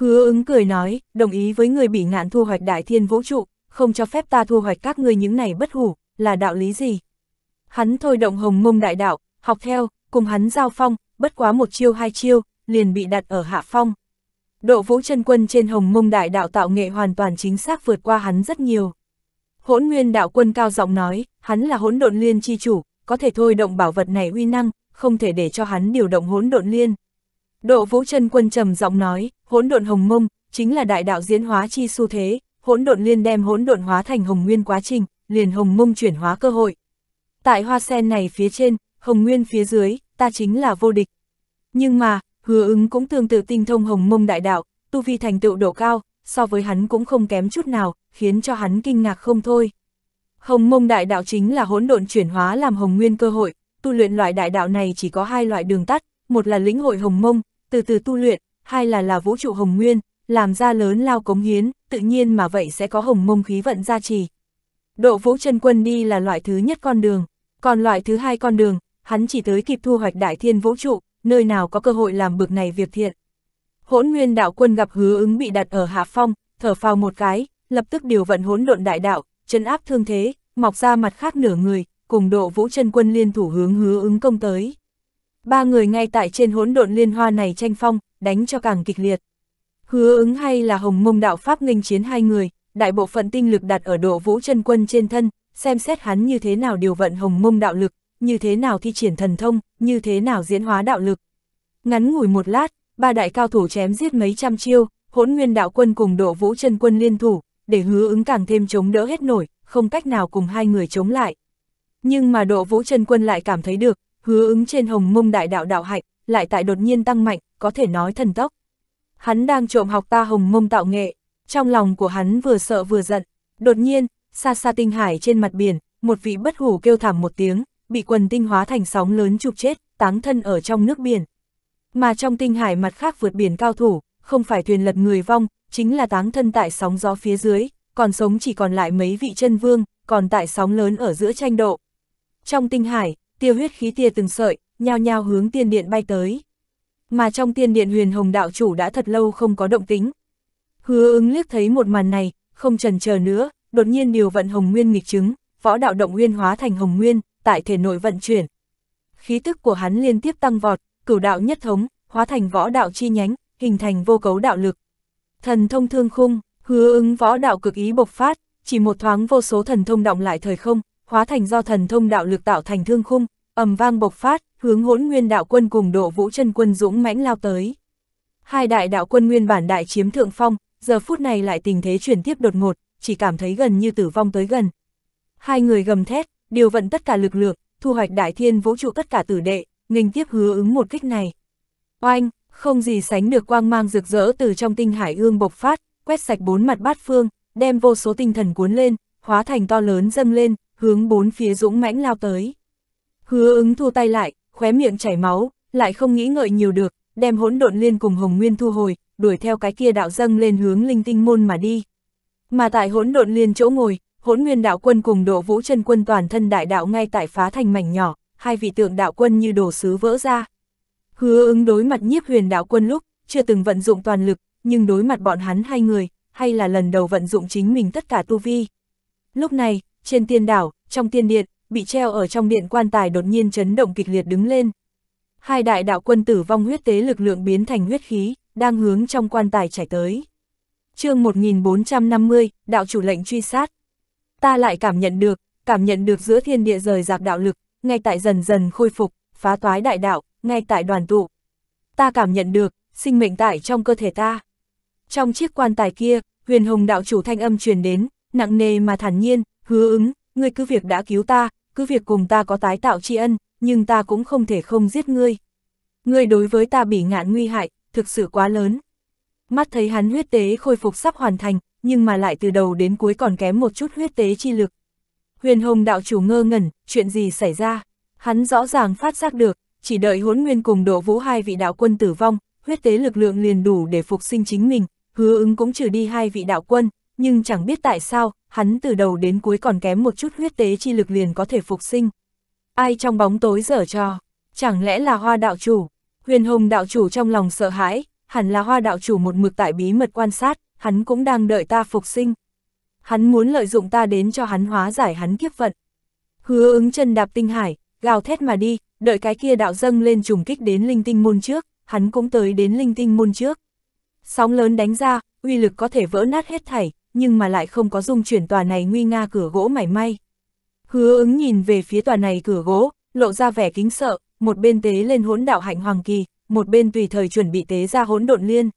Hứa ứng cười nói, đồng ý với người bị ngạn thu hoạch đại thiên vũ trụ, không cho phép ta thu hoạch các ngươi những này bất hủ, là đạo lý gì? Hắn thôi động hồng mông đại đạo, học theo, cùng hắn giao phong, bất quá một chiêu hai chiêu, liền bị đặt ở hạ phong. Độ vũ chân quân trên hồng mông đại đạo tạo nghệ hoàn toàn chính xác vượt qua hắn rất nhiều. Hỗn nguyên đạo quân cao giọng nói, hắn là hỗn độn liên chi chủ, có thể thôi động bảo vật này uy năng, không thể để cho hắn điều động hỗn độn liên. Độ Vũ chân Quân trầm giọng nói, hỗn độn hồng mông, chính là đại đạo diễn hóa chi xu thế, hỗn độn liên đem hỗn độn hóa thành hồng nguyên quá trình, liền hồng mông chuyển hóa cơ hội. Tại hoa sen này phía trên, hồng nguyên phía dưới, ta chính là vô địch. Nhưng mà, hứa ứng cũng tương tự tinh thông hồng mông đại đạo, tu vi thành tựu độ cao, so với hắn cũng không kém chút nào, khiến cho hắn kinh ngạc không thôi. Hồng mông đại đạo chính là hỗn độn chuyển hóa làm hồng nguyên cơ hội, tu luyện loại đại đạo này chỉ có hai loại đường tắt, một là lĩnh hội hồng mông, từ từ tu luyện, hai là là vũ trụ hồng nguyên, làm ra lớn lao cống hiến, tự nhiên mà vậy sẽ có hồng mông khí vận gia trì. Độ vũ chân quân đi là loại thứ nhất con đường, còn loại thứ hai con đường, hắn chỉ tới kịp thu hoạch đại thiên vũ trụ, nơi nào có cơ hội làm bực này việc thiện. Hỗn nguyên đạo quân gặp hứa ứng bị đặt ở hạ phong, thở phào một cái, lập tức điều vận hỗn độn đại đạo, chân áp thương thế, mọc ra mặt khác nửa người, cùng độ vũ chân quân liên thủ hướng hứa ứng công tới. Ba người ngay tại trên hỗn độn liên hoa này tranh phong, đánh cho càng kịch liệt. Hứa ứng hay là hồng mông đạo Pháp nghênh chiến hai người, đại bộ phận tinh lực đặt ở độ vũ chân quân trên thân, xem xét hắn như thế nào điều vận hồng mông đạo lực, như thế nào thi triển thần thông, như thế nào diễn hóa đạo lực. Ngắn ngủi một lát, ba đại cao thủ chém giết mấy trăm chiêu, hỗn nguyên đạo quân cùng độ vũ chân quân liên thủ, để hứa ứng càng thêm chống đỡ hết nổi, không cách nào cùng hai người chống lại. Nhưng mà độ vũ chân quân lại cảm thấy được, hứa ứng trên hồng mông đại đạo đạo hạnh, lại tại đột nhiên tăng mạnh, có thể nói thần tốc. Hắn đang trộm học ta hồng mông tạo nghệ, trong lòng của hắn vừa sợ vừa giận, đột nhiên, xa xa tinh hải trên mặt biển, một vị bất hủ kêu thảm một tiếng, bị quần tinh hóa thành sóng lớn chụp chết, táng thân ở trong nước biển. Mà trong tinh hải mặt khác vượt biển cao thủ, không phải thuyền lật người vong, chính là táng thân tại sóng gió phía dưới, còn sống chỉ còn lại mấy vị chân vương, còn tại sóng lớn ở giữa tranh độ. Trong tinh hải, tiêu huyết khí tia từng sợi, nhao nhao hướng tiên điện bay tới. Mà trong tiên điện huyền hồng đạo chủ đã thật lâu không có động tính. Hứa ứng liếc thấy một màn này, không trần chờ nữa, đột nhiên điều vận hồng nguyên nghịch chứng, võ đạo động nguyên hóa thành hồng nguyên, tại thể nội vận chuyển. Khí tức của hắn liên tiếp tăng vọt, cửu đạo nhất thống, hóa thành võ đạo chi nhánh, hình thành vô cấu đạo lực. Thần thông thương khung, hứa ứng võ đạo cực ý bộc phát, chỉ một thoáng vô số thần thông động lại thời không, hóa thành do thần thông đạo lực tạo thành thương khung, ầm vang bộc phát, hướng hỗn nguyên đạo quân cùng độ vũ chân quân dũng mãnh lao tới. Hai đại đạo quân nguyên bản đại chiếm thượng phong, giờ phút này lại tình thế chuyển tiếp đột ngột, chỉ cảm thấy gần như tử vong tới gần. Hai người gầm thét, điều vận tất cả lực lượng, thu hoạch đại thiên vũ trụ tất cả tử đệ, nghênh tiếp hứa ứng một kích này. Oanh, không gì sánh được quang mang rực rỡ từ trong tinh hải ương bộc phát, quét sạch bốn mặt bát phương, đem vô số tinh thần cuốn lên, hóa thành to lớn dâng lên, hướng bốn phía dũng mãnh lao tới. Hứa ứng thu tay lại, khóe miệng chảy máu, lại không nghĩ ngợi nhiều được, đem hỗn độn liên cùng Hồng Nguyên thu hồi, đuổi theo cái kia đạo dâng lên hướng linh tinh môn mà đi. Mà tại hỗn độn liên chỗ ngồi, hỗn nguyên đạo quân cùng độ vũ chân quân toàn thân đại đạo ngay tại phá thành mảnh nhỏ, hai vị tượng đạo quân như đồ sứ vỡ ra. Hứa ứng đối mặt nhiếp huyền đạo quân lúc, chưa từng vận dụng toàn lực, nhưng đối mặt bọn hắn hai người, hay là lần đầu vận dụng chính mình tất cả tu vi. Lúc này, trên tiên đảo, trong tiên điện, bị treo ở trong điện quan tài đột nhiên chấn động kịch liệt đứng lên. Hai đại đạo quân tử vong huyết tế lực lượng biến thành huyết khí, đang hướng trong quan tài chảy tới. chương 1450, đạo chủ lệnh truy sát. Ta lại cảm nhận được, cảm nhận được giữa thiên địa rời rạc đạo lực, ngay tại dần dần khôi phục, phá toái đại đạo, ngay tại đoàn tụ. Ta cảm nhận được, sinh mệnh tại trong cơ thể ta. Trong chiếc quan tài kia, huyền hùng đạo chủ thanh âm truyền đến, nặng nề mà thản nhiên, Hứa ứng, ngươi cứ việc đã cứu ta, cứ việc cùng ta có tái tạo tri ân, nhưng ta cũng không thể không giết ngươi. Ngươi đối với ta bị ngạn nguy hại, thực sự quá lớn. Mắt thấy hắn huyết tế khôi phục sắp hoàn thành, nhưng mà lại từ đầu đến cuối còn kém một chút huyết tế chi lực. Huyền Hồng đạo chủ ngơ ngẩn, chuyện gì xảy ra? Hắn rõ ràng phát giác được, chỉ đợi huấn nguyên cùng độ vũ hai vị đạo quân tử vong, huyết tế lực lượng liền đủ để phục sinh chính mình, hứa ứng cũng trừ đi hai vị đạo quân, nhưng chẳng biết tại sao, hắn từ đầu đến cuối còn kém một chút huyết tế chi lực liền có thể phục sinh. Ai trong bóng tối dở trò, chẳng lẽ là hoa đạo chủ, huyền hùng đạo chủ trong lòng sợ hãi, hẳn là hoa đạo chủ một mực tại bí mật quan sát, hắn cũng đang đợi ta phục sinh. Hắn muốn lợi dụng ta đến cho hắn hóa giải hắn kiếp vận. Hứa ứng chân đạp tinh hải, gào thét mà đi, đợi cái kia đạo dâng lên trùng kích đến linh tinh môn trước, hắn cũng tới đến linh tinh môn trước. Sóng lớn đánh ra, uy lực có thể vỡ nát hết thảy, nhưng mà lại không có dung chuyển tòa này nguy nga cửa gỗ mảy may. Hứa ứng nhìn về phía tòa này cửa gỗ, lộ ra vẻ kính sợ, một bên tế lên hỗn đạo hạnh hoàng kỳ, một bên tùy thời chuẩn bị tế ra hỗn độn liên.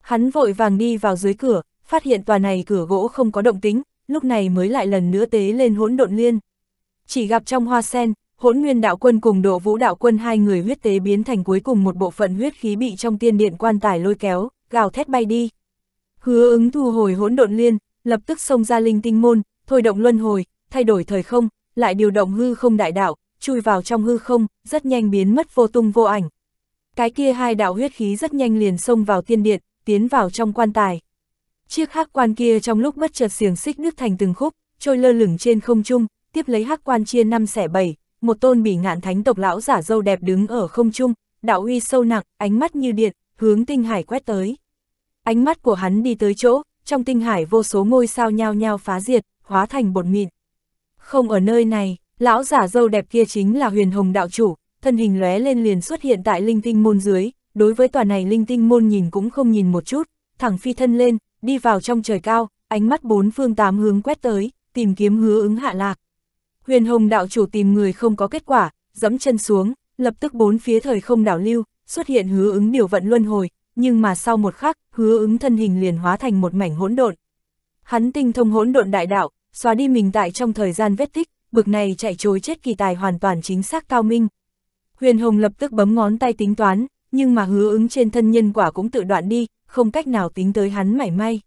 Hắn vội vàng đi vào dưới cửa, phát hiện tòa này cửa gỗ không có động tính, lúc này mới lại lần nữa tế lên hỗn độn liên. Chỉ gặp trong hoa sen, hỗn nguyên đạo quân cùng độ vũ đạo quân hai người huyết tế biến thành cuối cùng một bộ phận huyết khí bị trong tiên điện quan tài lôi kéo, gào thét bay đi. Hứa ứng thu hồi hỗn độn liên, lập tức xông ra linh tinh môn, thôi động luân hồi, thay đổi thời không, lại điều động hư không đại đạo, chui vào trong hư không, rất nhanh biến mất vô tung vô ảnh. Cái kia hai đạo huyết khí rất nhanh liền xông vào tiên điện, tiến vào trong quan tài. Chiếc hắc quan kia trong lúc bất chợt xiềng xích nước thành từng khúc, trôi lơ lửng trên không trung, tiếp lấy hắc quan chia năm xẻ bảy, một tôn bỉ ngạn thánh tộc lão giả dâu đẹp đứng ở không trung, đạo uy sâu nặng, ánh mắt như điện, hướng tinh hải quét tới. Ánh mắt của hắn đi tới chỗ, trong tinh hải vô số ngôi sao nhao nhao phá diệt, hóa thành bột mịn. Không ở nơi này, lão giả dâu đẹp kia chính là huyền hồng đạo chủ, thân hình lóe lên liền xuất hiện tại linh tinh môn dưới, đối với tòa này linh tinh môn nhìn cũng không nhìn một chút, thẳng phi thân lên, đi vào trong trời cao, ánh mắt bốn phương tám hướng quét tới, tìm kiếm hứa ứng hạ lạc. Huyền hồng đạo chủ tìm người không có kết quả, dẫm chân xuống, lập tức bốn phía thời không đảo lưu, xuất hiện hứa ứng điều vận luân hồi, nhưng mà sau một khắc, hứa ứng thân hình liền hóa thành một mảnh hỗn độn. Hắn tinh thông hỗn độn đại đạo, xóa đi mình tại trong thời gian vết tích, bực này chạy trối chết kỳ tài hoàn toàn chính xác cao minh. Huyền Hồng lập tức bấm ngón tay tính toán, nhưng mà hứa ứng trên thân nhân quả cũng tự đoạn đi, không cách nào tính tới hắn mảy may.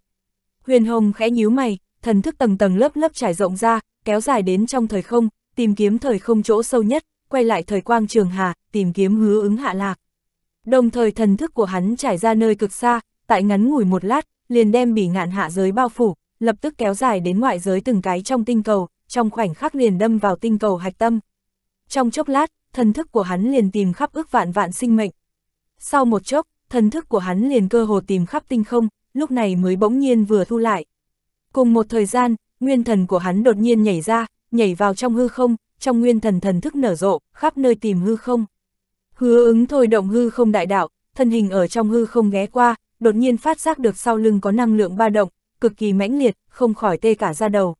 Huyền Hồng khẽ nhíu mày, thần thức tầng tầng lớp lớp trải rộng ra, kéo dài đến trong thời không, tìm kiếm thời không chỗ sâu nhất, quay lại thời quang trường hà, tìm kiếm hứa ứng hạ lạc đồng thời thần thức của hắn trải ra nơi cực xa, tại ngắn ngủi một lát, liền đem bỉ ngạn hạ giới bao phủ, lập tức kéo dài đến ngoại giới từng cái trong tinh cầu, trong khoảnh khắc liền đâm vào tinh cầu hạch tâm. Trong chốc lát, thần thức của hắn liền tìm khắp ước vạn vạn sinh mệnh. Sau một chốc, thần thức của hắn liền cơ hồ tìm khắp tinh không, lúc này mới bỗng nhiên vừa thu lại. Cùng một thời gian, nguyên thần của hắn đột nhiên nhảy ra, nhảy vào trong hư không, trong nguyên thần thần thức nở rộ, khắp nơi tìm hư không. Hứa ứng thôi động hư không đại đạo, thân hình ở trong hư không ghé qua, đột nhiên phát giác được sau lưng có năng lượng ba động, cực kỳ mãnh liệt, không khỏi tê cả ra đầu.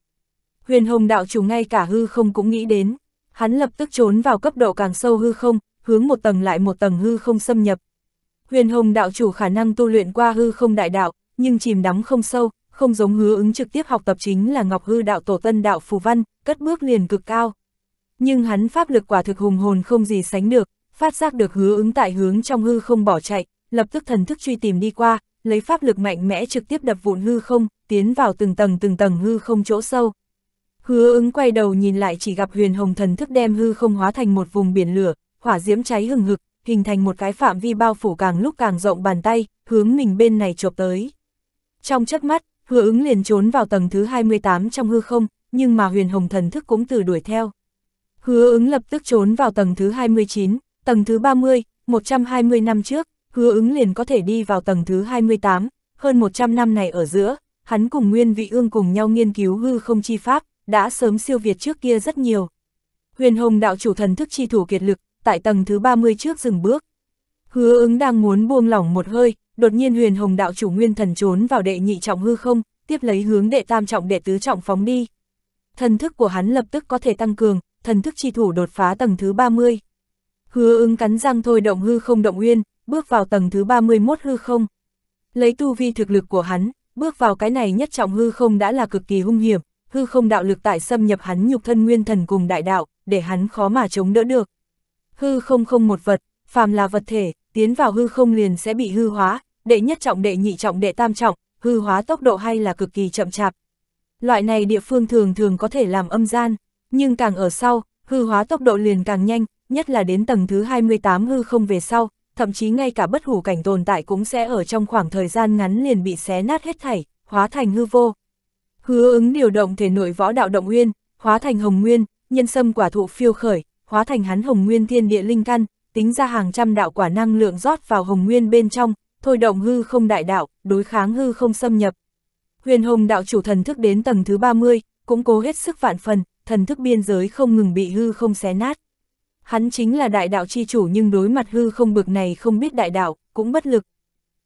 Huyền Hồng đạo chủ ngay cả hư không cũng nghĩ đến, hắn lập tức trốn vào cấp độ càng sâu hư không, hướng một tầng lại một tầng hư không xâm nhập. Huyền Hồng đạo chủ khả năng tu luyện qua hư không đại đạo, nhưng chìm đắm không sâu, không giống hứa ứng trực tiếp học tập chính là Ngọc Hư đạo tổ tân đạo phù văn, cất bước liền cực cao. Nhưng hắn pháp lực quả thực hùng hồn không gì sánh được, phát giác được hứa ứng tại hướng trong hư không bỏ chạy, lập tức thần thức truy tìm đi qua, lấy pháp lực mạnh mẽ trực tiếp đập vụn hư không, tiến vào từng tầng từng tầng hư không chỗ sâu. Hứa ứng quay đầu nhìn lại chỉ gặp huyền hồng thần thức đem hư không hóa thành một vùng biển lửa, hỏa diễm cháy hừng hực, hình thành một cái phạm vi bao phủ càng lúc càng rộng bàn tay, hướng mình bên này chộp tới. Trong chớp mắt, hứa ứng liền trốn vào tầng thứ 28 trong hư không, nhưng mà huyền hồng thần thức cũng từ đuổi theo. Hứa ứng lập tức trốn vào tầng thứ 29, Tầng thứ 30, 120 năm trước, hứa ứng liền có thể đi vào tầng thứ 28, hơn 100 năm này ở giữa, hắn cùng Nguyên Vị Ương cùng nhau nghiên cứu hư không chi pháp, đã sớm siêu việt trước kia rất nhiều. Huyền Hồng đạo chủ thần thức chi thủ kiệt lực, tại tầng thứ 30 trước dừng bước. Hứa ứng đang muốn buông lỏng một hơi, đột nhiên Huyền Hồng đạo chủ nguyên thần trốn vào đệ nhị trọng hư không, tiếp lấy hướng đệ tam trọng đệ tứ trọng phóng đi. Thần thức của hắn lập tức có thể tăng cường, thần thức chi thủ đột phá tầng thứ 30. Hứa ứng cắn răng thôi động hư không động nguyên bước vào tầng thứ 31 hư không. Lấy tu vi thực lực của hắn, bước vào cái này nhất trọng hư không đã là cực kỳ hung hiểm, hư không đạo lực tại xâm nhập hắn nhục thân nguyên thần cùng đại đạo, để hắn khó mà chống đỡ được. Hư không không một vật, phàm là vật thể, tiến vào hư không liền sẽ bị hư hóa, đệ nhất trọng đệ nhị trọng đệ tam trọng, hư hóa tốc độ hay là cực kỳ chậm chạp. Loại này địa phương thường thường có thể làm âm gian, nhưng càng ở sau, hư hóa tốc độ liền càng nhanh, nhất là đến tầng thứ 28 hư không về sau, thậm chí ngay cả bất hủ cảnh tồn tại cũng sẽ ở trong khoảng thời gian ngắn liền bị xé nát hết thảy, hóa thành hư vô. Hứa ứng điều động thể nội võ đạo động nguyên, hóa thành hồng nguyên, nhân sâm quả thụ phiêu khởi, hóa thành hắn hồng nguyên thiên địa linh căn, tính ra hàng trăm đạo quả năng lượng rót vào hồng nguyên bên trong, thôi động hư không đại đạo, đối kháng hư không xâm nhập. Huyền hồng đạo chủ thần thức đến tầng thứ 30, cũng cố hết sức vạn phần, thần thức biên giới không ngừng bị hư không xé nát. Hắn chính là đại đạo chi chủ nhưng đối mặt hư không bực này không biết đại đạo, cũng bất lực.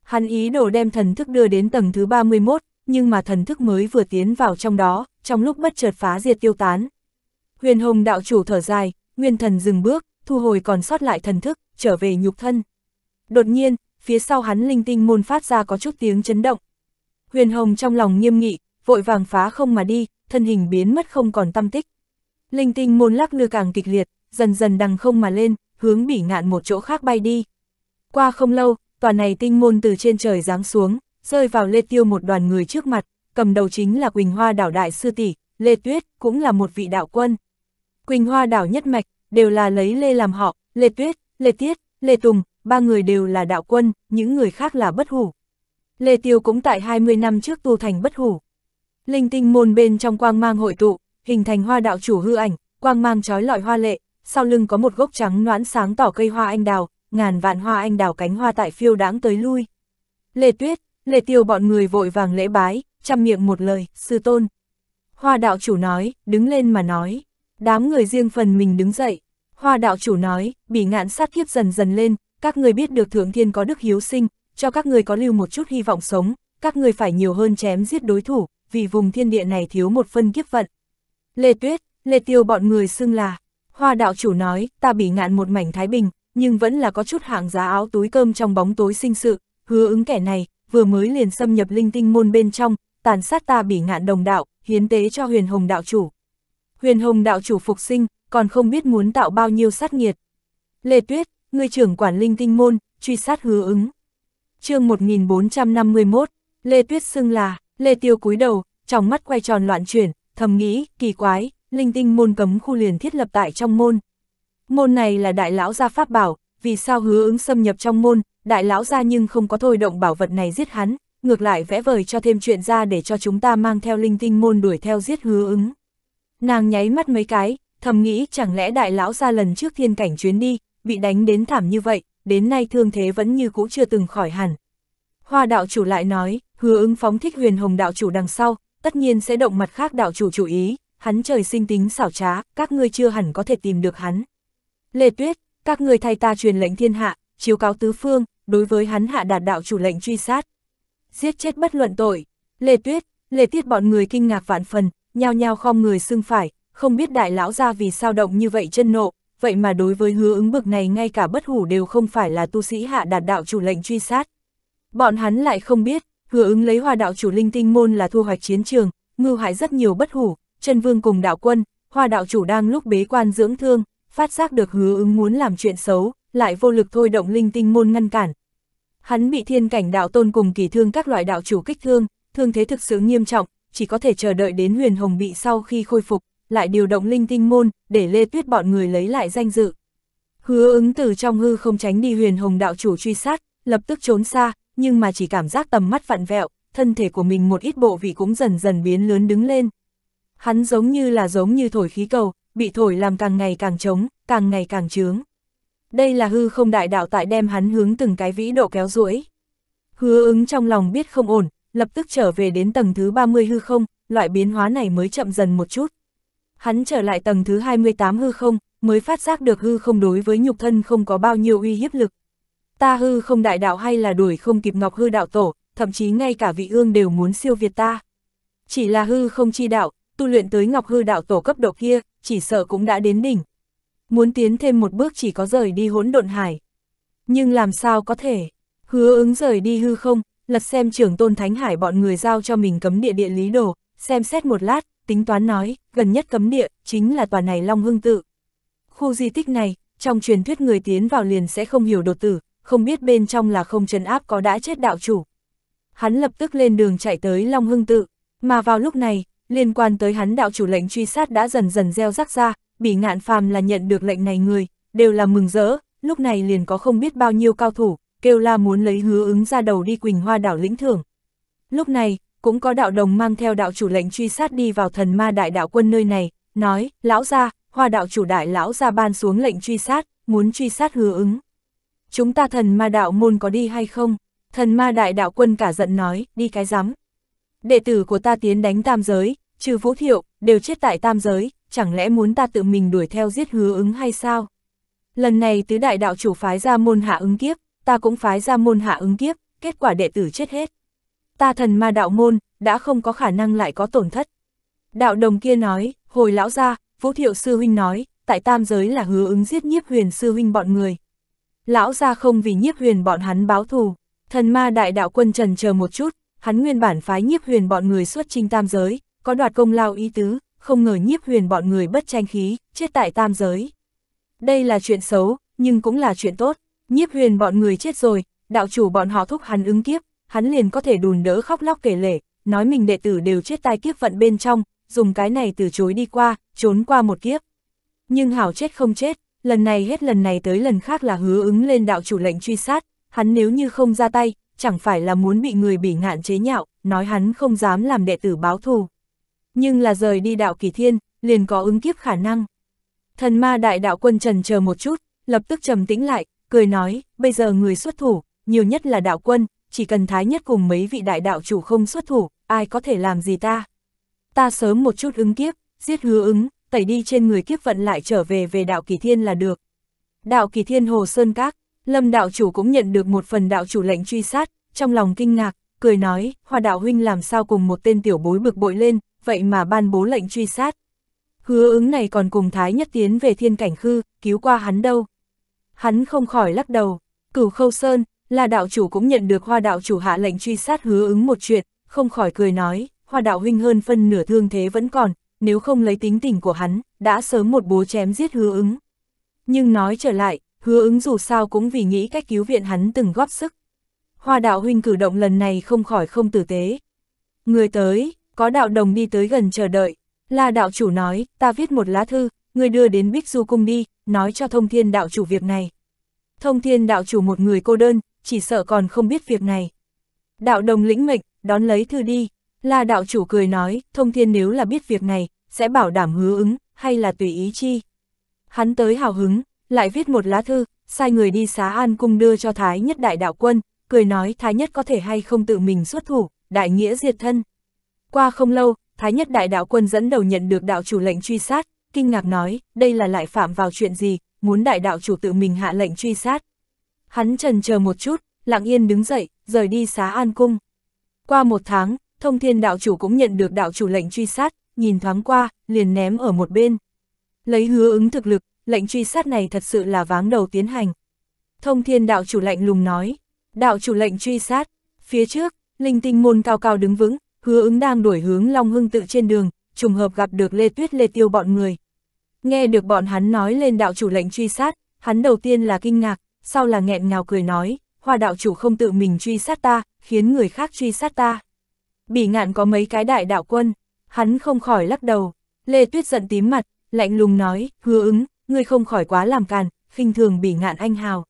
Hắn ý đồ đem thần thức đưa đến tầng thứ 31, nhưng mà thần thức mới vừa tiến vào trong đó, trong lúc bất chợt phá diệt tiêu tán. Huyền Hồng đạo chủ thở dài, nguyên thần dừng bước, thu hồi còn sót lại thần thức, trở về nhục thân. Đột nhiên, phía sau hắn linh tinh môn phát ra có chút tiếng chấn động. Huyền Hồng trong lòng nghiêm nghị, vội vàng phá không mà đi, thân hình biến mất không còn tâm tích. Linh tinh môn lắc lư càng kịch liệt, dần dần đằng không mà lên, hướng bỉ ngạn một chỗ khác bay đi. Qua không lâu, tòa này tinh môn từ trên trời giáng xuống, rơi vào Lê Tiêu một đoàn người trước mặt, cầm đầu chính là Quỳnh Hoa đảo đại sư tỷ, Lê Tuyết, cũng là một vị đạo quân. Quỳnh Hoa đảo nhất mạch, đều là lấy Lê làm họ, Lê Tuyết, Lê Tiết, Lê Tùng, ba người đều là đạo quân, những người khác là bất hủ. Lê Tiêu cũng tại 20 năm trước tu thành bất hủ. Linh tinh môn bên trong quang mang hội tụ, hình thành hoa đạo chủ hư ảnh, quang mang trói lọi hoa lệ, sau lưng có một gốc trắng noãn sáng tỏ cây hoa anh đào, ngàn vạn hoa anh đào cánh hoa tại phiêu đáng tới lui. Lê Tuyết, Lê Tiêu bọn người vội vàng lễ bái, chăm miệng một lời, sư tôn. Hoa đạo chủ nói, đứng lên mà nói. Đám người riêng phần mình đứng dậy. Hoa đạo chủ nói, bị ngạn sát kiếp dần dần lên, các người biết được thượng thiên có đức hiếu sinh, cho các người có lưu một chút hy vọng sống, các người phải nhiều hơn chém giết đối thủ, vì vùng thiên địa này thiếu một phân kiếp vận. Lê Tuyết, Lê Tiêu bọn người xưng là, Hoa đạo chủ nói, ta bị ngạn một mảnh thái bình, nhưng vẫn là có chút hạng giá áo túi cơm trong bóng tối sinh sự, hứa ứng kẻ này, vừa mới liền xâm nhập linh tinh môn bên trong, tàn sát ta bị ngạn đồng đạo, hiến tế cho huyền hồng đạo chủ. Huyền hồng đạo chủ phục sinh, còn không biết muốn tạo bao nhiêu sát nghiệt. Lê Tuyết, người trưởng quản linh tinh môn, truy sát hứa ứng. chương 1451, Lê Tuyết xưng là, Lê Tiêu cúi đầu, trong mắt quay tròn loạn chuyển, thầm nghĩ, kỳ quái, linh tinh môn cấm khu liền thiết lập tại trong môn. Môn này là đại lão gia pháp bảo, vì sao hứa ứng xâm nhập trong môn, đại lão gia nhưng không có thôi động bảo vật này giết hắn, ngược lại vẽ vời cho thêm chuyện ra để cho chúng ta mang theo linh tinh môn đuổi theo giết hứa ứng. Nàng nháy mắt mấy cái, thầm nghĩ chẳng lẽ đại lão gia lần trước thiên cảnh chuyến đi, bị đánh đến thảm như vậy, đến nay thương thế vẫn như cũ chưa từng khỏi hẳn. Hoa đạo chủ lại nói, hứa ứng phóng thích huyền hồng đạo chủ đằng sau, tất nhiên sẽ động mặt khác đạo chủ chủ ý, hắn trời sinh tính xảo trá, các ngươi chưa hẳn có thể tìm được hắn. Lê Tuyết, các ngươi thay ta truyền lệnh thiên hạ, chiếu cáo tứ phương, đối với hắn hạ đạt đạo chủ lệnh truy sát. Giết chết bất luận tội. Lê Tuyết, Lê Tiết bọn người kinh ngạc vạn phần, nhao nhao khom người xưng phải, không biết đại lão ra vì sao động như vậy chân nộ, vậy mà đối với hứa ứng bực này ngay cả bất hủ đều không phải là tu sĩ hạ đạt đạo chủ lệnh truy sát. Bọn hắn lại không biết, hứa ứng lấy hòa đạo chủ linh tinh môn là thu hoạch chiến trường, ngư hại rất nhiều bất hủ, chân vương cùng đạo quân, hoa đạo chủ đang lúc bế quan dưỡng thương, phát giác được hứa ứng muốn làm chuyện xấu, lại vô lực thôi động linh tinh môn ngăn cản. Hắn bị thiên cảnh đạo tôn cùng kỳ thương các loại đạo chủ kích thương, thương thế thực sự nghiêm trọng, chỉ có thể chờ đợi đến huyền hồng bị sau khi khôi phục, lại điều động linh tinh môn, để lê tuyết bọn người lấy lại danh dự. Hứa ứng từ trong hư không tránh đi huyền hồng đạo chủ truy sát, lập tức trốn xa, nhưng mà chỉ cảm giác tầm mắt vặn vẹo, thân thể của mình một ít bộ vị cũng dần dần biến lớn đứng lên, hắn giống như là giống như thổi khí cầu, bị thổi làm càng ngày càng trống, càng ngày càng trướng. Đây là hư không đại đạo tại đem hắn hướng từng cái vĩ độ kéo duỗi. Hứa ứng trong lòng biết không ổn, lập tức trở về đến tầng thứ 30 hư không, loại biến hóa này mới chậm dần một chút. Hắn trở lại tầng thứ 28 hư không, mới phát giác được hư không đối với nhục thân không có bao nhiêu uy hiếp lực. Ta hư không đại đạo hay là đuổi không kịp ngọc hư đạo tổ, thậm chí ngay cả vị ương đều muốn siêu việt ta. Chỉ là hư không chi đạo, tu luyện tới ngọc hư đạo tổ cấp độ kia, chỉ sợ cũng đã đến đỉnh. Muốn tiến thêm một bước chỉ có rời đi hỗn độn hải. Nhưng làm sao có thể, hứa ứng rời đi hư không, lật xem trưởng tôn thánh hải bọn người giao cho mình cấm địa địa lý đồ, xem xét một lát, tính toán nói, gần nhất cấm địa, chính là tòa này Long Hưng Tự. Khu di tích này, trong truyền thuyết người tiến vào liền sẽ không hiểu đột tử, không biết bên trong là không trấn áp có đã chết đạo chủ. Hắn lập tức lên đường chạy tới Long Hưng Tự, mà vào lúc này, liên quan tới hắn đạo chủ lệnh truy sát đã dần dần gieo rắc ra, bị ngạn phàm là nhận được lệnh này người, đều là mừng rỡ, lúc này liền có không biết bao nhiêu cao thủ, kêu la muốn lấy hứa ứng ra đầu đi Quỳnh Hoa đảo lĩnh thưởng. Lúc này, cũng có đạo đồng mang theo đạo chủ lệnh truy sát đi vào thần ma đại đạo quân nơi này, nói, lão ra, hoa đạo chủ đại lão ra ban xuống lệnh truy sát, muốn truy sát hứa ứng. Chúng ta thần ma đạo môn có đi hay không? Thần ma đại đạo quân cả giận nói, đi cái rắm Đệ tử của ta tiến đánh tam giới, trừ vũ thiệu, đều chết tại tam giới, chẳng lẽ muốn ta tự mình đuổi theo giết hứa ứng hay sao? Lần này tứ đại đạo chủ phái ra môn hạ ứng kiếp, ta cũng phái ra môn hạ ứng kiếp, kết quả đệ tử chết hết. Ta thần ma đạo môn, đã không có khả năng lại có tổn thất. Đạo đồng kia nói, hồi lão ra, vũ thiệu sư huynh nói, tại tam giới là hứa ứng giết nhiếp huyền sư huynh bọn người. Lão ra không vì nhiếp huyền bọn hắn báo thù, thần ma đại đạo quân trần chờ một chút, hắn nguyên bản phái nhiếp huyền bọn người xuất trinh tam giới, có đoạt công lao ý tứ, không ngờ nhiếp huyền bọn người bất tranh khí, chết tại tam giới. Đây là chuyện xấu, nhưng cũng là chuyện tốt, nhiếp huyền bọn người chết rồi, đạo chủ bọn họ thúc hắn ứng kiếp, hắn liền có thể đùn đỡ khóc lóc kể lể, nói mình đệ tử đều chết tai kiếp vận bên trong, dùng cái này từ chối đi qua, trốn qua một kiếp. Nhưng hảo chết không chết, lần này hết lần này tới lần khác là hứa ứng lên đạo chủ lệnh truy sát, hắn nếu như không ra tay, chẳng phải là muốn bị người bị ngạn chế nhạo, nói hắn không dám làm đệ tử báo thù nhưng là rời đi đạo kỳ thiên, liền có ứng kiếp khả năng. Thần ma đại đạo quân trần chờ một chút, lập tức trầm tĩnh lại, cười nói, bây giờ người xuất thủ, nhiều nhất là đạo quân, chỉ cần thái nhất cùng mấy vị đại đạo chủ không xuất thủ, ai có thể làm gì ta. Ta sớm một chút ứng kiếp, giết hứa ứng, tẩy đi trên người kiếp vận lại trở về về đạo kỳ thiên là được. Đạo kỳ thiên hồ sơn các, lâm đạo chủ cũng nhận được một phần đạo chủ lệnh truy sát, trong lòng kinh ngạc, cười nói, hòa đạo huynh làm sao cùng một tên tiểu bối bực bội lên, vậy mà ban bố lệnh truy sát. Hứa ứng này còn cùng Thái Nhất tiến về thiên cảnh khư, cứu qua hắn đâu. Hắn không khỏi lắc đầu, cửu khâu sơn, là đạo chủ cũng nhận được hoa đạo chủ hạ lệnh truy sát hứa ứng một chuyện, không khỏi cười nói, hoa đạo huynh hơn phân nửa thương thế vẫn còn, nếu không lấy tính tình của hắn, đã sớm một bố chém giết hứa ứng. Nhưng nói trở lại, hứa ứng dù sao cũng vì nghĩ cách cứu viện hắn từng góp sức. Hoa đạo huynh cử động lần này không khỏi không tử tế. Người tới, có đạo đồng đi tới gần chờ đợi, là đạo chủ nói, ta viết một lá thư, người đưa đến Bích Du Cung đi, nói cho thông thiên đạo chủ việc này. Thông thiên đạo chủ một người cô đơn, chỉ sợ còn không biết việc này. Đạo đồng lĩnh mệnh, đón lấy thư đi, là đạo chủ cười nói, thông thiên nếu là biết việc này, sẽ bảo đảm hứa ứng, hay là tùy ý chi. Hắn tới hào hứng, lại viết một lá thư, sai người đi xá an cung đưa cho Thái nhất đại đạo quân, cười nói Thái nhất có thể hay không tự mình xuất thủ, đại nghĩa diệt thân. Qua không lâu, Thái nhất đại đạo quân dẫn đầu nhận được đạo chủ lệnh truy sát, kinh ngạc nói, đây là lại phạm vào chuyện gì, muốn đại đạo chủ tự mình hạ lệnh truy sát. Hắn trần chờ một chút, lặng yên đứng dậy, rời đi xá an cung. Qua một tháng, thông thiên đạo chủ cũng nhận được đạo chủ lệnh truy sát, nhìn thoáng qua, liền ném ở một bên. Lấy hứa ứng thực lực, lệnh truy sát này thật sự là váng đầu tiến hành. Thông thiên đạo chủ lệnh lùng nói, đạo chủ lệnh truy sát, phía trước, linh tinh môn cao cao đứng vững, hứa ứng đang đuổi hướng Long Hưng tự trên đường, trùng hợp gặp được Lê Tuyết Lê Tiêu bọn người. Nghe được bọn hắn nói lên đạo chủ lệnh truy sát, hắn đầu tiên là kinh ngạc, sau là nghẹn ngào cười nói, hoa đạo chủ không tự mình truy sát ta, khiến người khác truy sát ta. Bỉ ngạn có mấy cái đại đạo quân, hắn không khỏi lắc đầu, Lê Tuyết giận tím mặt, lạnh lùng nói, hứa ứng, ngươi không khỏi quá làm càn, khinh thường bỉ ngạn anh hào.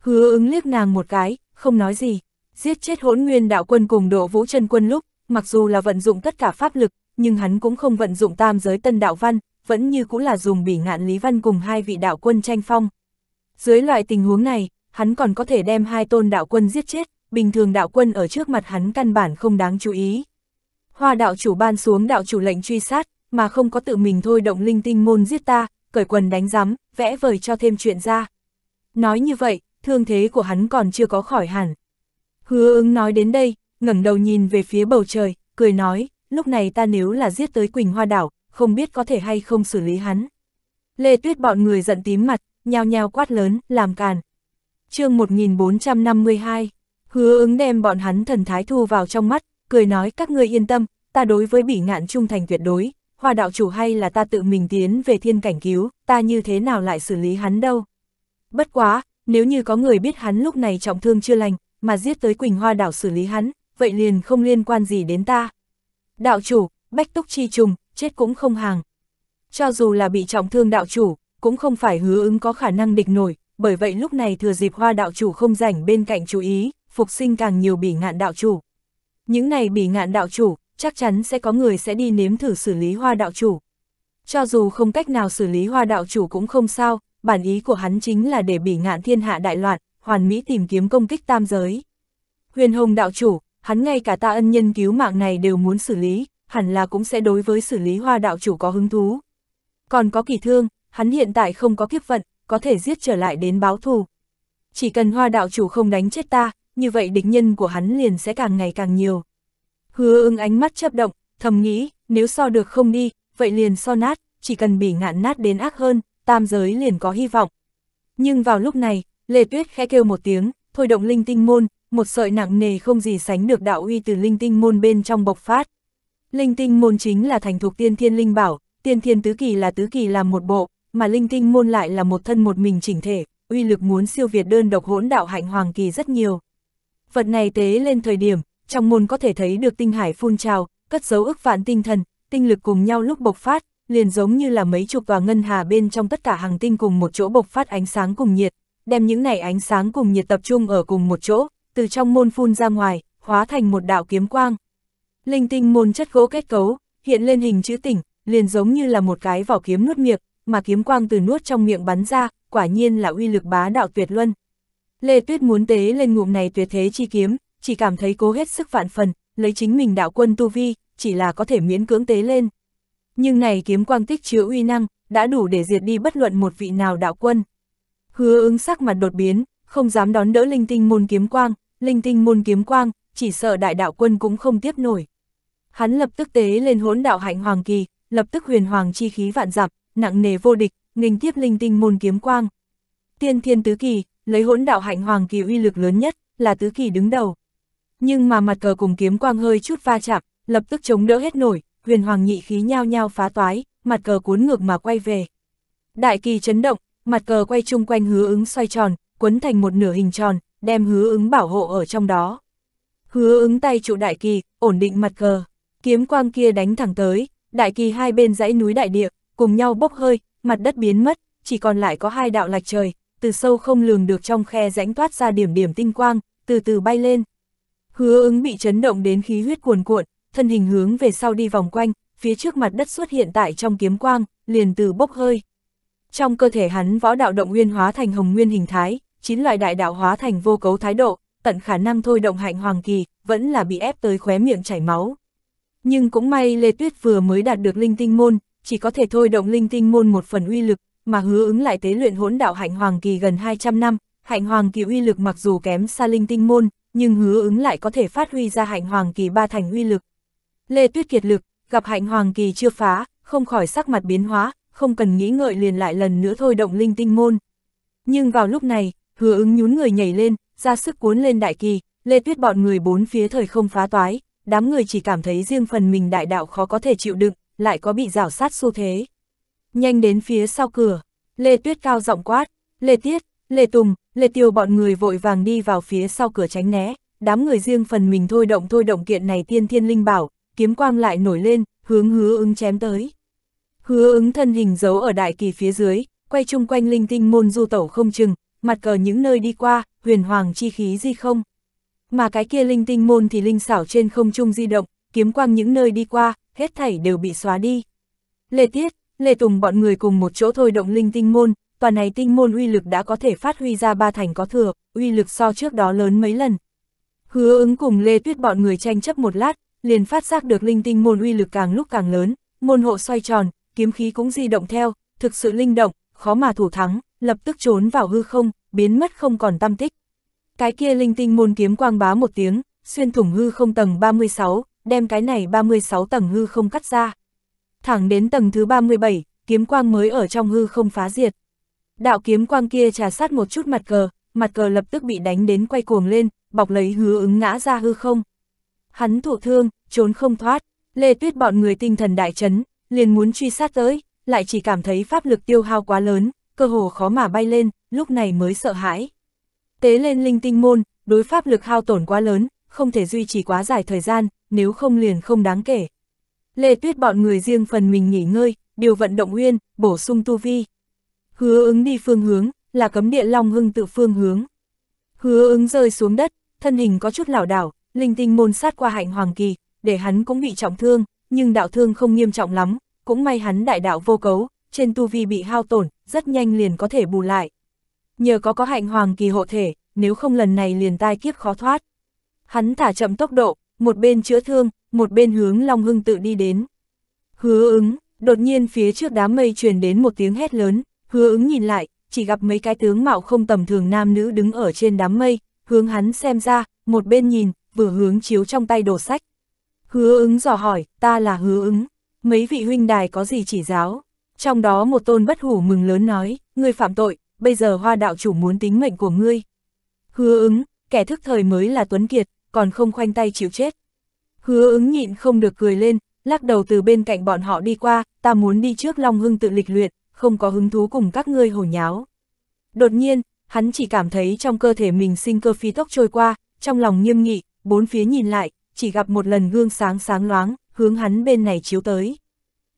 Hứa ứng liếc nàng một cái, không nói gì, giết chết hỗn nguyên đạo quân cùng độ vũ chân quân lúc, mặc dù là vận dụng tất cả pháp lực, nhưng hắn cũng không vận dụng tam giới tân đạo văn, vẫn như cũng là dùng bỉ ngạn Lý Văn cùng hai vị đạo quân tranh phong. Dưới loại tình huống này, hắn còn có thể đem hai tôn đạo quân giết chết, bình thường đạo quân ở trước mặt hắn căn bản không đáng chú ý. Hoa đạo chủ ban xuống đạo chủ lệnh truy sát, mà không có tự mình thôi động linh tinh môn giết ta, cởi quần đánh giám, vẽ vời cho thêm chuyện ra. Nói như vậy, thương thế của hắn còn chưa có khỏi hẳn. Hứa ứng nói đến đây, ngẩng đầu nhìn về phía bầu trời, cười nói, lúc này ta nếu là giết tới Quỳnh Hoa Đảo, không biết có thể hay không xử lý hắn. Lê Tuyết bọn người giận tím mặt, nhao nhao quát lớn, làm càn. chương 1452, hứa ứng đem bọn hắn thần thái thu vào trong mắt, cười nói các ngươi yên tâm, ta đối với bỉ ngạn trung thành tuyệt đối, hoa đạo chủ hay là ta tự mình tiến về thiên cảnh cứu, ta như thế nào lại xử lý hắn đâu. Bất quá, nếu như có người biết hắn lúc này trọng thương chưa lành, mà giết tới Quỳnh Hoa đảo xử lý hắn, vậy liền không liên quan gì đến ta. Đạo chủ, bách túc chi trùng, chết cũng không hàng. Cho dù là bị trọng thương đạo chủ, cũng không phải hứa ứng có khả năng địch nổi, bởi vậy lúc này thừa dịp hoa đạo chủ không rảnh bên cạnh chú ý, phục sinh càng nhiều bỉ ngạn đạo chủ. Những này bỉ ngạn đạo chủ, chắc chắn sẽ có người sẽ đi nếm thử xử lý hoa đạo chủ. Cho dù không cách nào xử lý hoa đạo chủ cũng không sao, bản ý của hắn chính là để bỉ ngạn thiên hạ đại loạn, hoàn mỹ tìm kiếm công kích tam giới. Huyền hồng đạo chủ, hắn ngay cả ta ân nhân cứu mạng này đều muốn xử lý, hẳn là cũng sẽ đối với xử lý hoa đạo chủ có hứng thú. Còn có kỳ thương, hắn hiện tại không có kiếp vận, có thể giết trở lại đến báo thù. Chỉ cần hoa đạo chủ không đánh chết ta, như vậy địch nhân của hắn liền sẽ càng ngày càng nhiều. Hứa ưng ánh mắt chấp động, thầm nghĩ, nếu so được không đi, vậy liền so nát, chỉ cần bị ngạn nát đến ác hơn, tam giới liền có hy vọng. Nhưng vào lúc này, Lê Tuyết khẽ kêu một tiếng, thôi động linh tinh môn, một sợi nặng nề không gì sánh được đạo uy từ linh tinh môn bên trong bộc phát. Linh tinh môn chính là thành thuộc tiên thiên linh bảo, tiên thiên tứ kỳ là tứ kỳ làm một bộ, mà linh tinh môn lại là một thân một mình chỉnh thể, uy lực muốn siêu việt đơn độc hỗn đạo hạnh hoàng kỳ rất nhiều. Vật này tế lên thời điểm, trong môn có thể thấy được tinh hải phun trào, cất dấu ức vạn tinh thần, tinh lực cùng nhau lúc bộc phát, liền giống như là mấy chục tòa ngân hà bên trong tất cả hàng tinh cùng một chỗ bộc phát ánh sáng cùng nhiệt, đem những này ánh sáng cùng nhiệt tập trung ở cùng một chỗ, từ trong môn phun ra ngoài, hóa thành một đạo kiếm quang. Linh tinh môn chất gỗ kết cấu, hiện lên hình chữ tỉnh, liền giống như là một cái vỏ kiếm nuốt miệng, mà kiếm quang từ nuốt trong miệng bắn ra, quả nhiên là uy lực bá đạo tuyệt luân. Lê Tuyết muốn tế lên ngụm này tuyệt thế chi kiếm, chỉ cảm thấy cố hết sức vạn phần, lấy chính mình đạo quân tu vi, chỉ là có thể miễn cưỡng tế lên. Nhưng này kiếm quang tích chứa uy năng, đã đủ để diệt đi bất luận một vị nào đạo quân. Hứa ứng sắc mặt đột biến, không dám đón đỡ linh tinh môn kiếm quang, linh tinh môn kiếm quang, chỉ sợ đại đạo quân cũng không tiếp nổi. Hắn lập tức tế lên hỗn đạo hạnh hoàng kỳ, lập tức huyền hoàng chi khí vạn dặm, nặng nề vô địch, nghênh tiếp linh tinh môn kiếm quang. Tiên thiên tứ kỳ, lấy hỗn đạo hạnh hoàng kỳ uy lực lớn nhất, là tứ kỳ đứng đầu. Nhưng mà mặt cờ cùng kiếm quang hơi chút va chạm, lập tức chống đỡ hết nổi, huyền hoàng nhị khí nhao nhao phá toái, mặt cờ cuốn ngược mà quay về. Đại kỳ chấn động, mặt cờ quay chung quanh hứa ứng xoay tròn, quấn thành một nửa hình tròn, đem hứa ứng bảo hộ ở trong đó. Hứa ứng tay trụ đại kỳ, ổn định mặt cờ, kiếm quang kia đánh thẳng tới, đại kỳ hai bên dãy núi đại địa, cùng nhau bốc hơi, mặt đất biến mất, chỉ còn lại có hai đạo lạch trời, từ sâu không lường được trong khe rãnh toát ra điểm điểm tinh quang, từ từ bay lên. Hứa ứng bị chấn động đến khí huyết cuồn cuộn, thân hình hướng về sau đi vòng quanh, phía trước mặt đất xuất hiện tại trong kiếm quang, liền từ bốc hơi. Trong cơ thể hắn võ đạo động nguyên hóa thành hồng nguyên hình thái, chín loại đại đạo hóa thành vô cấu thái độ, tận khả năng thôi động hạnh hoàng kỳ, vẫn là bị ép tới khóe miệng chảy máu. Nhưng cũng may Lê Tuyết vừa mới đạt được linh tinh môn, chỉ có thể thôi động linh tinh môn một phần uy lực, mà hứa ứng lại tế luyện hỗn đạo hạnh hoàng kỳ gần 200 năm, hạnh hoàng kỳ uy lực mặc dù kém xa linh tinh môn, nhưng hứa ứng lại có thể phát huy ra hạnh hoàng kỳ ba thành uy lực. Lê Tuyết kiệt lực, gặp hạnh hoàng kỳ chưa phá, không khỏi sắc mặt biến hóa, không cần nghĩ ngợi liền lại lần nữa thôi động linh tinh môn. Nhưng vào lúc này, hứa ứng nhún người nhảy lên, ra sức cuốn lên đại kỳ, lê tuyết bọn người bốn phía thời không phá toái, đám người chỉ cảm thấy riêng phần mình đại đạo khó có thể chịu đựng, lại có bị rảo sát xu thế. Nhanh đến phía sau cửa, lê tuyết cao giọng quát, lê tiết, lê tùng, lê tiêu bọn người vội vàng đi vào phía sau cửa tránh né, đám người riêng phần mình thôi động thôi động kiện này tiên thiên linh bảo, kiếm quang lại nổi lên, hướng hứa ứng chém tới. Hứa ứng thân hình giấu ở đại kỳ phía dưới, quay chung quanh linh tinh môn du tẩu không chừng, mặt cờ những nơi đi qua, huyền hoàng chi khí di không. Mà cái kia linh tinh môn thì linh xảo trên không trung di động, kiếm quang những nơi đi qua, hết thảy đều bị xóa đi. Lê Tiết, Lê Tùng bọn người cùng một chỗ thôi động linh tinh môn, toàn này tinh môn uy lực đã có thể phát huy ra ba thành có thừa, uy lực so trước đó lớn mấy lần. Hứa ứng cùng Lê Tuyết bọn người tranh chấp một lát, liền phát giác được linh tinh môn uy lực càng lúc càng lớn, môn hộ xoay tròn, kiếm khí cũng di động theo, thực sự linh động, khó mà thủ thắng, lập tức trốn vào hư không, biến mất không còn tâm tích. Cái kia linh tinh môn kiếm quang bá một tiếng, xuyên thủng hư không tầng 36, đem cái này 36 tầng hư không cắt ra. Thẳng đến tầng thứ 37, kiếm quang mới ở trong hư không phá diệt. Đạo kiếm quang kia trà sát một chút mặt cờ, mặt cờ lập tức bị đánh đến quay cuồng lên, bọc lấy hứa ứng ngã ra hư không. Hắn thụ thương, trốn không thoát, lê tuyết bọn người tinh thần đại chấn, liền muốn truy sát tới, lại chỉ cảm thấy pháp lực tiêu hao quá lớn, cơ hồ khó mà bay lên, lúc này mới sợ hãi. Tế lên linh tinh môn, đối pháp lực hao tổn quá lớn, không thể duy trì quá dài thời gian, nếu không liền không đáng kể. Lê Tuyết bọn người riêng phần mình nghỉ ngơi, điều vận động nguyên bổ sung tu vi. Hứa ứng đi phương hướng, là cấm địa Long Hưng tự phương hướng. Hứa ứng rơi xuống đất, thân hình có chút lảo đảo, linh tinh môn sát qua hạnh hoàng kỳ, để hắn cũng bị trọng thương, nhưng đạo thương không nghiêm trọng lắm, cũng may hắn đại đạo vô cấu, trên tu vi bị hao tổn, rất nhanh liền có thể bù lại. Nhờ có có hạnh hoàng kỳ hộ thể, nếu không lần này liền tai kiếp khó thoát. Hắn thả chậm tốc độ, một bên chữa thương, một bên hướng Long Hưng tự đi đến. Hứa ứng, đột nhiên phía trước đám mây truyền đến một tiếng hét lớn, hứa ứng nhìn lại, chỉ gặp mấy cái tướng mạo không tầm thường nam nữ đứng ở trên đám mây, hướng hắn xem ra, một bên nhìn, vừa hướng chiếu trong tay đồ sách. Hứa ứng dò hỏi, ta là hứa ứng, mấy vị huynh đài có gì chỉ giáo? Trong đó một tôn bất hủ mừng lớn nói, ngươi phạm tội, bây giờ hoa đạo chủ muốn tính mệnh của ngươi. Hứa ứng, kẻ thức thời mới là Tuấn Kiệt, còn không khoanh tay chịu chết. Hứa ứng nhịn không được cười lên, lắc đầu từ bên cạnh bọn họ đi qua, ta muốn đi trước Long Hưng tự lịch luyện, không có hứng thú cùng các ngươi hồ nháo. Đột nhiên, hắn chỉ cảm thấy trong cơ thể mình sinh cơ phi tốc trôi qua, trong lòng nghiêm nghị, bốn phía nhìn lại, chỉ gặp một lần gương sáng sáng loáng, hướng hắn bên này chiếu tới.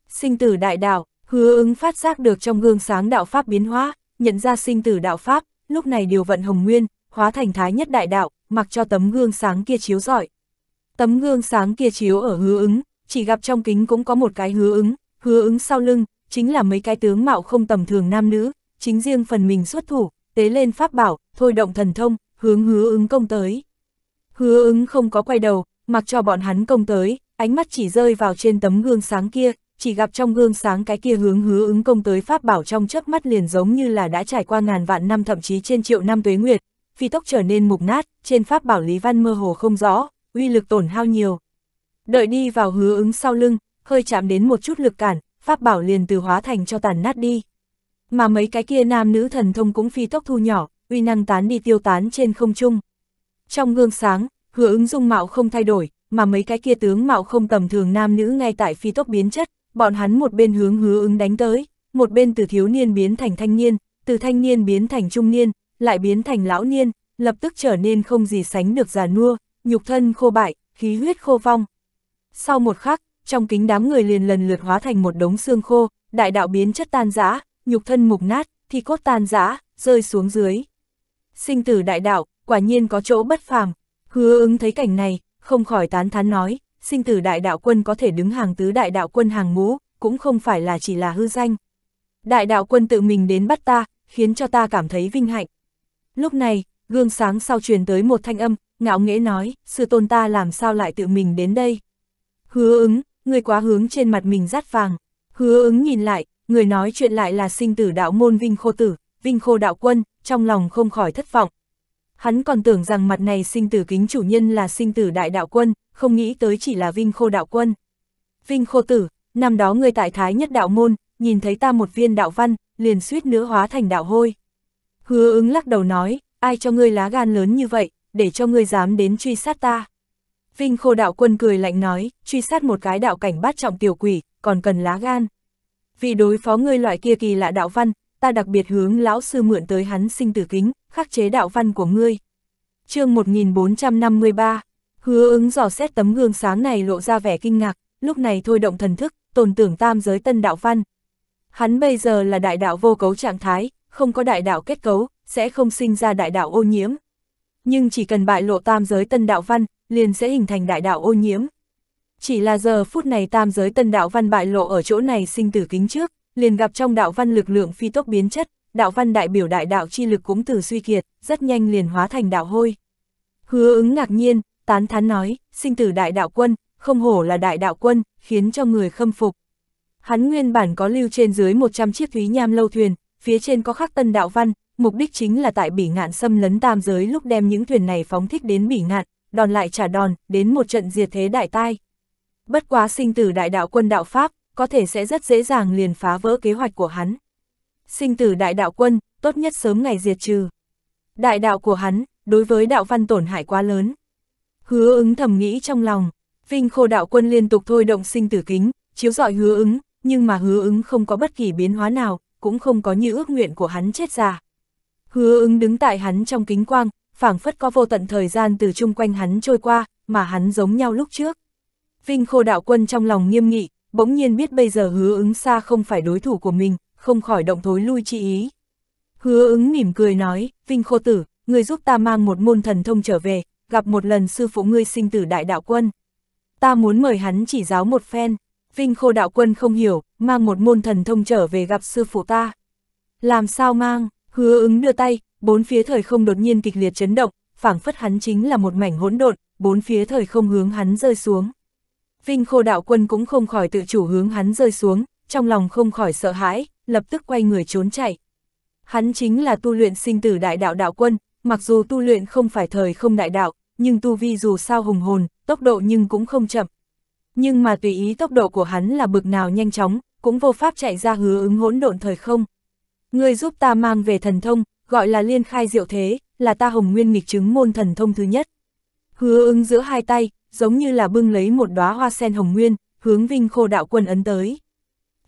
Sinh tử đại đạo, Hứa ứng phát giác được trong gương sáng đạo pháp biến hóa, nhận ra sinh tử đạo pháp, lúc này điều vận hồng nguyên, hóa thành thái nhất đại đạo, mặc cho tấm gương sáng kia chiếu rọi. Tấm gương sáng kia chiếu ở hứa ứng, chỉ gặp trong kính cũng có một cái hứa ứng, hứa ứng sau lưng, chính là mấy cái tướng mạo không tầm thường nam nữ, chính riêng phần mình xuất thủ, tế lên pháp bảo, thôi động thần thông, hướng hứa ứng công tới. Hứa ứng không có quay đầu, mặc cho bọn hắn công tới, ánh mắt chỉ rơi vào trên tấm gương sáng kia, chỉ gặp trong gương sáng cái kia hướng hứa ứng công tới pháp bảo trong chớp mắt liền giống như là đã trải qua ngàn vạn năm thậm chí trên triệu năm tuế nguyệt, phi tốc trở nên mục nát, trên pháp bảo Lý Văn mơ hồ không rõ, uy lực tổn hao nhiều. Đợi đi vào hứa ứng sau lưng, hơi chạm đến một chút lực cản, pháp bảo liền từ hóa thành cho tàn nát đi. Mà mấy cái kia nam nữ thần thông cũng phi tốc thu nhỏ, uy năng tán đi tiêu tán trên không trung. Trong gương sáng, hứa ứng dung mạo không thay đổi, mà mấy cái kia tướng mạo không tầm thường nam nữ ngay tại phi tốc biến chất, bọn hắn một bên hướng hứa ứng đánh tới, một bên từ thiếu niên biến thành thanh niên, từ thanh niên biến thành trung niên, lại biến thành lão niên, lập tức trở nên không gì sánh được già nua, nhục thân khô bại, khí huyết khô vong. Sau một khắc, trong kính đám người liền lần lượt hóa thành một đống xương khô, đại đạo biến chất tan rã, nhục thân mục nát, thi cốt tan rã, rơi xuống dưới. Sinh tử đại đạo, quả nhiên có chỗ bất phàm. Hứa ứng thấy cảnh này, không khỏi tán thán nói, sinh tử đại đạo quân có thể đứng hàng tứ đại đạo quân hàng ngũ, cũng không phải là chỉ là hư danh. Đại đạo quân tự mình đến bắt ta, khiến cho ta cảm thấy vinh hạnh. Lúc này, gương sáng sau truyền tới một thanh âm, ngạo nghễ nói, sư tôn ta làm sao lại tự mình đến đây. Hứa ứng, người quá hướng trên mặt mình rát vàng. Hứa ứng nhìn lại, người nói chuyện lại là sinh tử đạo môn Vinh Khô Tử, Vinh Khô Đạo Quân, trong lòng không khỏi thất vọng, Hắn còn tưởng rằng mặt này sinh tử kính chủ nhân là sinh tử đại đạo quân, không nghĩ tới chỉ là Vinh Khô đạo quân. Vinh Khô tử, năm đó người tại Thái nhất đạo môn, nhìn thấy ta một viên đạo văn, liền suýt nữa hóa thành đạo hôi. Hứa ứng lắc đầu nói, ai cho ngươi lá gan lớn như vậy, để cho ngươi dám đến truy sát ta. Vinh Khô đạo quân cười lạnh nói, truy sát một cái đạo cảnh bát trọng tiểu quỷ, còn cần lá gan. Vì đối phó ngươi loại kia kỳ lạ đạo văn, ta đặc biệt hướng lão sư mượn tới hắn sinh tử kính, khắc chế đạo văn của ngươi. chương 1453, hứa ứng dò xét tấm gương sáng này lộ ra vẻ kinh ngạc, lúc này thôi động thần thức, tồn tưởng tam giới tân đạo văn. Hắn bây giờ là đại đạo vô cấu trạng thái, không có đại đạo kết cấu, sẽ không sinh ra đại đạo ô nhiễm. Nhưng chỉ cần bại lộ tam giới tân đạo văn, liền sẽ hình thành đại đạo ô nhiễm. Chỉ là giờ phút này tam giới tân đạo văn bại lộ ở chỗ này sinh tử kính trước, liền gặp trong đạo văn lực lượng phi tốc biến chất, đạo văn đại biểu đại đạo chi lực cũng từ suy kiệt, rất nhanh liền hóa thành đạo hôi. Hứa ứng ngạc nhiên, tán thán nói, sinh tử đại đạo quân, không hổ là đại đạo quân, khiến cho người khâm phục. Hắn nguyên bản có lưu trên dưới 100 chiếc thúy nham lâu thuyền, phía trên có khắc tân đạo văn, mục đích chính là tại bỉ ngạn xâm lấn tam giới lúc đem những thuyền này phóng thích đến bỉ ngạn, đòn lại trả đòn, đến một trận diệt thế đại tai. Bất quá sinh tử đại đạo quân đạo Pháp, có thể sẽ rất dễ dàng liền phá vỡ kế hoạch của hắn. Sinh tử đại đạo quân, tốt nhất sớm ngày diệt trừ. Đại đạo của hắn, đối với đạo văn tổn hại quá lớn. Hứa ứng thầm nghĩ trong lòng, Vinh khô đạo quân liên tục thôi động sinh tử kính, chiếu dọi hứa ứng, nhưng mà hứa ứng không có bất kỳ biến hóa nào, cũng không có như ước nguyện của hắn chết ra Hứa ứng đứng tại hắn trong kính quang, phảng phất có vô tận thời gian từ chung quanh hắn trôi qua, mà hắn giống nhau lúc trước. Vinh khô đạo quân trong lòng nghiêm nghị, bỗng nhiên biết bây giờ hứa ứng xa không phải đối thủ của mình, không khỏi động thối lui chi ý. Hứa ứng mỉm cười nói, Vinh Khô Tử, người giúp ta mang một môn thần thông trở về, gặp một lần sư phụ ngươi sinh tử đại đạo quân. Ta muốn mời hắn chỉ giáo một phen, Vinh Khô Đạo Quân không hiểu, mang một môn thần thông trở về gặp sư phụ ta. Làm sao mang, hứa ứng đưa tay, bốn phía thời không đột nhiên kịch liệt chấn động, phảng phất hắn chính là một mảnh hỗn độn, bốn phía thời không hướng hắn rơi xuống. Vinh Khô Đạo Quân cũng không khỏi tự chủ hướng hắn rơi xuống, trong lòng không khỏi sợ hãi, lập tức quay người trốn chạy. Hắn chính là tu luyện sinh tử đại đạo đạo quân, mặc dù tu luyện không phải thời không đại đạo, nhưng tu vi dù sao hùng hồn, tốc độ nhưng cũng không chậm. Nhưng mà tùy ý tốc độ của hắn là bực nào nhanh chóng, cũng vô pháp chạy ra hứa ứng hỗn độn thời không. Người giúp ta mang về thần thông, gọi là liên khai diệu thế, là ta hồng nguyên nghịch chứng môn thần thông thứ nhất. Hứa ứng giữa hai tay, giống như là bưng lấy một đóa hoa sen hồng nguyên, hướng Vinh Khô Đạo Quân ấn tới.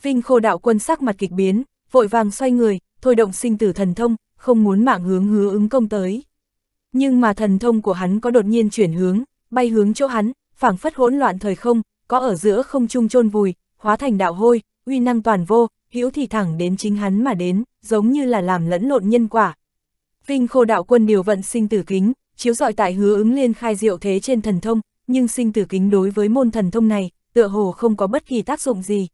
Vinh Khô Đạo Quân sắc mặt kịch biến, vội vàng xoay người, thôi động sinh tử thần thông, không muốn mạng hướng hứa ứng công tới. Nhưng mà thần thông của hắn có đột nhiên chuyển hướng, bay hướng chỗ hắn, phảng phất hỗn loạn thời không, có ở giữa không trung chôn vùi, hóa thành đạo hôi, uy năng toàn vô, hữu thì thẳng đến chính hắn mà đến, giống như là làm lẫn lộn nhân quả. Vinh Khô Đạo Quân điều vận sinh tử kính, chiếu dọi tại hứa ứng liên khai diệu thế trên thần thông, nhưng sinh tử kính đối với môn thần thông này, tựa hồ không có bất kỳ tác dụng gì.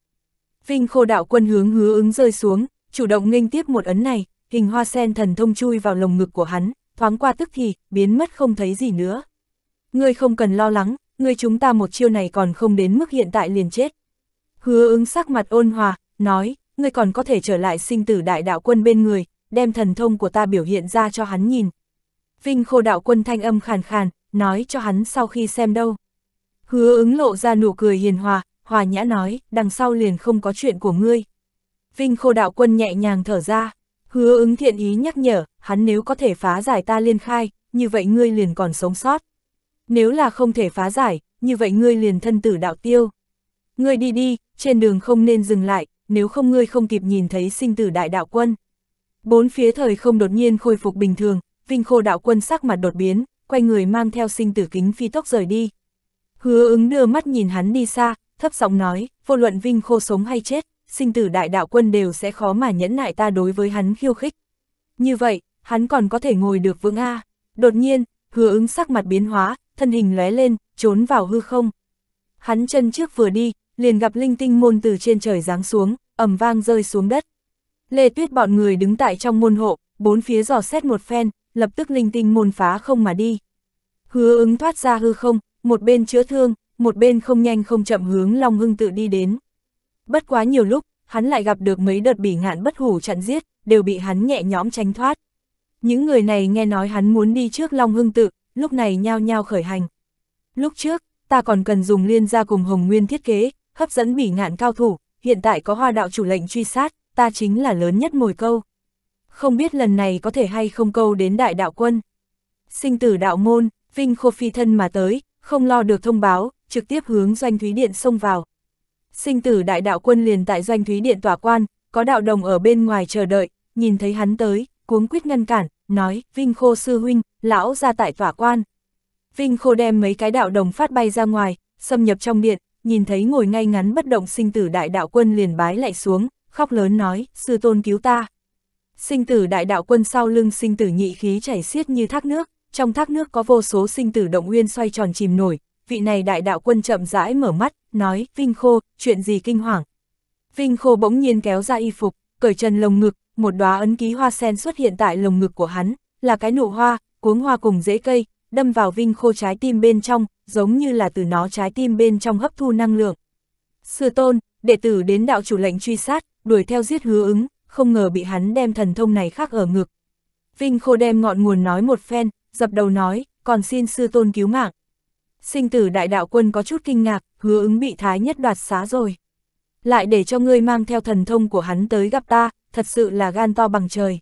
Vinh khô đạo quân hướng hứa ứng rơi xuống, chủ động nghênh tiếp một ấn này, hình hoa sen thần thông chui vào lồng ngực của hắn, thoáng qua tức thì, biến mất không thấy gì nữa. Ngươi không cần lo lắng, ngươi chúng ta một chiêu này còn không đến mức hiện tại liền chết. Hứa ứng sắc mặt ôn hòa, nói, ngươi còn có thể trở lại sinh tử đại đạo quân bên người, đem thần thông của ta biểu hiện ra cho hắn nhìn. Vinh khô đạo quân thanh âm khàn khàn, nói cho hắn sau khi xem đâu. Hứa ứng lộ ra nụ cười hiền hòa, hòa nhã nói, đằng sau liền không có chuyện của ngươi. Vinh khô đạo quân nhẹ nhàng thở ra, hứa ứng thiện ý nhắc nhở, hắn nếu có thể phá giải ta liên khai, như vậy ngươi liền còn sống sót. Nếu là không thể phá giải, như vậy ngươi liền thân tử đạo tiêu. Ngươi đi đi, trên đường không nên dừng lại, nếu không ngươi không kịp nhìn thấy sinh tử đại đạo quân. Bốn phía thời không đột nhiên khôi phục bình thường, Vinh Khô đạo quân sắc mặt đột biến, quay người mang theo sinh tử kính phi tốc rời đi. Hứa ứng đưa mắt nhìn hắn đi xa, thấp giọng nói, vô luận Vinh Khô sống hay chết, sinh tử đại đạo quân đều sẽ khó mà nhẫn nại ta đối với hắn khiêu khích. Như vậy, hắn còn có thể ngồi được vững A. Đột nhiên, hứa ứng sắc mặt biến hóa, thân hình lóe lên, trốn vào hư không. Hắn chân trước vừa đi, liền gặp linh tinh môn từ trên trời giáng xuống, ẩm vang rơi xuống đất. Lê Tuyết bọn người đứng tại trong môn hộ, bốn phía dò xét một phen, lập tức linh tinh môn phá không mà đi. Hứa ứng thoát ra hư không, một bên chữa thương, một bên không nhanh không chậm hướng Long Hưng tự đi đến. Bất quá nhiều lúc, hắn lại gặp được mấy đợt bỉ ngạn bất hủ chặn giết, đều bị hắn nhẹ nhõm tránh thoát. Những người này nghe nói hắn muốn đi trước Long Hưng tự, lúc này nhao nhao khởi hành. Lúc trước, ta còn cần dùng liên gia cùng Hồng Nguyên thiết kế, hấp dẫn bỉ ngạn cao thủ, hiện tại có hoa đạo chủ lệnh truy sát, ta chính là lớn nhất mồi câu không biết lần này có thể hay không câu đến đại đạo quân. Sinh tử đạo môn, Vinh Khô Phi thân mà tới, không lo được thông báo, trực tiếp hướng Doanh Thúy Điện xông vào. Sinh tử đại đạo quân liền tại Doanh Thúy Điện tỏa quan, có đạo đồng ở bên ngoài chờ đợi, nhìn thấy hắn tới, cuống quyết ngăn cản, nói, Vinh Khô Sư Huynh, lão ra tại tỏa quan. Vinh Khô đem mấy cái đạo đồng phát bay ra ngoài, xâm nhập trong điện, nhìn thấy ngồi ngay ngắn bất động sinh tử đại đạo quân liền bái lại xuống, khóc lớn nói, sư tôn cứu ta. Sinh tử đại đạo quân sau lưng sinh tử nhị khí chảy xiết như thác nước, trong thác nước có vô số sinh tử động nguyên xoay tròn chìm nổi, vị này đại đạo quân chậm rãi mở mắt, nói, Vinh Khô, chuyện gì kinh hoàng. Vinh Khô bỗng nhiên kéo ra y phục, cởi trần lồng ngực, một đóa ấn ký hoa sen xuất hiện tại lồng ngực của hắn, là cái nụ hoa, cuống hoa cùng rễ cây, đâm vào Vinh Khô trái tim bên trong, giống như là từ nó trái tim bên trong hấp thu năng lượng. Sư tôn, đệ tử đến đạo chủ lệnh truy sát, đuổi theo giết hứa ứng, không ngờ bị hắn đem thần thông này khắc ở ngực. Vinh Khô đem ngọn nguồn nói một phen, dập đầu nói, còn xin sư tôn cứu mạng. Sinh tử đại đạo quân có chút kinh ngạc, hứa ứng bị thái nhất đoạt xá rồi. Lại để cho ngươi mang theo thần thông của hắn tới gặp ta, thật sự là gan to bằng trời.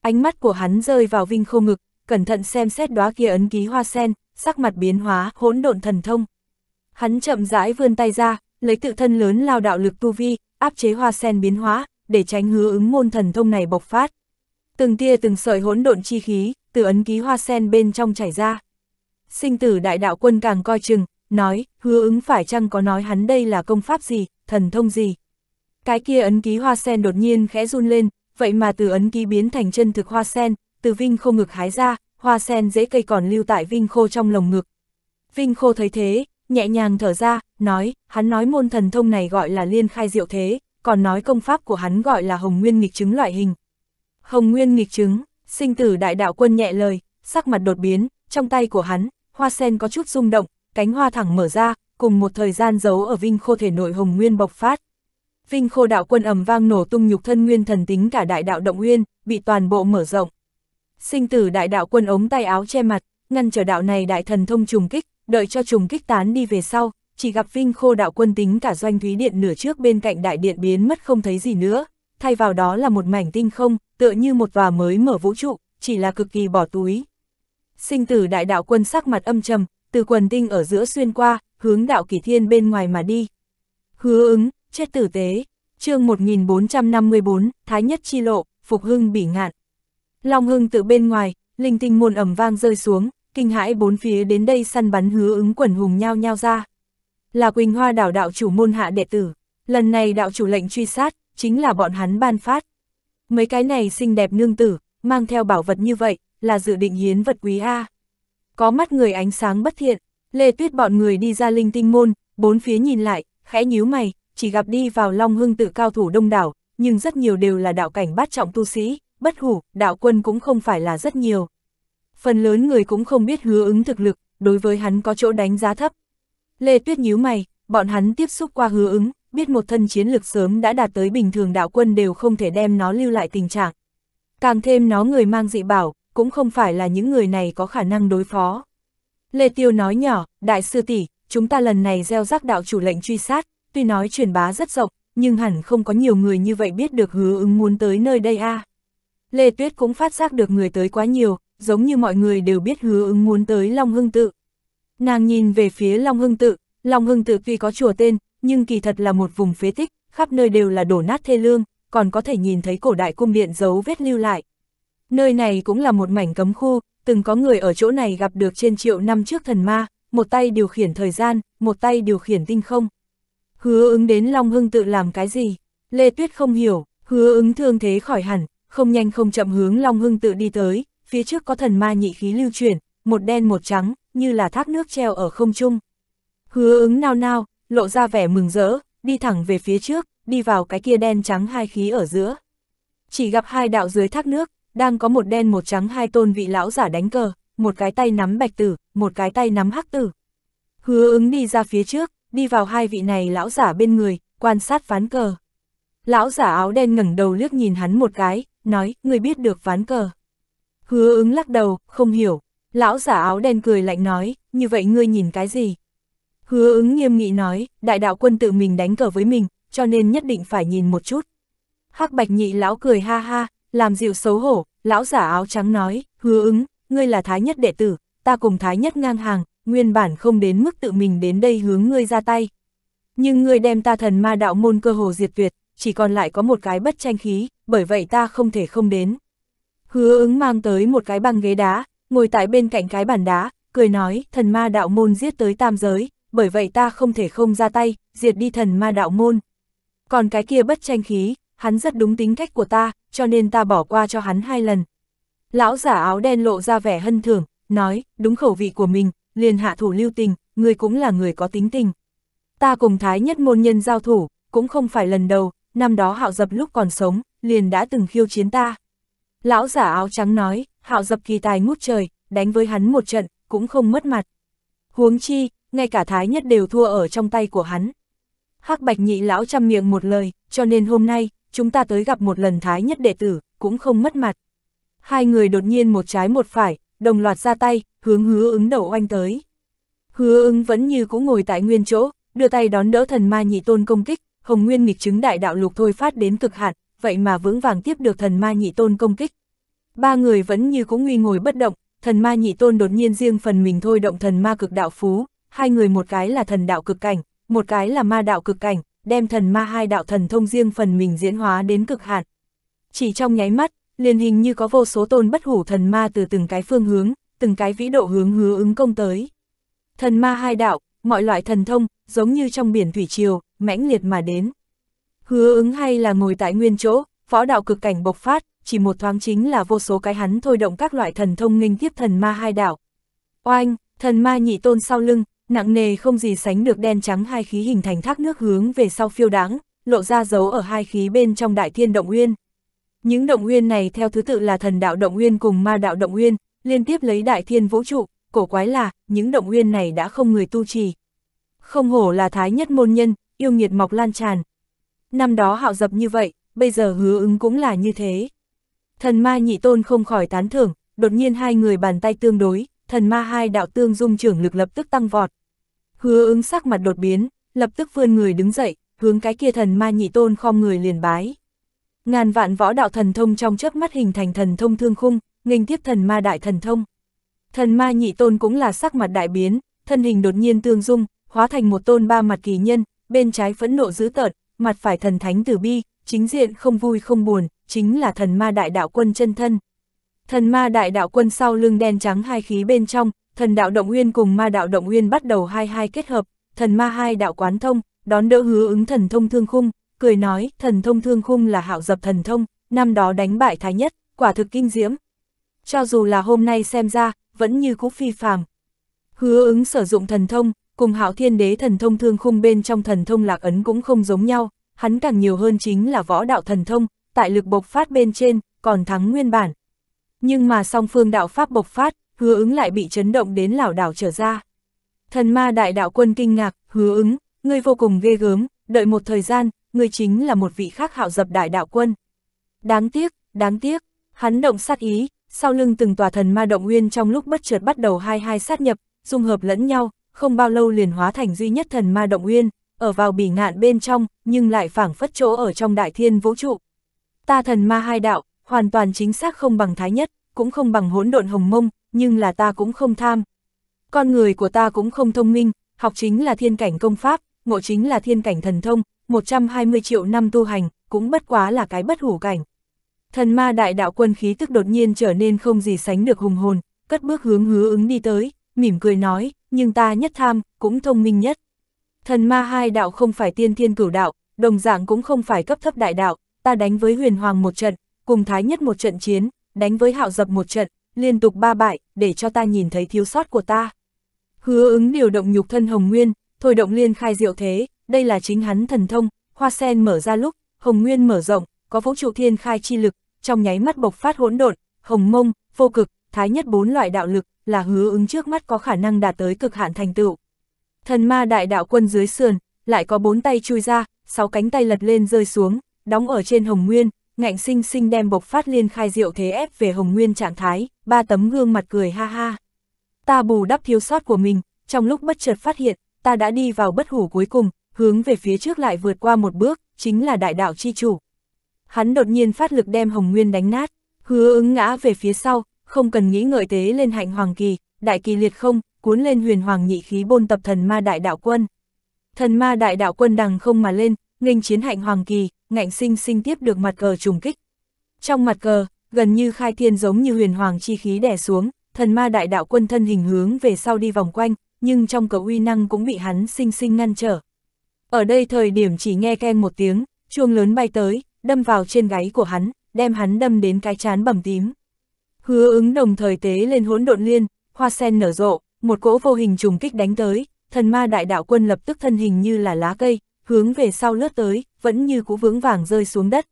Ánh mắt của hắn rơi vào Vinh Khô ngực, cẩn thận xem xét đóa kia ấn ký hoa sen, sắc mặt biến hóa, hỗn độn thần thông. Hắn chậm rãi vươn tay ra, lấy tự thân lớn lao đạo lực tu vi, áp chế hoa sen biến hóa, để tránh hứa ứng môn thần thông này bộc phát. Từng tia từng sợi hỗn độn chi khí, từ ấn ký hoa sen bên trong chảy ra. Sinh tử đại đạo quân càng coi chừng, nói, hứa ứng phải chăng có nói hắn đây là công pháp gì, thần thông gì. Cái kia ấn ký hoa sen đột nhiên khẽ run lên, vậy mà từ ấn ký biến thành chân thực hoa sen, từ vinh khô ngực hái ra, hoa sen dễ cây còn lưu tại vinh khô trong lồng ngực. Vinh khô thấy thế, nhẹ nhàng thở ra, nói, hắn nói môn thần thông này gọi là liên khai diệu thế, còn nói công pháp của hắn gọi là Hồng Nguyên nghịch chứng loại hình. Hồng Nguyên nghịch chứng, sinh tử đại đạo quân nhẹ lời, sắc mặt đột biến, trong tay của hắn, hoa sen có chút rung động, cánh hoa thẳng mở ra, cùng một thời gian giấu ở Vinh Khô thể nội Hồng Nguyên bộc phát. Vinh Khô đạo quân ầm vang nổ tung nhục thân nguyên thần tính cả đại đạo động nguyên, bị toàn bộ mở rộng. Sinh tử đại đạo quân ống tay áo che mặt, ngăn trở đạo này đại thần thông trùng kích, đợi cho trùng kích tán đi về sau, chỉ gặp Vinh Khô đạo quân tính cả doanh thúy điện nửa trước bên cạnh đại điện biến mất không thấy gì nữa, thay vào đó là một mảnh tinh không, tựa như một vò mới mở vũ trụ, chỉ là cực kỳ bỏ túi. Sinh tử đại đạo quân sắc mặt âm trầm, từ quần tinh ở giữa xuyên qua, hướng đạo kỳ thiên bên ngoài mà đi. Hứa ứng, chết tử tế, chương 1454, Thái Nhất Chi Lộ, Phục Hưng bỉ ngạn. Long Hưng từ bên ngoài, linh tinh môn ẩm vang rơi xuống, kinh hãi bốn phía đến đây săn bắn hứa ứng quần hùng nhao nhao ra là Quỳnh Hoa đảo đạo chủ môn hạ đệ tử. Lần này đạo chủ lệnh truy sát, chính là bọn hắn ban phát. Mấy cái này xinh đẹp nương tử, mang theo bảo vật như vậy, là dự định hiến vật quý A. Có mắt người ánh sáng bất thiện, Lê Tuyết bọn người đi ra linh tinh môn, bốn phía nhìn lại, khẽ nhíu mày, chỉ gặp đi vào long hưng tự cao thủ đông đảo, nhưng rất nhiều đều là đạo cảnh bát trọng tu sĩ, bất hủ, đạo quân cũng không phải là rất nhiều. Phần lớn người cũng không biết hứa ứng thực lực, đối với hắn có chỗ đánh giá thấp, Lê Tuyết nhíu mày, bọn hắn tiếp xúc qua hứa ứng, biết một thân chiến lực sớm đã đạt tới bình thường đạo quân đều không thể đem nó lưu lại tình trạng. Càng thêm nó người mang dị bảo, cũng không phải là những người này có khả năng đối phó. Lê Tiêu nói nhỏ, đại sư tỷ, chúng ta lần này gieo rắc đạo chủ lệnh truy sát, tuy nói truyền bá rất rộng, nhưng hẳn không có nhiều người như vậy biết được hứa ứng muốn tới nơi đây a. À. Lê Tuyết cũng phát giác được người tới quá nhiều, giống như mọi người đều biết hứa ứng muốn tới Long Hưng Tự. Nàng nhìn về phía Long Hưng Tự, Long Hưng Tự tuy có chùa tên, nhưng kỳ thật là một vùng phế tích, khắp nơi đều là đổ nát thê lương, còn có thể nhìn thấy cổ đại cung điện dấu vết lưu lại. Nơi này cũng là một mảnh cấm khu, từng có người ở chỗ này gặp được trên triệu năm trước thần ma, một tay điều khiển thời gian, một tay điều khiển tinh không. Hứa ứng đến Long Hưng tự làm cái gì? Lê Tuyết không hiểu, hứa ứng thương thế khỏi hẳn, không nhanh không chậm hướng Long Hưng tự đi tới, phía trước có thần ma nhị khí lưu chuyển, một đen một trắng, như là thác nước treo ở không trung. Hứa ứng nao nao, lộ ra vẻ mừng rỡ, đi thẳng về phía trước, đi vào cái kia đen trắng hai khí ở giữa. Chỉ gặp hai đạo dưới thác nước, đang có một đen một trắng hai tôn vị lão giả đánh cờ, một cái tay nắm bạch tử, một cái tay nắm hắc tử. Hứa ứng đi ra phía trước, đi vào hai vị này lão giả bên người, quan sát ván cờ. Lão giả áo đen ngẩng đầu liếc nhìn hắn một cái, nói, người biết được ván cờ. Hứa ứng lắc đầu, không hiểu, Lão giả áo đen cười lạnh nói, như vậy ngươi nhìn cái gì? Hứa ứng nghiêm nghị nói, đại đạo quân tự mình đánh cờ với mình, cho nên nhất định phải nhìn một chút. hắc bạch nhị lão cười ha ha, làm dịu xấu hổ, lão giả áo trắng nói, hứa ứng, ngươi là thái nhất đệ tử, ta cùng thái nhất ngang hàng, nguyên bản không đến mức tự mình đến đây hướng ngươi ra tay. Nhưng ngươi đem ta thần ma đạo môn cơ hồ diệt tuyệt, chỉ còn lại có một cái bất tranh khí, bởi vậy ta không thể không đến. Hứa ứng mang tới một cái băng ghế đá, ngồi tại bên cạnh cái bàn đá, cười nói, thần ma đạo môn giết tới tam giới, bởi vậy ta không thể không ra tay, diệt đi thần ma đạo môn. Còn cái kia bất tranh khí, hắn rất đúng tính cách của ta, cho nên ta bỏ qua cho hắn hai lần. Lão giả áo đen lộ ra vẻ hân thưởng, nói, đúng khẩu vị của mình, liền hạ thủ lưu tình, người cũng là người có tính tình. Ta cùng thái nhất môn nhân giao thủ, cũng không phải lần đầu, năm đó hạo dập lúc còn sống, liền đã từng khiêu chiến ta. Lão giả áo trắng nói, hạo dập kỳ tài ngút trời, đánh với hắn một trận, cũng không mất mặt. Huống chi, ngay cả thái nhất đều thua ở trong tay của hắn. hắc bạch nhị lão chăm miệng một lời, cho nên hôm nay, chúng ta tới gặp một lần thái nhất đệ tử, cũng không mất mặt. Hai người đột nhiên một trái một phải, đồng loạt ra tay, hướng hứa ứng đầu oanh tới. Hứa ứng vẫn như cũ ngồi tại nguyên chỗ, đưa tay đón đỡ thần ma nhị tôn công kích, hồng nguyên nghịch chứng đại đạo lục thôi phát đến cực hạn, vậy mà vững vàng tiếp được thần ma nhị tôn công kích. Ba người vẫn như cũng nguy ngồi bất động, thần ma nhị tôn đột nhiên riêng phần mình thôi động thần ma cực đạo phú, hai người một cái là thần đạo cực cảnh, một cái là ma đạo cực cảnh, đem thần ma hai đạo thần thông riêng phần mình diễn hóa đến cực hạn. Chỉ trong nháy mắt, liền hình như có vô số tôn bất hủ thần ma từ từng cái phương hướng, từng cái vĩ độ hướng hứa ứng công tới. Thần ma hai đạo, mọi loại thần thông, giống như trong biển thủy triều, mãnh liệt mà đến. Hứa ứng hay là ngồi tại nguyên chỗ, võ đạo cực cảnh bộc phát, chỉ một thoáng chính là vô số cái hắn thôi động các loại thần thông nghinh tiếp thần ma hai đảo. Oanh, thần ma nhị tôn sau lưng, nặng nề không gì sánh được đen trắng hai khí hình thành thác nước hướng về sau phiêu đáng, lộ ra dấu ở hai khí bên trong đại thiên động nguyên Những động nguyên này theo thứ tự là thần đạo động nguyên cùng ma đạo động nguyên liên tiếp lấy đại thiên vũ trụ, cổ quái là, những động nguyên này đã không người tu trì. Không hổ là thái nhất môn nhân, yêu nghiệt mọc lan tràn. Năm đó hạo dập như vậy, bây giờ hứa ứng cũng là như thế. Thần ma nhị tôn không khỏi tán thưởng, đột nhiên hai người bàn tay tương đối, thần ma hai đạo tương dung trưởng lực lập tức tăng vọt. Hứa ứng sắc mặt đột biến, lập tức vươn người đứng dậy, hướng cái kia thần ma nhị tôn khom người liền bái. Ngàn vạn võ đạo thần thông trong chớp mắt hình thành thần thông thương khung, nghênh tiếp thần ma đại thần thông. Thần ma nhị tôn cũng là sắc mặt đại biến, thân hình đột nhiên tương dung, hóa thành một tôn ba mặt kỳ nhân, bên trái phẫn nộ dữ tợn, mặt phải thần thánh tử bi, chính diện không vui không buồn, chính là thần ma đại đạo quân chân thân. Thần ma đại đạo quân sau lưng đen trắng hai khí bên trong, thần đạo động nguyên cùng ma đạo động nguyên bắt đầu hai hai kết hợp, thần ma hai đạo quán thông, đón đỡ hứa ứng thần thông thương khung, cười nói, thần thông thương khung là hạo dập thần thông, năm đó đánh bại thái nhất, quả thực kinh diễm. Cho dù là hôm nay xem ra, vẫn như cũ phi phàm. Hứa ứng sử dụng thần thông, cùng hạo thiên đế thần thông thương khung bên trong thần thông lạc ấn cũng không giống nhau, hắn càng nhiều hơn chính là võ đạo thần thông, tại lực bộc phát bên trên, còn thắng nguyên bản. Nhưng mà song phương đạo pháp bộc phát, hứa ứng lại bị chấn động đến lảo đảo trở ra. Thần ma đại đạo quân kinh ngạc, hứa ứng, ngươi vô cùng ghê gớm, đợi một thời gian, ngươi chính là một vị khác hạo dập đại đạo quân. Đáng tiếc, đáng tiếc, hắn động sát ý, sau lưng từng tòa thần ma động nguyên trong lúc bất chợt bắt đầu hai hai sát nhập, dung hợp lẫn nhau, không bao lâu liền hóa thành duy nhất thần ma động nguyên, ở vào bỉ ngạn bên trong, nhưng lại phảng phất chỗ ở trong đại thiên vũ trụ. Ta thần ma hai đạo, hoàn toàn chính xác không bằng thái nhất, cũng không bằng hỗn độn hồng mông, nhưng là ta cũng không tham. Con người của ta cũng không thông minh, học chính là thiên cảnh công pháp, ngộ chính là thiên cảnh thần thông, 120 triệu năm tu hành, cũng bất quá là cái bất hủ cảnh. Thần ma đại đạo quân khí tức đột nhiên trở nên không gì sánh được hùng hồn, cất bước hướng hứa ứng đi tới, mỉm cười nói, nhưng ta nhất tham, cũng thông minh nhất. Thần ma hai đạo không phải tiên thiên cửu đạo, đồng dạng cũng không phải cấp thấp đại đạo, ta đánh với huyền hoàng một trận, cùng thái nhất một trận chiến, đánh với hạo dập một trận, liên tục ba bại, để cho ta nhìn thấy thiếu sót của ta. Hứa ứng điều động nhục thân Hồng Nguyên, thôi động liên khai diệu thế, đây là chính hắn thần thông, hoa sen mở ra lúc, Hồng Nguyên mở rộng, có vũ trụ thiên khai chi lực, trong nháy mắt bộc phát hỗn độn, hồng mông, vô cực, thái nhất bốn loại đạo lực, là hứa ứng trước mắt có khả năng đạt tới cực hạn thành tựu. Thần ma đại đạo quân dưới sườn, lại có bốn tay chui ra, sáu cánh tay lật lên rơi xuống, đóng ở trên Hồng Nguyên, ngạnh sinh sinh đem bộc phát liên khai diệu thế ép về Hồng Nguyên trạng thái, ba tấm gương mặt cười ha ha. Ta bù đắp thiếu sót của mình, trong lúc bất chợt phát hiện, ta đã đi vào bất hủ cuối cùng, hướng về phía trước lại vượt qua một bước, chính là đại đạo chi chủ. Hắn đột nhiên phát lực đem Hồng Nguyên đánh nát, hứa ứng ngã về phía sau, không cần nghĩ ngợi tế lên hạnh hoàng kỳ, đại kỳ liệt không, cuốn lên huyền hoàng nhị khí bôn tập thần ma đại đạo quân. Thần ma đại đạo quân đằng không mà lên, nghênh chiến hạnh hoàng kỳ, ngạnh sinh sinh tiếp được mặt cờ trùng kích. Trong mặt cờ, gần như khai thiên giống như huyền hoàng chi khí đè xuống, thần ma đại đạo quân thân hình hướng về sau đi vòng quanh, nhưng trong cờ uy năng cũng bị hắn sinh sinh ngăn trở. Ở đây thời điểm chỉ nghe khen một tiếng, chuông lớn bay tới, đâm vào trên gáy của hắn, đem hắn đâm đến cái chán bầm tím. Hứa ứng đồng thời tế lên hỗn độn liên, hoa sen nở rộ, một cỗ vô hình trùng kích đánh tới, thần ma đại đạo quân lập tức thân hình như là lá cây, hướng về sau lướt tới, vẫn như cũ vướng vàng rơi xuống đất.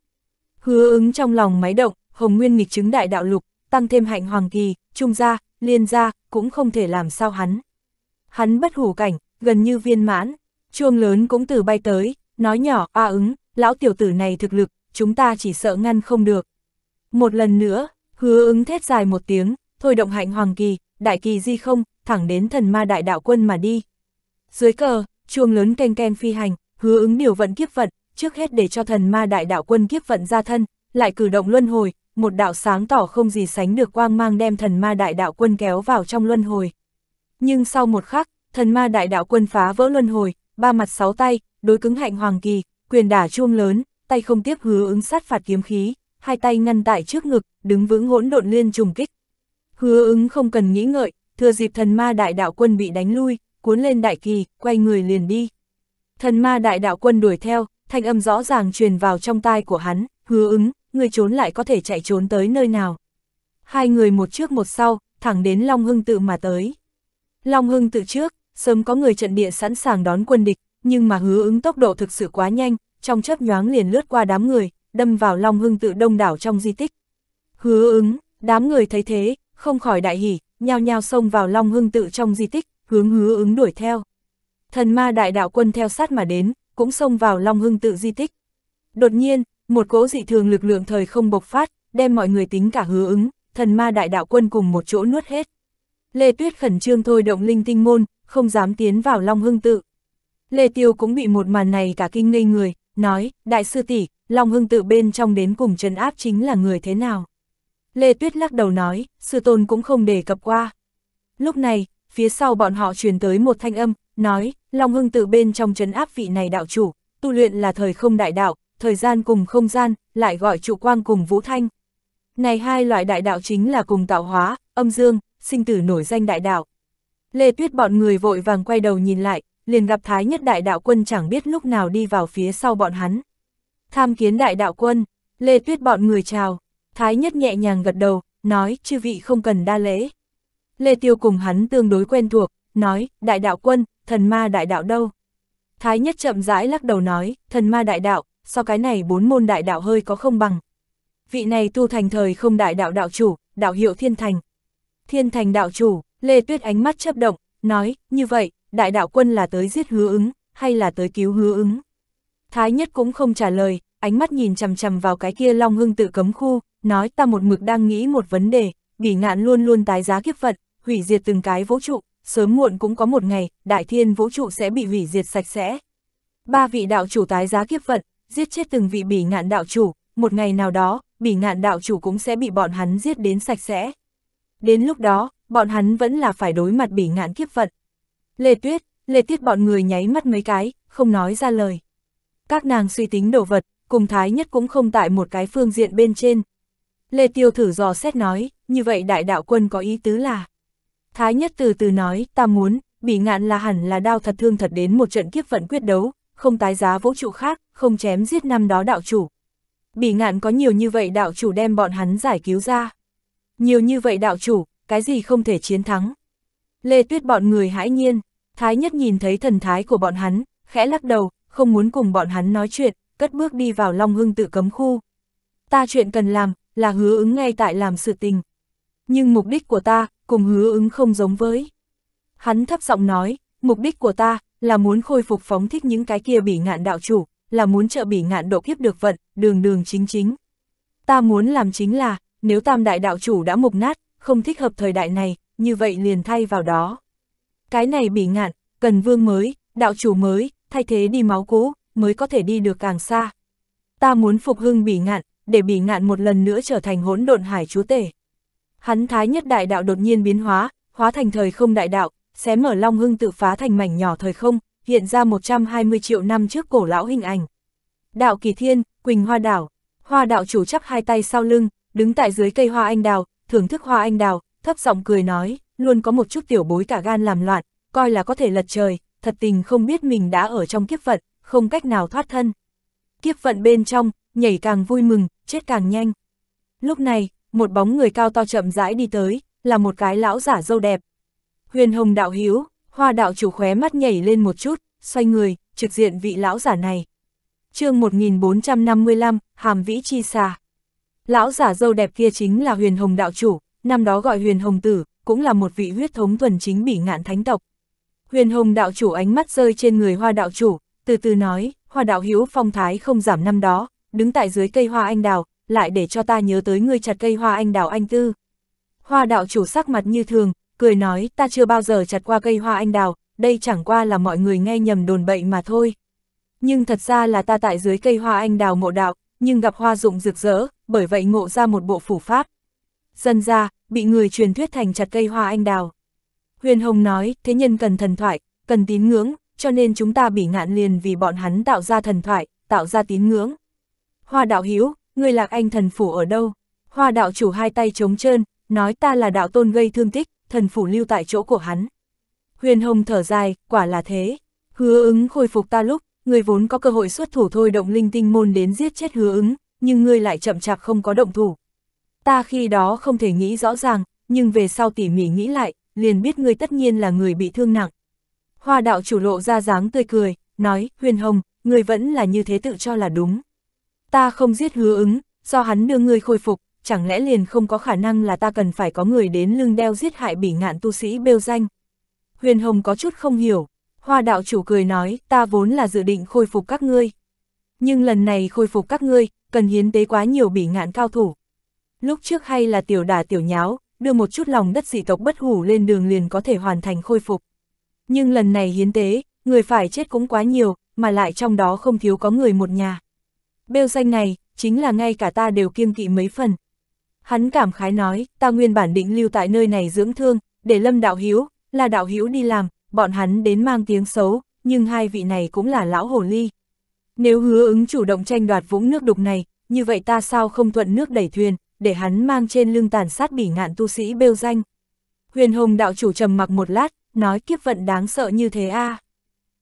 Hứa ứng trong lòng máy động, Hồng Nguyên nghịch chứng đại đạo lục, tăng thêm hạnh hoàng kỳ, trung gia, liên gia, cũng không thể làm sao hắn. Hắn bất hủ cảnh, gần như viên mãn, chuông lớn cũng từ bay tới, nói nhỏ, a ứng, lão tiểu tử này thực lực, chúng ta chỉ sợ ngăn không được. Một lần nữa, hứa ứng thét dài một tiếng, thôi động hạnh hoàng kỳ, đại kỳ di không, thẳng đến thần ma đại đạo quân mà đi. Dưới cờ, chuông lớn canh canh phi hành, hứa ứng điều vận kiếp vận, trước hết để cho thần ma đại đạo quân kiếp vận ra thân, lại cử động luân hồi, một đạo sáng tỏ không gì sánh được quang mang đem thần ma đại đạo quân kéo vào trong luân hồi. Nhưng sau một khắc, thần ma đại đạo quân phá vỡ luân hồi, ba mặt sáu tay, đối cứng hạnh hoàng kỳ, quyền đả chuông lớn, tay không tiếp hứa ứng sát phạt kiếm khí, hai tay ngăn tại trước ngực, đứng vững hỗn độn liên trùng kích. Hứa ứng không cần nghĩ ngợi, thừa dịp thần ma đại đạo quân bị đánh lui, cuốn lên đại kỳ, quay người liền đi. Thần ma đại đạo quân đuổi theo, thanh âm rõ ràng truyền vào trong tai của hắn, hứa ứng, người trốn lại có thể chạy trốn tới nơi nào. Hai người một trước một sau, thẳng đến Long Hưng tự mà tới. Long Hưng tự trước, sớm có người trận địa sẵn sàng đón quân địch, nhưng mà hứa ứng tốc độ thực sự quá nhanh, trong chớp nhoáng liền lướt qua đám người, đâm vào Long Hưng tự đông đảo trong di tích. Hứa ứng, đám người thấy thế, không khỏi đại hỉ, nhao nhao xông vào Long Hưng tự trong di tích, hướng hứa ứng đuổi theo thần ma đại đạo quân theo sát mà đến, cũng xông vào Long Hưng tự di tích. Đột nhiên, một cỗ dị thường lực lượng thời không bộc phát, đem mọi người tính cả hứa ứng, thần ma đại đạo quân cùng một chỗ nuốt hết. Lê Tuyết khẩn trương thôi động linh tinh môn, không dám tiến vào Long Hưng tự. Lê Tiêu cũng bị một màn này cả kinh ngây người, nói, đại sư tỷ Long Hưng tự bên trong đến cùng chân áp chính là người thế nào. Lê Tuyết lắc đầu nói, sư tôn cũng không đề cập qua. Lúc này, phía sau bọn họ truyền tới một thanh âm, Nói, Long Hưng tự bên trong trấn áp vị này đạo chủ, tu luyện là thời không đại đạo, thời gian cùng không gian, lại gọi trụ quang cùng vũ thanh. Này hai loại đại đạo chính là cùng tạo hóa, âm dương, sinh tử nổi danh đại đạo. Lê Tuyết bọn người vội vàng quay đầu nhìn lại, liền gặp Thái nhất đại đạo quân chẳng biết lúc nào đi vào phía sau bọn hắn. Tham kiến đại đạo quân, Lê Tuyết bọn người chào, Thái nhất nhẹ nhàng gật đầu, nói chư vị không cần đa lễ. Lê Tiêu cùng hắn tương đối quen thuộc, nói, đại đạo quân, thần ma đại đạo đâu? Thái nhất chậm rãi lắc đầu nói, thần ma đại đạo, so cái này bốn môn đại đạo hơi có không bằng. Vị này tu thành thời không đại đạo đạo chủ, đạo hiệu thiên thành. Thiên thành đạo chủ, Lê Tuyết ánh mắt chấp động, nói, như vậy, đại đạo quân là tới giết hứa ứng, hay là tới cứu hứa ứng? Thái nhất cũng không trả lời, ánh mắt nhìn chằm chằm vào cái kia long hưng tự cấm khu, nói ta một mực đang nghĩ một vấn đề, bỉ ngạn luôn luôn tái giá kiếp vận, hủy diệt từng cái vũ trụ, sớm muộn cũng có một ngày, đại thiên vũ trụ sẽ bị hủy diệt sạch sẽ. Ba vị đạo chủ tái giá kiếp vận, giết chết từng vị bỉ ngạn đạo chủ, một ngày nào đó, bỉ ngạn đạo chủ cũng sẽ bị bọn hắn giết đến sạch sẽ. Đến lúc đó, bọn hắn vẫn là phải đối mặt bỉ ngạn kiếp vận. Lê Tuyết, Lê Tiết bọn người nháy mắt mấy cái, không nói ra lời. Các nàng suy tính đồ vật, cùng Thái Nhất cũng không tại một cái phương diện bên trên. Lê Tiêu thử dò xét nói, như vậy đại đạo quân có ý tứ là, Thái Nhất từ từ nói, ta muốn, bị ngạn là hẳn là đao thật thương thật đến một trận kiếp vận quyết đấu, không tái giá vũ trụ khác, không chém giết năm đó đạo chủ. Bị ngạn có nhiều như vậy đạo chủ đem bọn hắn giải cứu ra. Nhiều như vậy đạo chủ, cái gì không thể chiến thắng. Lê Tuyết bọn người hãi nhiên, Thái Nhất nhìn thấy thần thái của bọn hắn, khẽ lắc đầu, không muốn cùng bọn hắn nói chuyện, cất bước đi vào Long Hưng tự cấm khu. Ta chuyện cần làm, là hứa ứng ngay tại làm sự tình nhưng mục đích của ta cùng hứa ứng không giống với. Hắn thấp giọng nói, mục đích của ta là muốn khôi phục phóng thích những cái kia bị ngạn đạo chủ, là muốn trợ bị ngạn độ kiếp được vận, đường đường chính chính. Ta muốn làm chính là, nếu tam đại đạo chủ đã mục nát, không thích hợp thời đại này, như vậy liền thay vào đó. Cái này bị ngạn, cần vương mới, đạo chủ mới, thay thế đi máu cũ, mới có thể đi được càng xa. Ta muốn phục hưng bị ngạn, để bị ngạn một lần nữa trở thành hỗn độn hải chúa tể. Hắn thái nhất đại đạo đột nhiên biến hóa, hóa thành thời không đại đạo, xé mở long hưng tự phá thành mảnh nhỏ thời không, hiện ra 120 triệu năm trước cổ lão hình ảnh. Đạo kỳ thiên, Quỳnh Hoa Đảo, Hoa Đạo chủ chắp hai tay sau lưng, đứng tại dưới cây hoa anh đào, thưởng thức hoa anh đào, thấp giọng cười nói, luôn có một chút tiểu bối cả gan làm loạn, coi là có thể lật trời, thật tình không biết mình đã ở trong kiếp vận, không cách nào thoát thân. Kiếp vận bên trong, nhảy càng vui mừng, chết càng nhanh. Lúc này, một bóng người cao to chậm rãi đi tới, là một cái lão giả dâu đẹp. Huyền hồng đạo hiếu, hoa đạo chủ khóe mắt nhảy lên một chút, xoay người, trực diện vị lão giả này. chương 1455, Hàm Vĩ Chi Xà. Lão giả dâu đẹp kia chính là huyền hồng đạo chủ, năm đó gọi huyền hồng tử, cũng là một vị huyết thống thuần chính bỉ ngạn thánh tộc. Huyền hồng đạo chủ ánh mắt rơi trên người hoa đạo chủ, từ từ nói, hoa đạo Hiếu phong thái không giảm năm đó, đứng tại dưới cây hoa anh đào, lại để cho ta nhớ tới ngươi chặt cây hoa anh đào anh tư. Hoa đạo chủ sắc mặt như thường, cười nói ta chưa bao giờ chặt qua cây hoa anh đào, đây chẳng qua là mọi người nghe nhầm đồn bậy mà thôi. Nhưng thật ra là ta tại dưới cây hoa anh đào ngộ đạo, nhưng gặp hoa dụng rực rỡ, bởi vậy ngộ ra một bộ phủ pháp. Dân ra, bị người truyền thuyết thành chặt cây hoa anh đào. Huyền Hồng nói, thế nhân cần thần thoại, cần tín ngưỡng, cho nên chúng ta bị ngạn liền vì bọn hắn tạo ra thần thoại, tạo ra tín ngưỡng. Hoa đạo hiếu, ngươi lạc anh thần phủ ở đâu? Hoa đạo chủ hai tay trống trơn, nói ta là đạo tôn gây thương tích, thần phủ lưu tại chỗ của hắn. Huyền Hồng thở dài, quả là thế. Hứa ứng khôi phục ta lúc, người vốn có cơ hội xuất thủ thôi động linh tinh môn đến giết chết hứa ứng, nhưng ngươi lại chậm chạp không có động thủ. Ta khi đó không thể nghĩ rõ ràng, nhưng về sau tỉ mỉ nghĩ lại, liền biết ngươi tất nhiên là người bị thương nặng. Hoa đạo chủ lộ ra dáng tươi cười, nói, Huyền Hồng, ngươi vẫn là như thế tự cho là đúng ta không giết hứa ứng, do hắn đưa ngươi khôi phục, chẳng lẽ liền không có khả năng là ta cần phải có người đến lưng đeo giết hại bỉ ngạn tu sĩ bêu danh. Huyền Hồng có chút không hiểu, hoa đạo chủ cười nói, ta vốn là dự định khôi phục các ngươi. Nhưng lần này khôi phục các ngươi, cần hiến tế quá nhiều bỉ ngạn cao thủ. Lúc trước hay là tiểu đà tiểu nháo, đưa một chút lòng đất dị tộc bất hủ lên đường liền có thể hoàn thành khôi phục. Nhưng lần này hiến tế, người phải chết cũng quá nhiều, mà lại trong đó không thiếu có người một nhà bêu danh này, chính là ngay cả ta đều kiêng kỵ mấy phần. Hắn cảm khái nói, ta nguyên bản định lưu tại nơi này dưỡng thương, để lâm đạo hiếu, là đạo hiếu đi làm, bọn hắn đến mang tiếng xấu, nhưng hai vị này cũng là lão hồ ly. Nếu hứa ứng chủ động tranh đoạt vũng nước đục này, như vậy ta sao không thuận nước đẩy thuyền, để hắn mang trên lưng tàn sát bỉ ngạn tu sĩ bêu danh. Huyền hồng đạo chủ trầm mặc một lát, nói kiếp vận đáng sợ như thế a à.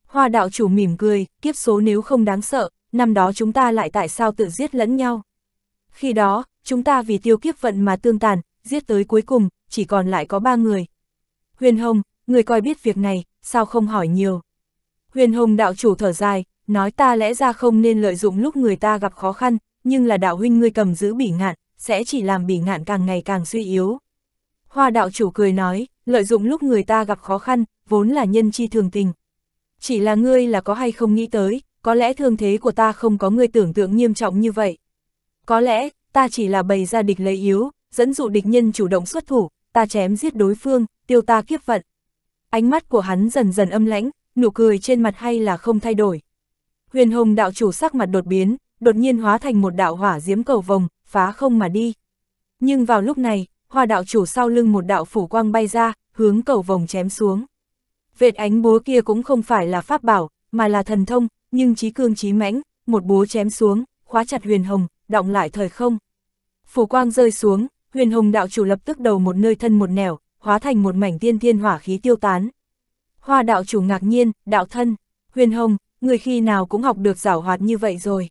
Hoa đạo chủ mỉm cười, kiếp số nếu không đáng sợ, năm đó chúng ta lại tại sao tự giết lẫn nhau. Khi đó, chúng ta vì tiêu kiếp vận mà tương tàn, giết tới cuối cùng, chỉ còn lại có ba người. Huyền Hồng, người coi biết việc này, sao không hỏi nhiều. Huyền Hồng đạo chủ thở dài, nói ta lẽ ra không nên lợi dụng lúc người ta gặp khó khăn, nhưng là đạo huynh ngươi cầm giữ bỉ ngạn, sẽ chỉ làm bỉ ngạn càng ngày càng suy yếu. Hoa đạo chủ cười nói, lợi dụng lúc người ta gặp khó khăn, vốn là nhân chi thường tình. Chỉ là ngươi là có hay không nghĩ tới, có lẽ thương thế của ta không có người tưởng tượng nghiêm trọng như vậy. Có lẽ, ta chỉ là bày ra địch lấy yếu, dẫn dụ địch nhân chủ động xuất thủ, ta chém giết đối phương, tiêu ta kiếp vận. Ánh mắt của hắn dần dần âm lãnh, nụ cười trên mặt hay là không thay đổi. Huyền Hồng đạo chủ sắc mặt đột biến, đột nhiên hóa thành một đạo hỏa diễm cầu vồng, phá không mà đi. Nhưng vào lúc này, hoa đạo chủ sau lưng một đạo phủ quang bay ra, hướng cầu vồng chém xuống. Vệt ánh búa kia cũng không phải là pháp bảo, mà là thần thông, nhưng trí cương trí mãnh, một búa chém xuống, khóa chặt huyền hồng, động lại thời không. Phủ quang rơi xuống, huyền hồng đạo chủ lập tức đầu một nơi thân một nẻo, hóa thành một mảnh tiên thiên hỏa khí tiêu tán. Hoa đạo chủ ngạc nhiên, đạo thân, huyền hồng, người khi nào cũng học được giảo hoạt như vậy rồi.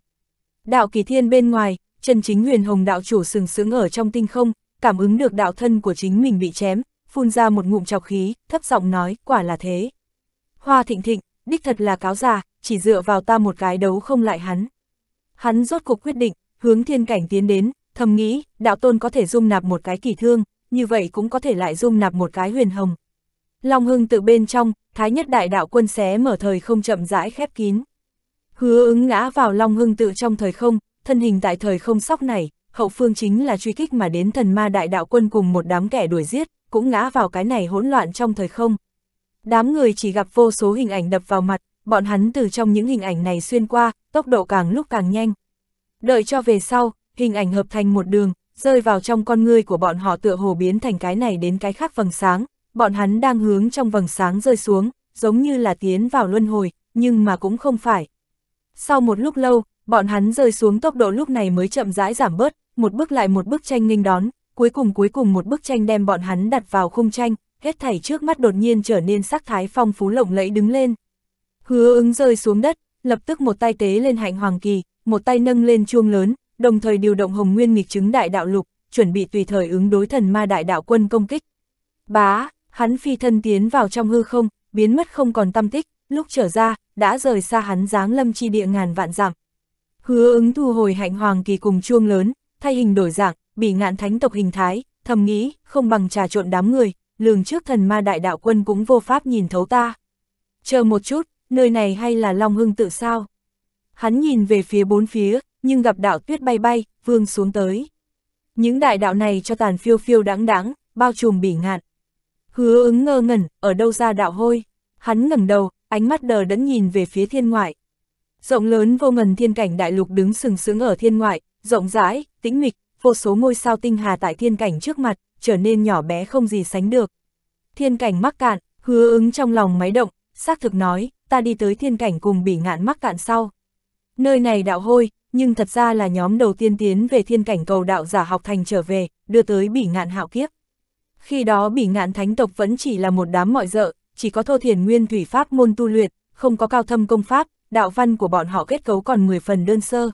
Đạo kỳ thiên bên ngoài, chân chính huyền hồng đạo chủ sừng sững ở trong tinh không, cảm ứng được đạo thân của chính mình bị chém, phun ra một ngụm chọc khí, thấp giọng nói, quả là thế. Hoa thịnh thịnh, đích thật là cáo già, chỉ dựa vào ta một cái đấu không lại hắn. Hắn rốt cuộc quyết định, hướng thiên cảnh tiến đến, thầm nghĩ, đạo tôn có thể dung nạp một cái kỳ thương, như vậy cũng có thể lại dung nạp một cái huyền hồng. Long hưng tự bên trong, thái nhất đại đạo quân xé mở thời không chậm rãi khép kín. Hứa ứng ngã vào long hưng tự trong thời không, thân hình tại thời không sóc này, hậu phương chính là truy kích mà đến thần ma đại đạo quân cùng một đám kẻ đuổi giết, cũng ngã vào cái này hỗn loạn trong thời không. Đám người chỉ gặp vô số hình ảnh đập vào mặt, bọn hắn từ trong những hình ảnh này xuyên qua, tốc độ càng lúc càng nhanh. Đợi cho về sau, hình ảnh hợp thành một đường, rơi vào trong con người của bọn họ tựa hồ biến thành cái này đến cái khác vầng sáng, bọn hắn đang hướng trong vầng sáng rơi xuống, giống như là tiến vào luân hồi, nhưng mà cũng không phải. Sau một lúc lâu, bọn hắn rơi xuống tốc độ lúc này mới chậm rãi giảm bớt, một bước lại một bước tranh nghênh đón, cuối cùng cuối cùng một bức tranh đem bọn hắn đặt vào khung tranh, hết thảy trước mắt đột nhiên trở nên sắc thái phong phú lộng lẫy đứng lên. Hứa ứng rơi xuống đất, lập tức một tay tế lên hạnh hoàng kỳ, một tay nâng lên chuông lớn, đồng thời điều động hồng nguyên nghịch chứng đại đạo lục, chuẩn bị tùy thời ứng đối thần ma đại đạo quân công kích. Bá, hắn phi thân tiến vào trong hư không, biến mất không còn tâm tích, lúc trở ra, đã rời xa hắn dáng lâm chi địa ngàn vạn dặm. Hứa ứng thu hồi hạnh hoàng kỳ cùng chuông lớn, thay hình đổi dạng, bị ngạn thánh tộc hình thái, thầm nghĩ, không bằng trà trộn đám người, lường trước thần ma đại đạo quân cũng vô pháp nhìn thấu ta. Chờ một chút, nơi này hay là Long Hưng tự sao? Hắn nhìn về phía bốn phía, nhưng gặp đạo tuyết bay bay, vương xuống tới. Những đại đạo này cho tàn phiêu phiêu đáng đáng, bao trùm bỉ ngạn. Hứa ứng ngơ ngẩn, ở đâu ra đạo hôi? Hắn ngẩng đầu, ánh mắt đờ đẫn nhìn về phía thiên ngoại. Rộng lớn vô ngần thiên cảnh đại lục đứng sừng sững ở thiên ngoại, rộng rãi, tĩnh mịch, vô số ngôi sao tinh hà tại thiên cảnh trước mặt trở nên nhỏ bé không gì sánh được. Thiên cảnh mắc cạn, hứa ứng trong lòng máy động, xác thực nói, ta đi tới thiên cảnh cùng bỉ ngạn mắc cạn sau. Nơi này đạo hôi, nhưng thật ra là nhóm đầu tiên tiến về thiên cảnh cầu đạo giả học thành trở về, đưa tới bỉ ngạn hạo kiếp. Khi đó bỉ ngạn thánh tộc vẫn chỉ là một đám mọi dợ, chỉ có thô thiền nguyên thủy pháp môn tu luyện, không có cao thâm công pháp, đạo văn của bọn họ kết cấu còn 10 phần đơn sơ.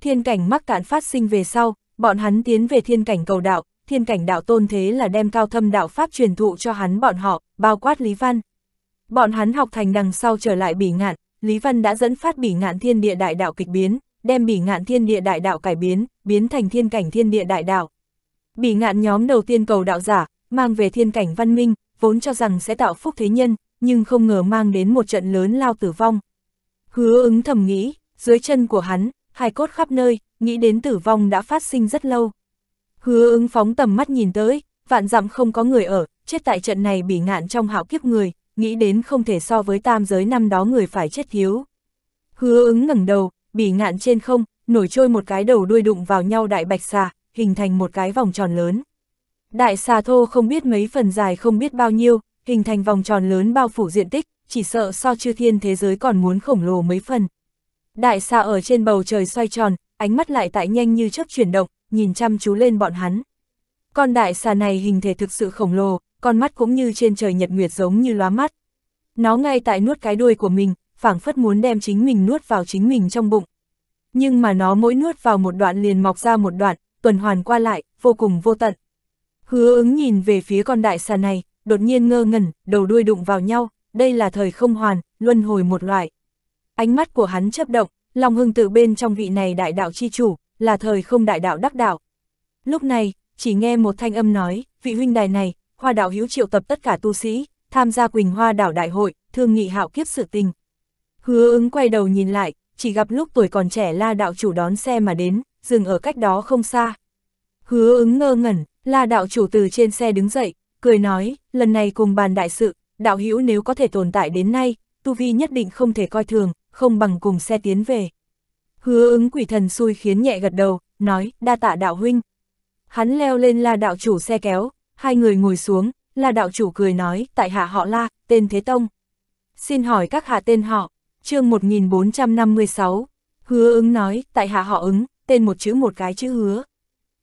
Thiên cảnh mắc cạn phát sinh về sau, bọn hắn tiến về thiên cảnh cầu đạo, thiên cảnh đạo tôn thế là đem cao thâm đạo pháp truyền thụ cho hắn bọn họ, bao quát Lý Văn. Bọn hắn học thành đằng sau trở lại bỉ ngạn, Lý Văn đã dẫn phát bỉ ngạn thiên địa đại đạo kịch biến, đem bỉ ngạn thiên địa đại đạo cải biến, biến thành thiên cảnh thiên địa đại đạo. Bỉ ngạn nhóm đầu tiên cầu đạo giả, mang về thiên cảnh văn minh, vốn cho rằng sẽ tạo phúc thế nhân, nhưng không ngờ mang đến một trận lớn lao tử vong. Hứa ứng thầm nghĩ, dưới chân của hắn, hai cốt khắp nơi, nghĩ đến tử vong đã phát sinh rất lâu. Hứa ứng phóng tầm mắt nhìn tới, vạn dặm không có người ở, chết tại trận này bị ngạn trong hạo kiếp người, nghĩ đến không thể so với tam giới năm đó người phải chết thiếu. Hứa ứng ngẩng đầu, bị ngạn trên không, nổi trôi một cái đầu đuôi đụng vào nhau đại bạch xà, hình thành một cái vòng tròn lớn. Đại xà thô không biết mấy phần dài không biết bao nhiêu, hình thành vòng tròn lớn bao phủ diện tích, chỉ sợ so chư thiên thế giới còn muốn khổng lồ mấy phần. Đại xà ở trên bầu trời xoay tròn, ánh mắt lại tại nhanh như chớp chuyển động, nhìn chăm chú lên bọn hắn. Con đại xà này hình thể thực sự khổng lồ, con mắt cũng như trên trời nhật nguyệt giống như lóa mắt. Nó ngay tại nuốt cái đuôi của mình, phảng phất muốn đem chính mình nuốt vào chính mình trong bụng. Nhưng mà nó mỗi nuốt vào một đoạn liền mọc ra một đoạn, tuần hoàn qua lại, vô cùng vô tận. Hứa ứng nhìn về phía con đại xà này, đột nhiên ngơ ngẩn, đầu đuôi đụng vào nhau, đây là thời không hoàn, luân hồi một loại. Ánh mắt của hắn chấp động, lòng hưng tự bên trong vị này đại đạo chi chủ, là thời không đại đạo đắc đạo. Lúc này, chỉ nghe một thanh âm nói, vị huynh đài này, hoa đạo hữu triệu tập tất cả tu sĩ, tham gia Quỳnh Hoa đảo đại hội, thương nghị hạo kiếp sự tình. Hứa ứng quay đầu nhìn lại, chỉ gặp lúc tuổi còn trẻ la đạo chủ đón xe mà đến, dừng ở cách đó không xa. Hứa ứng ngơ ngẩn, la đạo chủ từ trên xe đứng dậy, cười nói, lần này cùng bàn đại sự, đạo hữu nếu có thể tồn tại đến nay, tu vi nhất định không thể coi thường, không bằng cùng xe tiến về. Hứa ứng quỷ thần xui khiến nhẹ gật đầu, nói, đa tạ đạo huynh. Hắn leo lên la đạo chủ xe kéo, hai người ngồi xuống, la đạo chủ cười nói, tại hạ họ la, tên Thế Tông. Xin hỏi các hạ tên họ, chương 1456, hứa ứng nói, tại hạ họ ứng, tên một chữ một cái chữ hứa.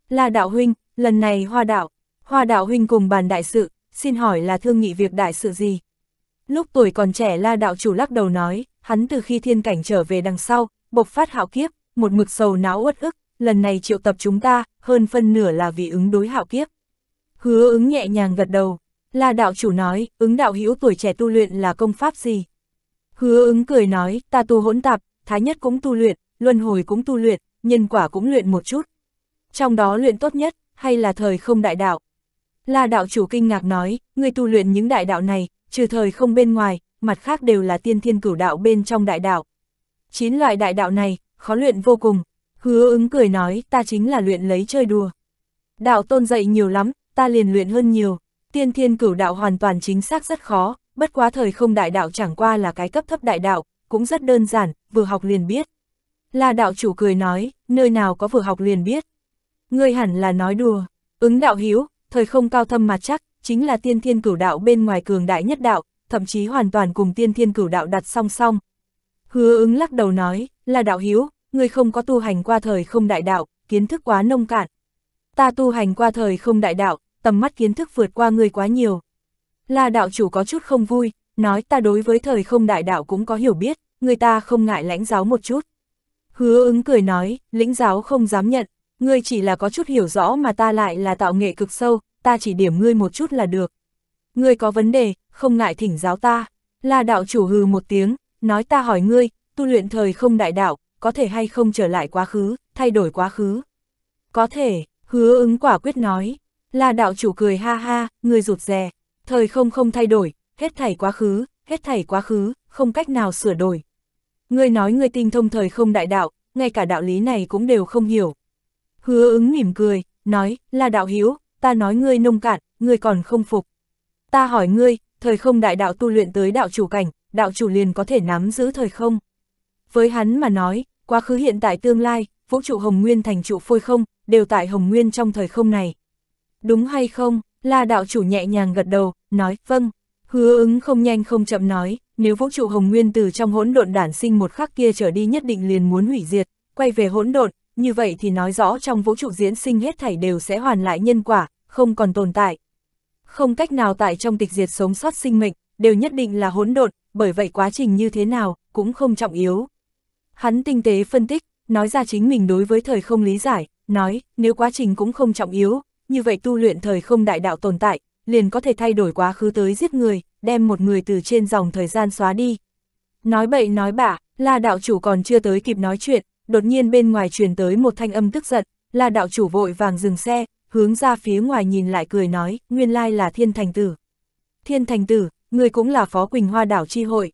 La đạo huynh, lần này hoa đạo, hoa đạo huynh cùng bàn đại sự, xin hỏi là thương nghị việc đại sự gì? Lúc tuổi còn trẻ la đạo chủ lắc đầu nói, hắn từ khi thiên cảnh trở về đằng sau, bộc phát hạo kiếp, một mực sầu não uất ức, lần này triệu tập chúng ta, hơn phân nửa là vì ứng đối hạo kiếp. Hứa ứng nhẹ nhàng gật đầu, là đạo chủ nói, ứng đạo hữu tuổi trẻ tu luyện là công pháp gì? Hứa ứng cười nói, ta tu hỗn tạp, thái nhất cũng tu luyện, luân hồi cũng tu luyện, nhân quả cũng luyện một chút. Trong đó luyện tốt nhất, hay là thời không đại đạo? Là đạo chủ kinh ngạc nói, người tu luyện những đại đạo này, trừ thời không bên ngoài, mặt khác đều là tiên thiên cửu đạo bên trong đại đạo. Chín loại đại đạo này, khó luyện vô cùng. Hứa ứng cười nói, ta chính là luyện lấy chơi đùa. Đạo tôn dạy nhiều lắm, ta liền luyện hơn nhiều. Tiên thiên cửu đạo hoàn toàn chính xác rất khó, bất quá thời không đại đạo chẳng qua là cái cấp thấp đại đạo, cũng rất đơn giản, vừa học liền biết. Là đạo chủ cười nói, nơi nào có vừa học liền biết. Ngươi hẳn là nói đùa, ứng đạo hiếu, thời không cao thâm mà chắc, chính là tiên thiên cửu đạo bên ngoài cường đại nhất đạo, thậm chí hoàn toàn cùng tiên thiên cửu đạo đặt song song, Hứa ứng lắc đầu nói, là đạo hiếu, người không có tu hành qua thời không đại đạo, kiến thức quá nông cạn. Ta tu hành qua thời không đại đạo, tầm mắt kiến thức vượt qua người quá nhiều. Là đạo chủ có chút không vui, nói ta đối với thời không đại đạo cũng có hiểu biết, người ta không ngại lãnh giáo một chút. Hứa ứng cười nói, lĩnh giáo không dám nhận, ngươi chỉ là có chút hiểu rõ mà ta lại là tạo nghệ cực sâu, ta chỉ điểm ngươi một chút là được. Ngươi có vấn đề, không ngại thỉnh giáo ta. Là đạo chủ hừ một tiếng, nói ta hỏi ngươi, tu luyện thời không đại đạo, có thể hay không trở lại quá khứ, thay đổi quá khứ. Có thể, hứa ứng quả quyết nói, là đạo chủ cười ha ha, người rụt rè, thời không không thay đổi, hết thảy quá khứ, hết thảy quá khứ, không cách nào sửa đổi. Ngươi nói ngươi tinh thông thời không đại đạo, ngay cả đạo lý này cũng đều không hiểu. Hứa ứng mỉm cười, nói, là đạo hiếu, ta nói ngươi nông cạn, ngươi còn không phục. Ta hỏi ngươi, thời không đại đạo tu luyện tới đạo chủ cảnh, đạo chủ liền có thể nắm giữ thời không. Với hắn mà nói, quá khứ hiện tại tương lai, vũ trụ Hồng Nguyên thành trụ phôi không, đều tại Hồng Nguyên trong thời không này. Đúng hay không, là đạo chủ nhẹ nhàng gật đầu, nói, vâng. Hứa ứng không nhanh không chậm nói, nếu vũ trụ Hồng Nguyên từ trong hỗn độn đản sinh một khắc kia trở đi nhất định liền muốn hủy diệt, quay về hỗn độn, như vậy thì nói rõ trong vũ trụ diễn sinh hết thảy đều sẽ hoàn lại nhân quả, không còn tồn tại. Không cách nào tại trong tịch diệt sống sót sinh mệnh, đều nhất định là hỗn độn, bởi vậy quá trình như thế nào cũng không trọng yếu. Hắn tinh tế phân tích, nói ra chính mình đối với thời không lý giải, nói, nếu quá trình cũng không trọng yếu, như vậy tu luyện thời không đại đạo tồn tại, liền có thể thay đổi quá khứ tới giết người, đem một người từ trên dòng thời gian xóa đi. Nói bậy nói bạ, La đạo chủ còn chưa tới kịp nói chuyện, đột nhiên bên ngoài truyền tới một thanh âm tức giận, La đạo chủ vội vàng dừng xe, hướng ra phía ngoài nhìn lại cười nói, nguyên lai là Thiên Thành Tử. Thiên Thành Tử, người cũng là phó Quỳnh Hoa đảo chi hội.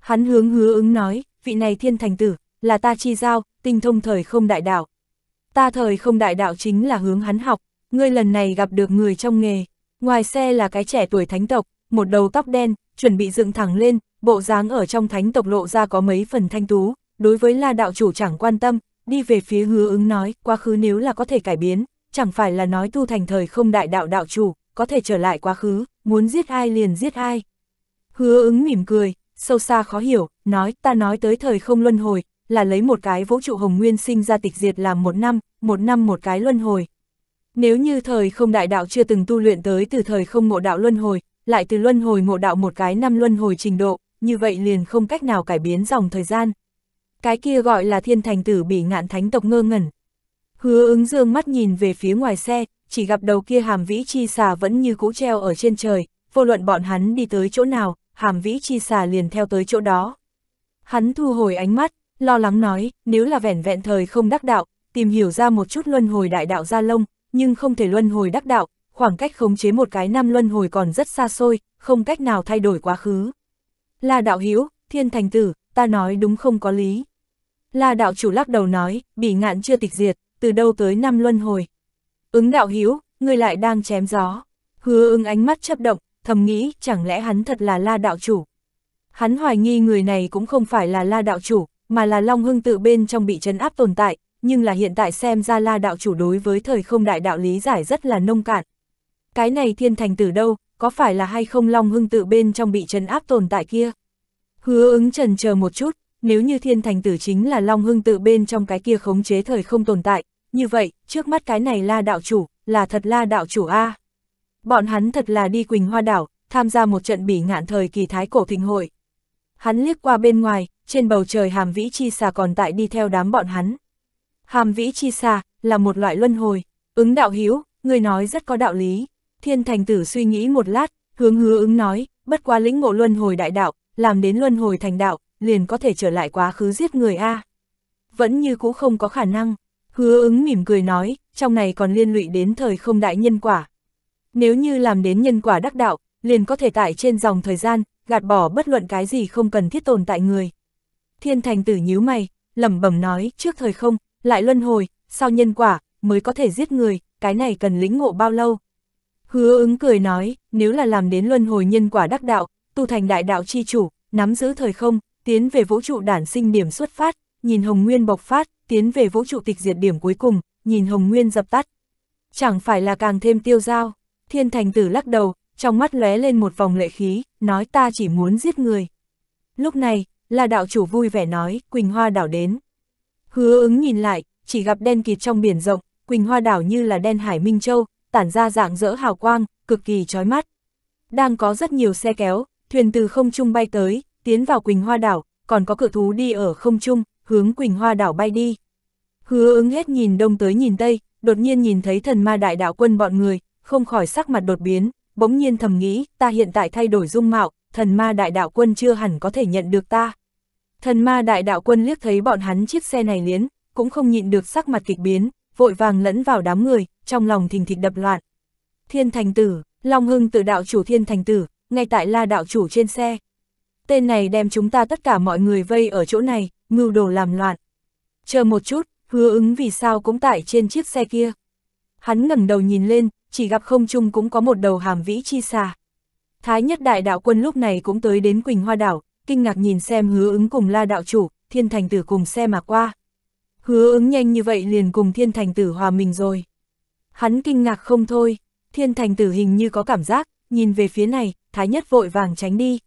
Hắn hướng hứa ứng nói, vị này thiên thành tử, là ta chi giao, tinh thông thời không đại đạo. Ta thời không đại đạo chính là hướng hắn học, ngươi lần này gặp được người trong nghề, ngoài xe là cái trẻ tuổi thánh tộc, một đầu tóc đen, chuẩn bị dựng thẳng lên, bộ dáng ở trong thánh tộc lộ ra có mấy phần thanh tú, đối với la đạo chủ chẳng quan tâm, đi về phía hứa ứng nói, quá khứ nếu là có thể cải biến, chẳng phải là nói tu thành thời không đại đạo đạo chủ, có thể trở lại quá khứ, muốn giết ai liền giết ai. Hứa ứng mỉm cười, sâu xa khó hiểu, nói ta nói tới thời không luân hồi, là lấy một cái vũ trụ hồng nguyên sinh ra tịch diệt làm một năm, một năm một cái luân hồi. Nếu như thời không đại đạo chưa từng tu luyện tới từ thời không ngộ đạo luân hồi, lại từ luân hồi ngộ đạo một cái năm luân hồi trình độ, như vậy liền không cách nào cải biến dòng thời gian. Cái kia gọi là thiên thành tử bị ngạn thánh tộc ngơ ngẩn, Hứa ứng dương mắt nhìn về phía ngoài xe, chỉ gặp đầu kia hàm vĩ chi xà vẫn như cũ treo ở trên trời, vô luận bọn hắn đi tới chỗ nào, hàm vĩ chi xà liền theo tới chỗ đó. Hắn thu hồi ánh mắt, lo lắng nói, nếu là vẻn vẹn thời không đắc đạo, tìm hiểu ra một chút luân hồi đại đạo gia lông, nhưng không thể luân hồi đắc đạo, khoảng cách khống chế một cái năm luân hồi còn rất xa xôi, không cách nào thay đổi quá khứ. Là đạo hữu thiên thành tử, ta nói đúng không có lý. Là đạo chủ lắc đầu nói, bị ngạn chưa tịch diệt, từ đâu tới năm luân hồi. Ứng đạo hiếu, ngươi lại đang chém gió. Hứa ứng ánh mắt chấp động, thầm nghĩ chẳng lẽ hắn thật là la đạo chủ. Hắn hoài nghi người này cũng không phải là la đạo chủ, mà là Long Hưng tự bên trong bị trấn áp tồn tại, nhưng là hiện tại xem ra la đạo chủ đối với thời không đại đạo lý giải rất là nông cạn. Cái này thiên thành từ đâu, có phải là hay không Long Hưng tự bên trong bị trấn áp tồn tại kia? Hứa ứng trần chờ một chút, nếu như thiên thành tử chính là Long Hưng tự bên trong cái kia khống chế thời không tồn tại, như vậy, trước mắt cái này la đạo chủ, là thật la đạo chủ A. Bọn hắn thật là đi Quỳnh Hoa Đảo, tham gia một trận bỉ ngạn thời kỳ thái cổ thịnh hội. Hắn liếc qua bên ngoài, trên bầu trời hàm vĩ chi xà còn tại đi theo đám bọn hắn. Hàm vĩ chi xà, là một loại luân hồi, ứng đạo hiếu, người nói rất có đạo lý. Thiên thành tử suy nghĩ một lát, hướng hứa ứng nói, bất qua lĩnh ngộ luân hồi đại đạo, làm đến luân hồi thành đạo, liền có thể trở lại quá khứ giết người a Vẫn như cũ không có khả năng, hứa ứng mỉm cười nói, trong này còn liên lụy đến thời không đại nhân quả. Nếu như làm đến nhân quả đắc đạo, liền có thể tại trên dòng thời gian, gạt bỏ bất luận cái gì không cần thiết tồn tại người. Thiên thành tử nhíu mày, lẩm bẩm nói, trước thời không, lại luân hồi, sau nhân quả, mới có thể giết người, cái này cần lĩnh ngộ bao lâu. Hứa ứng cười nói, nếu là làm đến luân hồi nhân quả đắc đạo, tu thành đại đạo chi chủ, nắm giữ thời không, tiến về vũ trụ đản sinh điểm xuất phát, nhìn Hồng Nguyên bộc phát, tiến về vũ trụ tịch diệt điểm cuối cùng, nhìn Hồng Nguyên dập tắt. Chẳng phải là càng thêm tiêu giao thiên thành tử lắc đầu, trong mắt lóe lên một vòng lệ khí, nói ta chỉ muốn giết người. Lúc này, là đạo chủ vui vẻ nói, Quỳnh Hoa đảo đến. Hứa ứng nhìn lại, chỉ gặp đen kịt trong biển rộng, Quỳnh Hoa đảo như là đen hải Minh Châu, tản ra dạng dỡ hào quang, cực kỳ chói mắt. Đang có rất nhiều xe kéo, thuyền từ không trung bay tới, tiến vào Quỳnh Hoa Đảo, còn có cự thú đi ở không trung, hướng Quỳnh Hoa Đảo bay đi. Hứa ứng hết nhìn đông tới nhìn tây, đột nhiên nhìn thấy thần ma đại đạo quân bọn người, không khỏi sắc mặt đột biến, bỗng nhiên thầm nghĩ, ta hiện tại thay đổi dung mạo, thần ma đại đạo quân chưa hẳn có thể nhận được ta. Thần ma đại đạo quân liếc thấy bọn hắn chiếc xe này liến, cũng không nhịn được sắc mặt kịch biến, vội vàng lẫn vào đám người, trong lòng thình thịch đập loạn. Thiên thành tử, Long Hưng tự đạo chủ thiên thành tử, ngay tại la đạo chủ trên xe, tên này đem chúng ta tất cả mọi người vây ở chỗ này, mưu đồ làm loạn. Chờ một chút, hứa ứng vì sao cũng tại trên chiếc xe kia. Hắn ngẩng đầu nhìn lên, chỉ gặp không trung cũng có một đầu hàm vĩ chi xà. Thái nhất đại đạo quân lúc này cũng tới đến Quỳnh Hoa Đảo, kinh ngạc nhìn xem hứa ứng cùng la đạo chủ, thiên thành tử cùng xe mà qua. Hứa ứng nhanh như vậy liền cùng thiên thành tử hòa mình rồi. Hắn kinh ngạc không thôi, thiên thành tử hình như có cảm giác, nhìn về phía này, thái nhất vội vàng tránh đi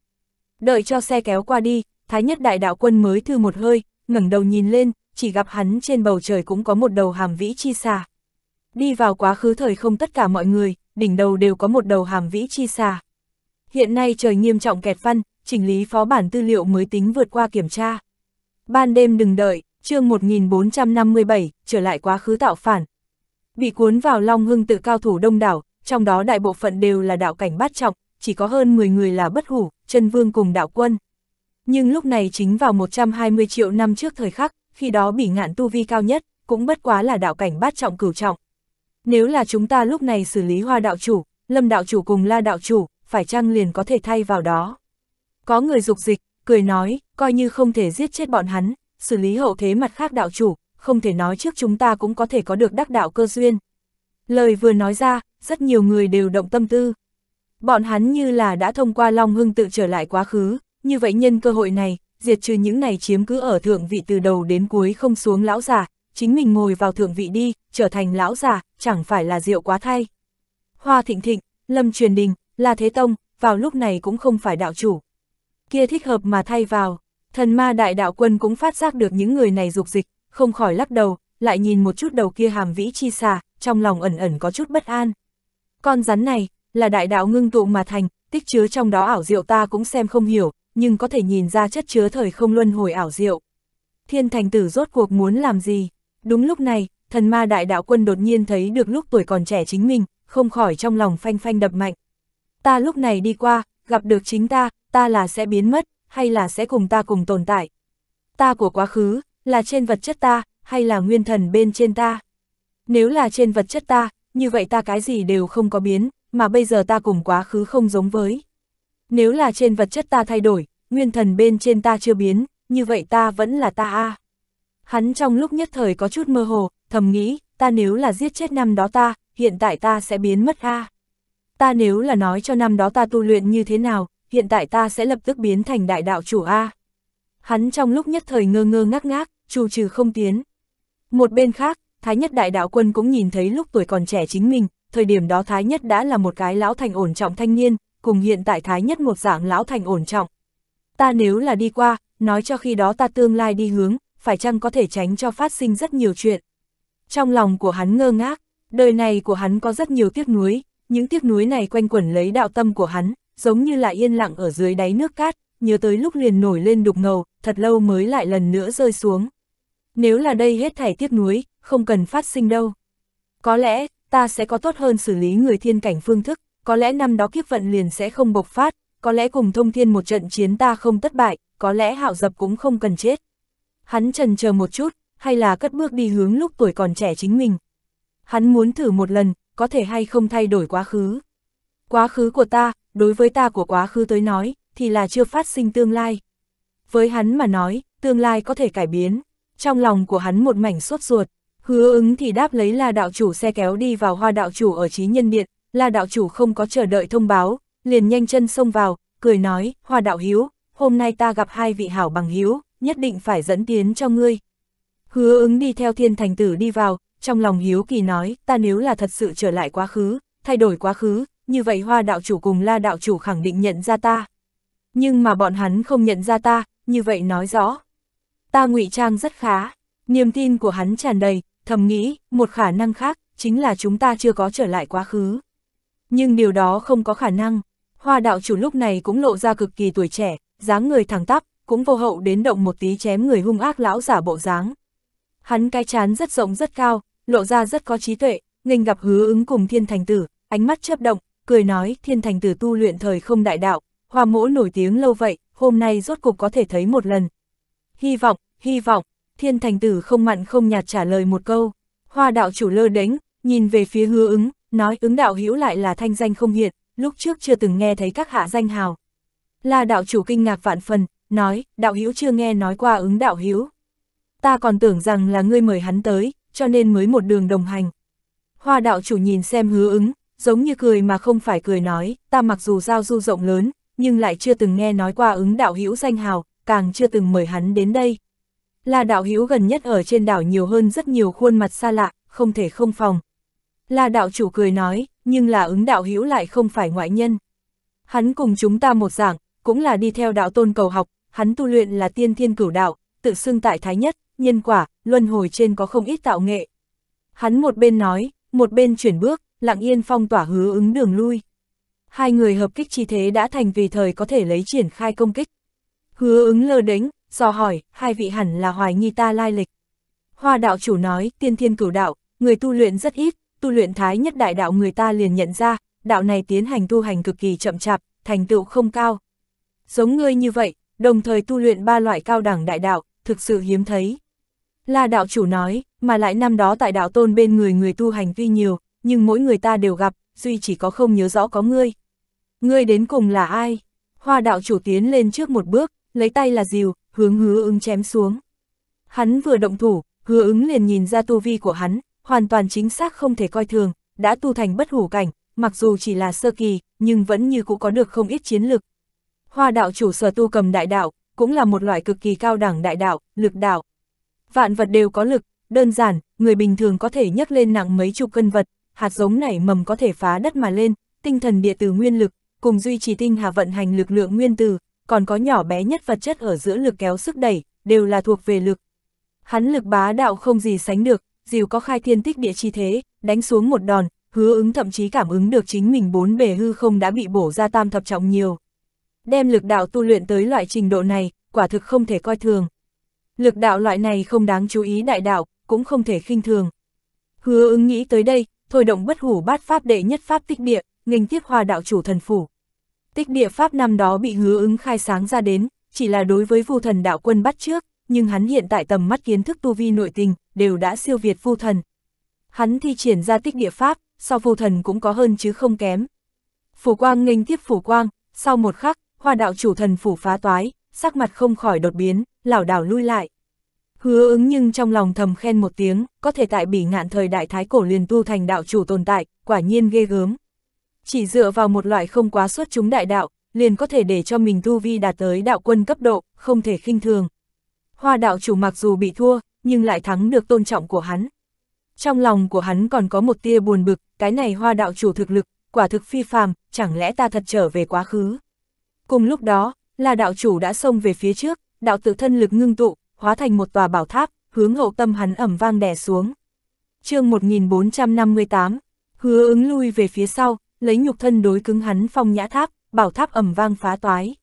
đợi cho xe kéo qua đi, Thái Nhất Đại Đạo Quân mới thư một hơi, ngẩng đầu nhìn lên, chỉ gặp hắn trên bầu trời cũng có một đầu hàm vĩ chi xà. Đi vào quá khứ thời không tất cả mọi người, đỉnh đầu đều có một đầu hàm vĩ chi xà. Hiện nay trời nghiêm trọng kẹt văn, chỉnh lý phó bản tư liệu mới tính vượt qua kiểm tra. Ban đêm đừng đợi, chương 1457, trở lại quá khứ tạo phản. Bị cuốn vào Long Hưng tự cao thủ đông đảo, trong đó đại bộ phận đều là đạo cảnh bát trọng, chỉ có hơn 10 người là bất hủ, chân vương cùng đạo quân. Nhưng lúc này chính vào 120 triệu năm trước thời khắc, khi đó bỉ ngạn tu vi cao nhất, cũng bất quá là đạo cảnh bát trọng cửu trọng. Nếu là chúng ta lúc này xử lý hoa đạo chủ, lâm đạo chủ cùng la đạo chủ, phải chăng liền có thể thay vào đó. Có người dục dịch, cười nói, coi như không thể giết chết bọn hắn, xử lý hậu thế mặt khác đạo chủ, không thể nói trước chúng ta cũng có thể có được đắc đạo cơ duyên. Lời vừa nói ra, rất nhiều người đều động tâm tư, Bọn hắn như là đã thông qua Long Hưng tự trở lại quá khứ, như vậy nhân cơ hội này, diệt trừ những này chiếm cứ ở thượng vị từ đầu đến cuối không xuống lão giả, chính mình ngồi vào thượng vị đi, trở thành lão giả, chẳng phải là rượu quá thay. Hoa Thịnh Thịnh, Lâm Truyền Đình, La Thế Tông, vào lúc này cũng không phải đạo chủ. Kia thích hợp mà thay vào, thần ma đại đạo quân cũng phát giác được những người này dục dịch, không khỏi lắc đầu, lại nhìn một chút đầu kia hàm vĩ chi xà, trong lòng ẩn ẩn có chút bất an. Con rắn này, là đại đạo ngưng tụ mà thành, tích chứa trong đó ảo diệu ta cũng xem không hiểu, nhưng có thể nhìn ra chất chứa thời không luân hồi ảo diệu. Thiên thành tử rốt cuộc muốn làm gì? Đúng lúc này, thần ma đại đạo quân đột nhiên thấy được lúc tuổi còn trẻ chính mình, không khỏi trong lòng phanh phanh đập mạnh. Ta lúc này đi qua, gặp được chính ta, ta là sẽ biến mất, hay là sẽ cùng ta cùng tồn tại? Ta của quá khứ, là trên vật chất ta, hay là nguyên thần bên trên ta? Nếu là trên vật chất ta, như vậy ta cái gì đều không có biến, mà bây giờ ta cùng quá khứ không giống với. Nếu là trên vật chất ta thay đổi, nguyên thần bên trên ta chưa biến, như vậy ta vẫn là ta a. Hắn trong lúc nhất thời có chút mơ hồ, thầm nghĩ, ta nếu là giết chết năm đó ta, hiện tại ta sẽ biến mất a. Ta nếu là nói cho năm đó ta tu luyện như thế nào, hiện tại ta sẽ lập tức biến thành đại đạo chủ a. Hắn trong lúc nhất thời ngơ ngơ ngác ngác, trù trừ không tiến. Một bên khác, Thái Nhất Đại Đạo Quân cũng nhìn thấy lúc tuổi còn trẻ chính mình, thời điểm đó Thái Nhất đã là một cái lão thành ổn trọng thanh niên, cùng hiện tại Thái Nhất một dạng lão thành ổn trọng. Ta nếu là đi qua, nói cho khi đó ta tương lai đi hướng, phải chăng có thể tránh cho phát sinh rất nhiều chuyện. Trong lòng của hắn ngơ ngác, đời này của hắn có rất nhiều tiếc nuối, những tiếc nuối này quanh quẩn lấy đạo tâm của hắn, giống như lại yên lặng ở dưới đáy nước cát, nhớ tới lúc liền nổi lên đục ngầu, thật lâu mới lại lần nữa rơi xuống. Nếu là đây hết thảy tiếc nuối, không cần phát sinh đâu. Có lẽ, ta sẽ có tốt hơn xử lý người thiên cảnh phương thức, có lẽ năm đó kiếp vận liền sẽ không bộc phát, có lẽ cùng thông thiên một trận chiến ta không thất bại, có lẽ hạo dập cũng không cần chết. Hắn trần chờ một chút, hay là cất bước đi hướng lúc tuổi còn trẻ chính mình. Hắn muốn thử một lần, có thể hay không thay đổi quá khứ. Quá khứ của ta, đối với ta của quá khứ tới nói, thì là chưa phát sinh tương lai. Với hắn mà nói, tương lai có thể cải biến. Trong lòng của hắn một mảnh suốt ruột, Hứa ứng thì đáp lấy là đạo chủ xe kéo đi vào hoa đạo chủ ở trí nhân điện, la đạo chủ không có chờ đợi thông báo, liền nhanh chân xông vào, cười nói, hoa đạo hiếu, hôm nay ta gặp hai vị hảo bằng hiếu, nhất định phải dẫn tiến cho ngươi. Hứa ứng đi theo thiên thành tử đi vào, trong lòng hiếu kỳ nói, ta nếu là thật sự trở lại quá khứ, thay đổi quá khứ, như vậy hoa đạo chủ cùng la đạo chủ khẳng định nhận ra ta. Nhưng mà bọn hắn không nhận ra ta, như vậy nói rõ. Ta ngụy trang rất khá, Niềm tin của hắn tràn đầy, thầm nghĩ, một khả năng khác, chính là chúng ta chưa có trở lại quá khứ. Nhưng điều đó không có khả năng. Hoa đạo chủ lúc này cũng lộ ra cực kỳ tuổi trẻ, dáng người thẳng tắp, cũng vô hậu đến động một tí chém người hung ác lão giả bộ dáng. Hắn cái chán rất rộng rất cao, lộ ra rất có trí tuệ, nghênh gặp hứa ứng cùng thiên thành tử, ánh mắt chớp động, cười nói thiên thành tử tu luyện thời không đại đạo, hoa mỗ nổi tiếng lâu vậy, hôm nay rốt cục có thể thấy một lần. Hy vọng, hy vọng, thiên thành tử không mặn không nhạt trả lời một câu. Hoa đạo chủ lơ đánh, nhìn về phía hứa ứng, nói ứng đạo hữu lại là thanh danh không hiện, lúc trước chưa từng nghe thấy các hạ danh hào. là đạo chủ kinh ngạc vạn phần, nói, đạo hữu chưa nghe nói qua ứng đạo hữu. Ta còn tưởng rằng là ngươi mời hắn tới, cho nên mới một đường đồng hành. Hoa đạo chủ nhìn xem hứa ứng, giống như cười mà không phải cười nói, ta mặc dù giao du rộng lớn, nhưng lại chưa từng nghe nói qua ứng đạo hữu danh hào, càng chưa từng mời hắn đến đây, La đạo hữu gần nhất ở trên đảo nhiều hơn rất nhiều khuôn mặt xa lạ, không thể không phòng. La đạo chủ cười nói, nhưng là ứng đạo hữu lại không phải ngoại nhân. Hắn cùng chúng ta một dạng, cũng là đi theo đạo tôn cầu học, hắn tu luyện là tiên thiên cửu đạo, tự xưng tại thái nhất, nhân quả, luân hồi trên có không ít tạo nghệ. Hắn một bên nói, một bên chuyển bước, lặng yên phong tỏa hứa ứng đường lui. Hai người hợp kích chi thế đã thành vì thời có thể lấy triển khai công kích. Hứa ứng lơ đánh, dò hỏi, hai vị hẳn là hoài nghi ta lai lịch. Hoa đạo chủ nói, tiên thiên cửu đạo, người tu luyện rất ít, tu luyện thái nhất đại đạo người ta liền nhận ra, đạo này tiến hành tu hành cực kỳ chậm chạp, thành tựu không cao. Giống ngươi như vậy, đồng thời tu luyện ba loại cao đẳng đại đạo, thực sự hiếm thấy. La đạo chủ nói, mà lại năm đó tại đạo tôn bên người người tu hành tuy nhiều, nhưng mỗi người ta đều gặp, duy chỉ có không nhớ rõ có ngươi. Ngươi đến cùng là ai? Hoa đạo chủ tiến lên trước một bước, lấy tay là dìu hướng hứa ứng chém xuống. Hắn vừa động thủ, hứa ứng liền nhìn ra tu vi của hắn, hoàn toàn chính xác không thể coi thường, đã tu thành bất hủ cảnh, mặc dù chỉ là sơ kỳ, nhưng vẫn như cũng có được không ít chiến lực. Hoa đạo chủ sở tu cầm đại đạo, cũng là một loại cực kỳ cao đẳng đại đạo, lực đạo. Vạn vật đều có lực, đơn giản, người bình thường có thể nhấc lên nặng mấy chục cân vật, hạt giống nảy mầm có thể phá đất mà lên, tinh thần địa từ nguyên lực, cùng duy trì tinh hà vận hành lực lượng nguyên tử, còn có nhỏ bé nhất vật chất ở giữa lực kéo sức đẩy, đều là thuộc về lực. Hắn lực bá đạo không gì sánh được, dìu có khai thiên tích địa chi thế, đánh xuống một đòn, hứa ứng thậm chí cảm ứng được chính mình bốn bề hư không đã bị bổ ra tam thập trọng nhiều. Đem lực đạo tu luyện tới loại trình độ này, quả thực không thể coi thường. Lực đạo loại này không đáng chú ý đại đạo, cũng không thể khinh thường. Hứa ứng nghĩ tới đây, thôi động bất hủ bát pháp đệ nhất pháp tích địa, nghênh tiếp hòa đạo chủ thần phủ. Tích địa pháp năm đó bị hứa ứng khai sáng ra đến, chỉ là đối với vu thần đạo quân bắt trước, nhưng hắn hiện tại tầm mắt kiến thức tu vi nội tình, đều đã siêu việt vu thần. Hắn thi triển ra tích địa pháp, sau vu thần cũng có hơn chứ không kém. Phủ quang nghênh tiếp phủ quang, sau một khắc, hoa đạo chủ thần phủ phá toái, sắc mặt không khỏi đột biến, lảo đảo lui lại. Hứa ứng nhưng trong lòng thầm khen một tiếng, có thể tại bỉ ngạn thời đại thái cổ liền tu thành đạo chủ tồn tại, quả nhiên ghê gớm. Chỉ dựa vào một loại không quá xuất chúng đại đạo, liền có thể để cho mình tu vi đạt tới đạo quân cấp độ, không thể khinh thường. Hoa đạo chủ mặc dù bị thua, nhưng lại thắng được tôn trọng của hắn. Trong lòng của hắn còn có một tia buồn bực, cái này hoa đạo chủ thực lực, quả thực phi phàm, chẳng lẽ ta thật trở về quá khứ. Cùng lúc đó, là đạo chủ đã xông về phía trước, đạo tự thân lực ngưng tụ, hóa thành một tòa bảo tháp, hướng hậu tâm hắn ẩm vang đè xuống. chương 1458, hứa ứng lui về phía sau, lấy nhục thân đối cứng hắn phong nhã tháp, bảo tháp ẩm vang phá toái.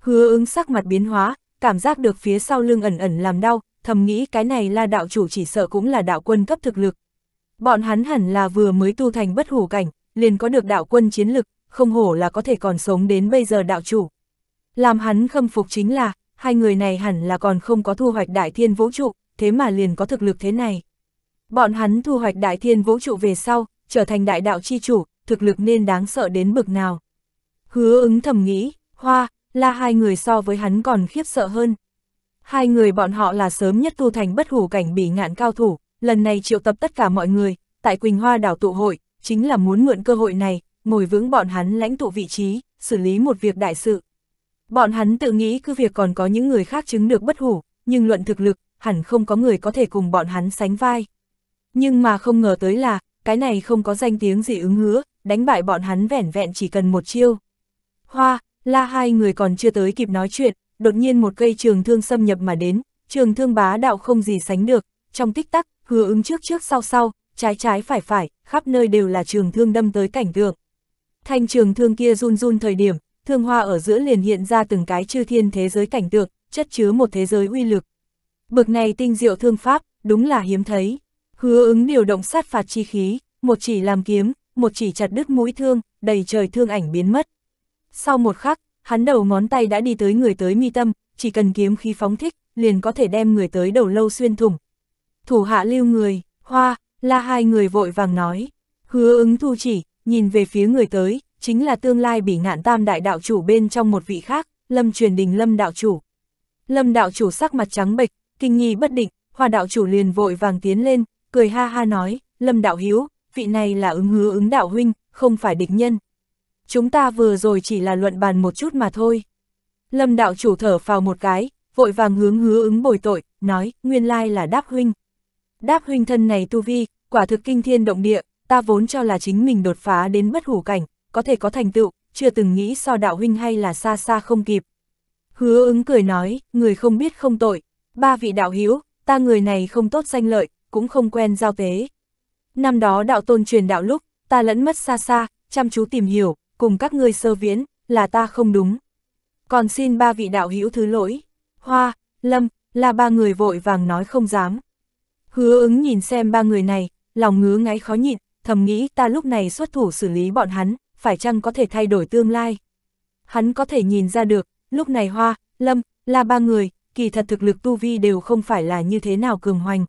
Hứa ứng sắc mặt biến hóa, cảm giác được phía sau lưng ẩn ẩn làm đau, thầm nghĩ cái này là đạo chủ chỉ sợ cũng là đạo quân cấp thực lực. Bọn hắn hẳn là vừa mới tu thành bất hủ cảnh, liền có được đạo quân chiến lực, không hổ là có thể còn sống đến bây giờ đạo chủ. Làm hắn khâm phục chính là, hai người này hẳn là còn không có thu hoạch đại thiên vũ trụ, thế mà liền có thực lực thế này. Bọn hắn thu hoạch đại thiên vũ trụ về sau, trở thành đại đạo chi chủ, thực lực nên đáng sợ đến bực nào. Hứa ứng thầm nghĩ, hoa, là hai người so với hắn còn khiếp sợ hơn. Hai người bọn họ là sớm nhất tu thành bất hủ cảnh bị ngạn cao thủ, lần này triệu tập tất cả mọi người, tại Quỳnh Hoa đảo tụ hội, chính là muốn mượn cơ hội này, ngồi vững bọn hắn lãnh tụ vị trí, xử lý một việc đại sự. Bọn hắn tự nghĩ cứ việc còn có những người khác chứng được bất hủ, nhưng luận thực lực, hẳn không có người có thể cùng bọn hắn sánh vai. Nhưng mà không ngờ tới là, cái này không có danh tiếng gì ứng hứa, đánh bại bọn hắn vẻn vẹn chỉ cần một chiêu. Hoa, la hai người còn chưa tới kịp nói chuyện, đột nhiên một cây trường thương xâm nhập mà đến, trường thương bá đạo không gì sánh được, trong tích tắc, hứa ứng trước trước sau sau, trái trái phải phải, khắp nơi đều là trường thương đâm tới cảnh tượng. Thanh trường thương kia run run thời điểm, thương hoa ở giữa liền hiện ra từng cái chư thiên thế giới cảnh tượng, chất chứa một thế giới uy lực. Bực này tinh diệu thương pháp, đúng là hiếm thấy. Hứa ứng điều động sát phạt chi khí, một chỉ làm kiếm, một chỉ chặt đứt mũi thương, đầy trời thương ảnh biến mất. Sau một khắc, hắn đầu ngón tay đã đi tới người tới mi tâm, chỉ cần kiếm khí phóng thích, liền có thể đem người tới đầu lâu xuyên thủng. Thủ hạ lưu người, hoa, la hai người vội vàng nói. Hứa ứng thu chỉ, nhìn về phía người tới, chính là tương lai bị ngạn tam đại đạo chủ bên trong một vị khác, lâm truyền đình lâm đạo chủ. Lâm đạo chủ sắc mặt trắng bệch, kinh nghi bất định, hoa đạo chủ liền vội vàng tiến lên, cười ha ha nói, lâm đạo hiếu, vị này là ứng hứa ứng đạo huynh, không phải địch nhân. Chúng ta vừa rồi chỉ là luận bàn một chút mà thôi. Lâm đạo chủ thở phào một cái, vội vàng hướng hứa ứng bồi tội, nói, nguyên lai là đáp huynh. Đáp huynh thân này tu vi, quả thực kinh thiên động địa, ta vốn cho là chính mình đột phá đến bất hủ cảnh, có thể có thành tựu, chưa từng nghĩ so đạo huynh hay là xa xa không kịp. Hứa ứng cười nói, người không biết không tội, ba vị đạo hiếu, ta người này không tốt danh lợi, cũng không quen giao tế. Năm đó đạo tôn truyền đạo lúc, ta lẫn mất xa xa, chăm chú tìm hiểu, cùng các ngươi sơ viễn, là ta không đúng. Còn xin ba vị đạo hữu thứ lỗi. Hoa, Lâm, là ba người vội vàng nói không dám. Hứa ứng nhìn xem ba người này, lòng ngứa ngáy khó nhịn, thầm nghĩ ta lúc này xuất thủ xử lý bọn hắn, phải chăng có thể thay đổi tương lai. Hắn có thể nhìn ra được, lúc này Hoa, Lâm, là ba người, kỳ thật thực lực tu vi đều không phải là như thế nào cường hoành.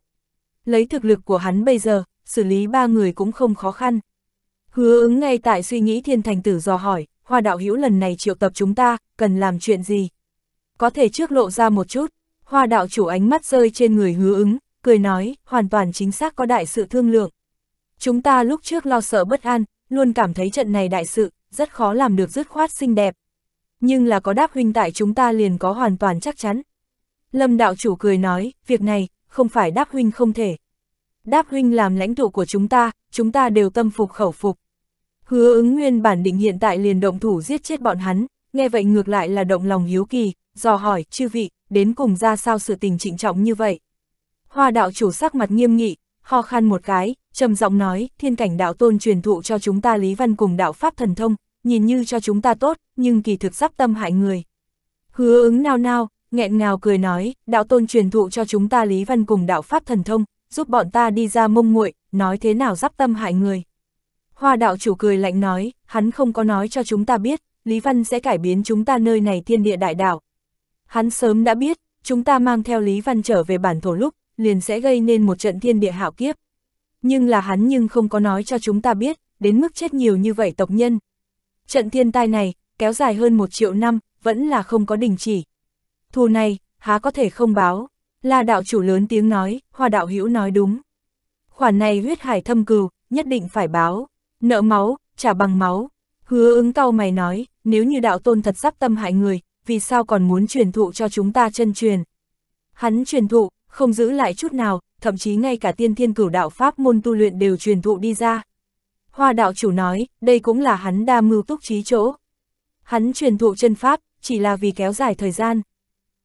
Lấy thực lực của hắn bây giờ, xử lý ba người cũng không khó khăn. Hứa ứng ngay tại suy nghĩ thiên thành tử dò hỏi, hoa đạo hữu lần này triệu tập chúng ta, cần làm chuyện gì? Có thể trước lộ ra một chút, hoa đạo chủ ánh mắt rơi trên người hứa ứng, cười nói, hoàn toàn chính xác có đại sự thương lượng. Chúng ta lúc trước lo sợ bất an, luôn cảm thấy trận này đại sự, rất khó làm được dứt khoát xinh đẹp. Nhưng là có đáp huynh tại chúng ta liền có hoàn toàn chắc chắn. Lâm đạo chủ cười nói, việc này, không phải đáp huynh không thể đáp huynh làm lãnh tụ của chúng ta, chúng ta đều tâm phục khẩu phục. Hứa ứng nguyên bản định hiện tại liền động thủ giết chết bọn hắn, nghe vậy ngược lại là động lòng hiếu kỳ, dò hỏi, chư vị, đến cùng ra sao sự tình trịnh trọng như vậy. Hoa đạo chủ sắc mặt nghiêm nghị, ho khan một cái, trầm giọng nói, thiên cảnh đạo tôn truyền thụ cho chúng ta lý văn cùng đạo pháp thần thông, nhìn như cho chúng ta tốt, nhưng kỳ thực sắp tâm hại người. Hứa ứng nao nao, nghẹn ngào cười nói, đạo tôn truyền thụ cho chúng ta lý văn cùng đạo pháp thần thông, giúp bọn ta đi ra mông nguội nói thế nào giáp tâm hại người. Hoa đạo chủ cười lạnh nói, hắn không có nói cho chúng ta biết, Lý Văn sẽ cải biến chúng ta nơi này thiên địa đại đạo. Hắn sớm đã biết, chúng ta mang theo Lý Văn trở về bản thổ lúc, liền sẽ gây nên một trận thiên địa hạo kiếp. Nhưng là hắn nhưng không có nói cho chúng ta biết, đến mức chết nhiều như vậy tộc nhân. Trận thiên tai này, kéo dài hơn một triệu năm, vẫn là không có đình chỉ. Thù này, há có thể không báo. La đạo chủ lớn tiếng nói, hoa đạo hữu nói đúng. Khoản này huyết hải thâm cừu, nhất định phải báo. Nợ máu, trả bằng máu. Hứa ứng cau mày nói, nếu như đạo tôn thật sắp tâm hại người, vì sao còn muốn truyền thụ cho chúng ta chân truyền. Hắn truyền thụ, không giữ lại chút nào, thậm chí ngay cả tiên thiên cửu đạo pháp môn tu luyện đều truyền thụ đi ra. Hoa đạo chủ nói, đây cũng là hắn đa mưu túc trí chỗ. Hắn truyền thụ chân pháp, chỉ là vì kéo dài thời gian.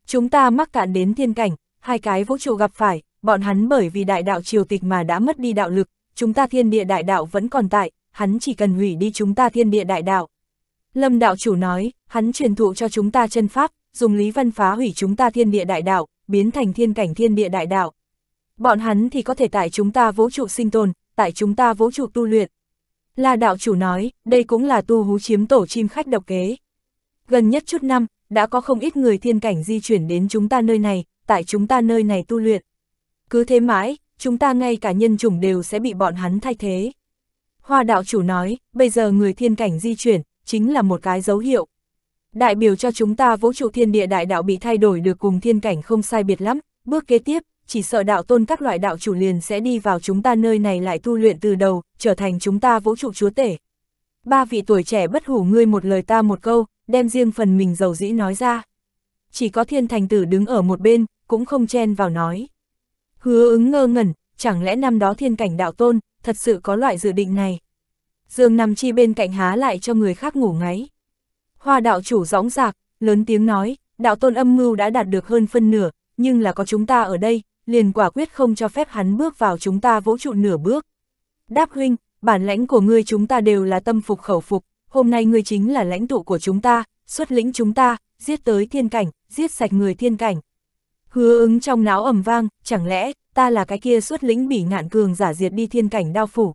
Chúng ta mắc cạn đến thiên cảnh, hai cái vũ trụ gặp phải, bọn hắn bởi vì đại đạo triều tịch mà đã mất đi đạo lực, chúng ta thiên địa đại đạo vẫn còn tại, hắn chỉ cần hủy đi chúng ta thiên địa đại đạo. Lâm đạo chủ nói, hắn truyền thụ cho chúng ta chân pháp, dùng lý văn phá hủy chúng ta thiên địa đại đạo, biến thành thiên cảnh thiên địa đại đạo. Bọn hắn thì có thể tại chúng ta vũ trụ sinh tồn, tại chúng ta vũ trụ tu luyện. Là đạo chủ nói, đây cũng là tu hú chiếm tổ chim khách độc kế. Gần nhất chút năm, đã có không ít người thiên cảnh di chuyển đến chúng ta nơi này, tại chúng ta nơi này tu luyện. Cứ thế mãi, chúng ta ngay cả nhân chủng đều sẽ bị bọn hắn thay thế. Hoa đạo chủ nói, bây giờ người thiên cảnh di chuyển, chính là một cái dấu hiệu. Đại biểu cho chúng ta vũ trụ thiên địa đại đạo bị thay đổi được cùng thiên cảnh không sai biệt lắm, bước kế tiếp, chỉ sợ đạo tôn các loại đạo chủ liền sẽ đi vào chúng ta nơi này lại tu luyện từ đầu, trở thành chúng ta vũ trụ chúa tể. Ba vị tuổi trẻ bất hủ ngươi một lời ta một câu, đem riêng phần mình giàu dĩ nói ra. Chỉ có thiên thành tử đứng ở một bên, cũng không chen vào nói. Hứa ứng ngơ ngẩn, chẳng lẽ năm đó thiên cảnh đạo tôn, thật sự có loại dự định này. Dương nằm chi bên cạnh há lại cho người khác ngủ ngáy. Hoa đạo chủ rõng rạc, lớn tiếng nói, đạo tôn âm mưu đã đạt được hơn phân nửa, nhưng là có chúng ta ở đây, liền quả quyết không cho phép hắn bước vào chúng ta vũ trụ nửa bước. Đáp huynh, bản lãnh của ngươi chúng ta đều là tâm phục khẩu phục, hôm nay ngươi chính là lãnh tụ của chúng ta, xuất lĩnh chúng ta, giết tới thiên cảnh, giết sạch người thiên cảnh. Hứa ứng trong náo ẩm vang, chẳng lẽ, ta là cái kia xuất lĩnh bỉ ngạn cường giả diệt đi thiên cảnh đao phủ.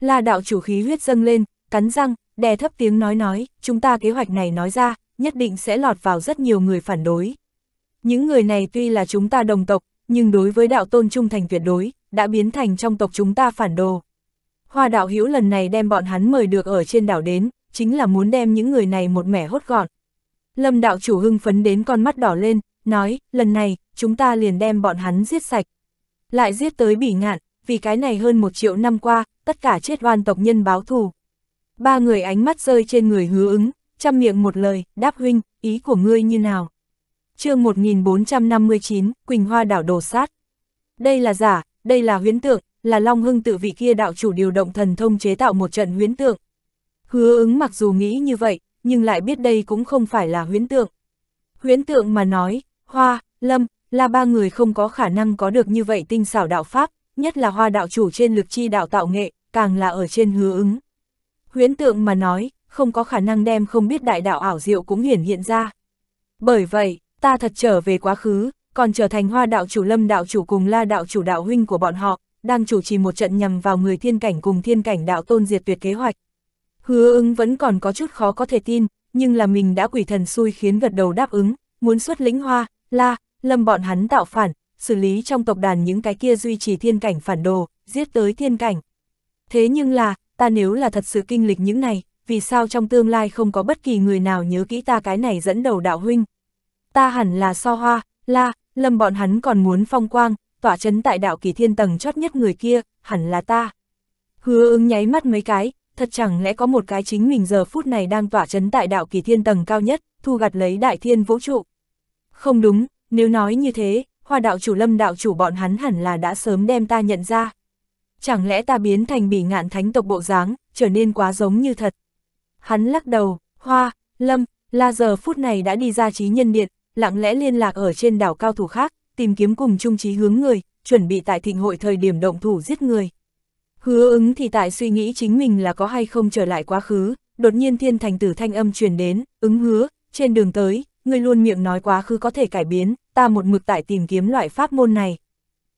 La đạo chủ khí huyết dâng lên, cắn răng, đè thấp tiếng nói nói, chúng ta kế hoạch này nói ra, nhất định sẽ lọt vào rất nhiều người phản đối. Những người này tuy là chúng ta đồng tộc, nhưng đối với đạo tôn trung thành tuyệt đối, đã biến thành trong tộc chúng ta phản đồ. Hoa đạo hữu lần này đem bọn hắn mời được ở trên đảo đến, chính là muốn đem những người này một mẻ hốt gọn. Lâm đạo chủ hưng phấn đến con mắt đỏ lên, nói, lần này, chúng ta liền đem bọn hắn giết sạch. Lại giết tới bỉ ngạn, vì cái này hơn một triệu năm qua, tất cả chết oan tộc nhân báo thù. Ba người ánh mắt rơi trên người hứa ứng, chăm miệng một lời, đáp huynh, ý của ngươi như nào? chương 1459, Quỳnh Hoa đảo đồ sát. Đây là giả, đây là huyến tượng, là Long Hưng tự vị kia đạo chủ điều động thần thông chế tạo một trận huyến tượng. Hứa ứng mặc dù nghĩ như vậy, nhưng lại biết đây cũng không phải là huyến tượng. Huyến tượng mà nói, hoa, lâm, là ba người không có khả năng có được như vậy tinh xảo đạo pháp, nhất là hoa đạo chủ trên lực chi đạo tạo nghệ, càng là ở trên hứa ứng. Huyễn tượng mà nói, không có khả năng đem không biết đại đạo ảo diệu cũng hiển hiện ra. Bởi vậy, ta thật trở về quá khứ, còn trở thành hoa đạo chủ lâm đạo chủ cùng la đạo chủ đạo huynh của bọn họ, đang chủ trì một trận nhằm vào người thiên cảnh cùng thiên cảnh đạo tôn diệt tuyệt kế hoạch. Hứa ứng vẫn còn có chút khó có thể tin, nhưng là mình đã quỷ thần xui khiến gật đầu đáp ứng, muốn xuất lĩnh hoa, la, lâm bọn hắn tạo phản, xử lý trong tộc đàn những cái kia duy trì thiên cảnh phản đồ, giết tới thiên cảnh. Thế nhưng là, ta nếu là thật sự kinh lịch những này, vì sao trong tương lai không có bất kỳ người nào nhớ kỹ ta cái này dẫn đầu đạo huynh. Ta hẳn là so hoa, la, lâm bọn hắn còn muốn phong quang, tỏa chấn tại đạo kỳ thiên tầng chót nhất người kia, hẳn là ta. Hứa ứng nháy mắt mấy cái, thật chẳng lẽ có một cái chính mình giờ phút này đang tỏa chấn tại đạo kỳ thiên tầng cao nhất, thu gặt lấy đại thiên vũ trụ. Không đúng, nếu nói như thế, hoa đạo chủ lâm đạo chủ bọn hắn hẳn là đã sớm đem ta nhận ra. Chẳng lẽ ta biến thành bỉ ngạn thánh tộc bộ dáng, trở nên quá giống như thật. Hắn lắc đầu, hoa, lâm, la giờ phút này đã đi ra trí nhân điện, lặng lẽ liên lạc ở trên đảo cao thủ khác, tìm kiếm cùng chung trí hướng người, chuẩn bị tại thịnh hội thời điểm động thủ giết người. Hứa ứng thì tại suy nghĩ chính mình là có hay không trở lại quá khứ, đột nhiên thiên thành tử thanh âm truyền đến, ứng hứa, trên đường tới, ngươi luôn miệng nói quá khứ có thể cải biến, ta một mực tại tìm kiếm loại pháp môn này.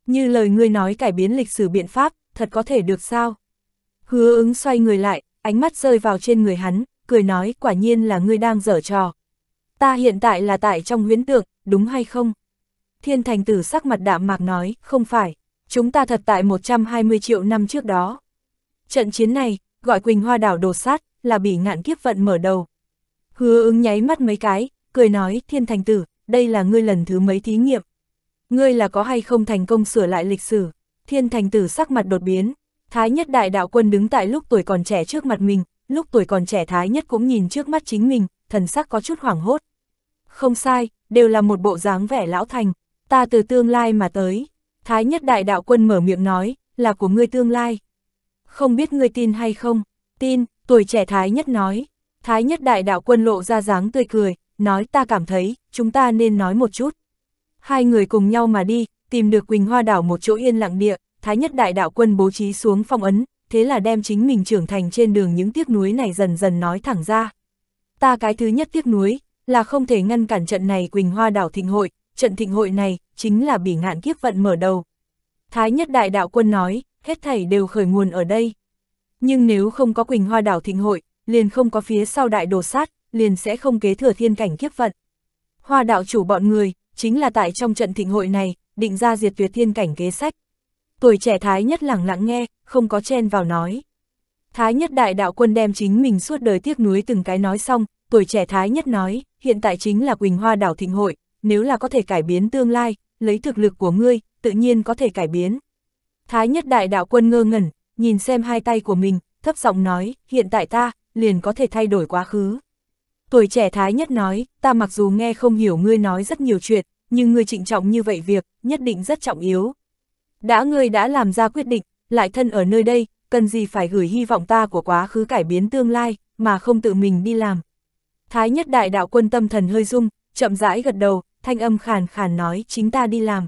Như lời ngươi nói cải biến lịch sử biện pháp, thật có thể được sao? Hứa ứng xoay người lại, ánh mắt rơi vào trên người hắn, cười nói quả nhiên là ngươi đang dở trò. Ta hiện tại là tại trong huyễn tượng, đúng hay không? Thiên thành tử sắc mặt đạm mạc nói, không phải, chúng ta thật tại 120 triệu năm trước đó. Trận chiến này, gọi Quỳnh Hoa đảo đổ sát, là bị ngạn kiếp vận mở đầu. Hứa ứng nháy mắt mấy cái, cười nói, thiên thành tử, đây là ngươi lần thứ mấy thí nghiệm. Ngươi là có hay không thành công sửa lại lịch sử, thiên thành tử sắc mặt đột biến. Thái nhất đại đạo quân đứng tại lúc tuổi còn trẻ trước mặt mình, lúc tuổi còn trẻ thái nhất cũng nhìn trước mắt chính mình, thần sắc có chút hoảng hốt. Không sai, đều là một bộ dáng vẻ lão thành, ta từ tương lai mà tới. Thái nhất đại đạo quân mở miệng nói, là của ngươi tương lai. Không biết ngươi tin hay không? Tin, tuổi trẻ thái nhất nói. Thái nhất đại đạo quân lộ ra dáng tươi cười, nói ta cảm thấy, chúng ta nên nói một chút. Hai người cùng nhau mà đi, tìm được Quỳnh Hoa đảo một chỗ yên lặng địa, Thái nhất đại đạo quân bố trí xuống phong ấn, thế là đem chính mình trưởng thành trên đường những tiếc núi này dần dần nói thẳng ra. Ta cái thứ nhất tiếc núi là không thể ngăn cản trận này Quỳnh Hoa đảo thịnh hội, trận thịnh hội này, chính là bỉ ngạn kiếp vận mở đầu. Thái nhất đại đạo quân nói, hết thảy đều khởi nguồn ở đây. Nhưng nếu không có Quỳnh Hoa đảo thịnh hội, liền không có phía sau đại đồ sát, liền sẽ không kế thừa thiên cảnh kiếp vận. Hoa đạo chủ bọn người, chính là tại trong trận thịnh hội này, định ra diệt tuyệt thiên cảnh kế sách. Tuổi trẻ thái nhất lẳng lặng nghe, không có chen vào nói. Thái nhất đại đạo quân đem chính mình suốt đời tiếc nuối từng cái nói xong, tuổi trẻ thái nhất nói, hiện tại chính là Quỳnh Hoa đảo thịnh hội, nếu là có thể cải biến tương lai, lấy thực lực của ngươi, tự nhiên có thể cải biến. Thái nhất đại đạo quân ngơ ngẩn, nhìn xem hai tay của mình, thấp giọng nói, hiện tại ta, liền có thể thay đổi quá khứ. Tuổi trẻ thái nhất nói, ta mặc dù nghe không hiểu ngươi nói rất nhiều chuyện, nhưng ngươi trịnh trọng như vậy việc, nhất định rất trọng yếu. Đã ngươi đã làm ra quyết định, lại thân ở nơi đây, cần gì phải gửi hy vọng ta của quá khứ cải biến tương lai, mà không tự mình đi làm. Thái nhất đại đạo quân tâm thần hơi rung, chậm rãi gật đầu, thanh âm khàn khàn nói chính ta đi làm.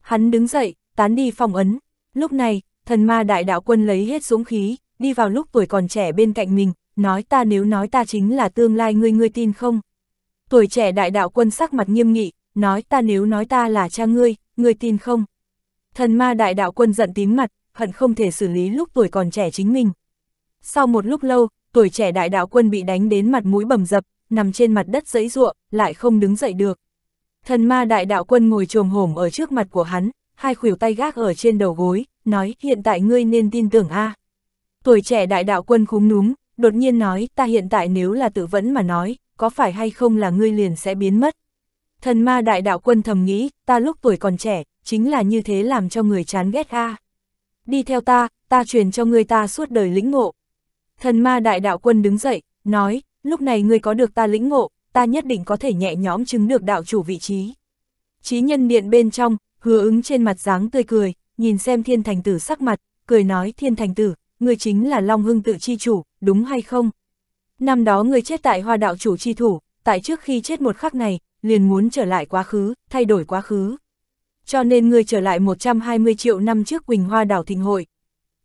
Hắn đứng dậy, tán đi phong ấn. Lúc này, thần ma đại đạo quân lấy hết dũng khí, đi vào lúc tuổi còn trẻ bên cạnh mình, nói ta nếu nói ta chính là tương lai ngươi ngươi tin không? Tuổi trẻ đại đạo quân sắc mặt nghiêm nghị, nói ta nếu nói ta là cha ngươi, ngươi tin không? Thần ma đại đạo quân giận tím mặt, hận không thể xử lý lúc tuổi còn trẻ chính mình. Sau một lúc lâu, tuổi trẻ đại đạo quân bị đánh đến mặt mũi bầm dập, nằm trên mặt đất dẫy ruộng, lại không đứng dậy được. Thần ma đại đạo quân ngồi trồm hổm ở trước mặt của hắn, hai khuỷu tay gác ở trên đầu gối, nói hiện tại ngươi nên tin tưởng a. À. Tuổi trẻ đại đạo quân khúm núm, đột nhiên nói ta hiện tại nếu là tự vẫn mà nói, có phải hay không là ngươi liền sẽ biến mất. Thần ma đại đạo quân thầm nghĩ, ta lúc tuổi còn trẻ, chính là như thế làm cho người chán ghét a. Đi theo ta, ta truyền cho ngươi ta suốt đời lĩnh ngộ. Thần ma đại đạo quân đứng dậy, nói, lúc này ngươi có được ta lĩnh ngộ, ta nhất định có thể nhẹ nhõm chứng được đạo chủ vị trí. Chí nhân điện bên trong, hứa ứng trên mặt dáng tươi cười, nhìn xem thiên thành tử sắc mặt, cười nói thiên thành tử, ngươi chính là Long Hưng tự chi chủ, đúng hay không? Năm đó người chết tại hoa đạo chủ chi thủ, tại trước khi chết một khắc này, liền muốn trở lại quá khứ, thay đổi quá khứ. Cho nên người trở lại 120 triệu năm trước Quỳnh Hoa đảo thịnh hội.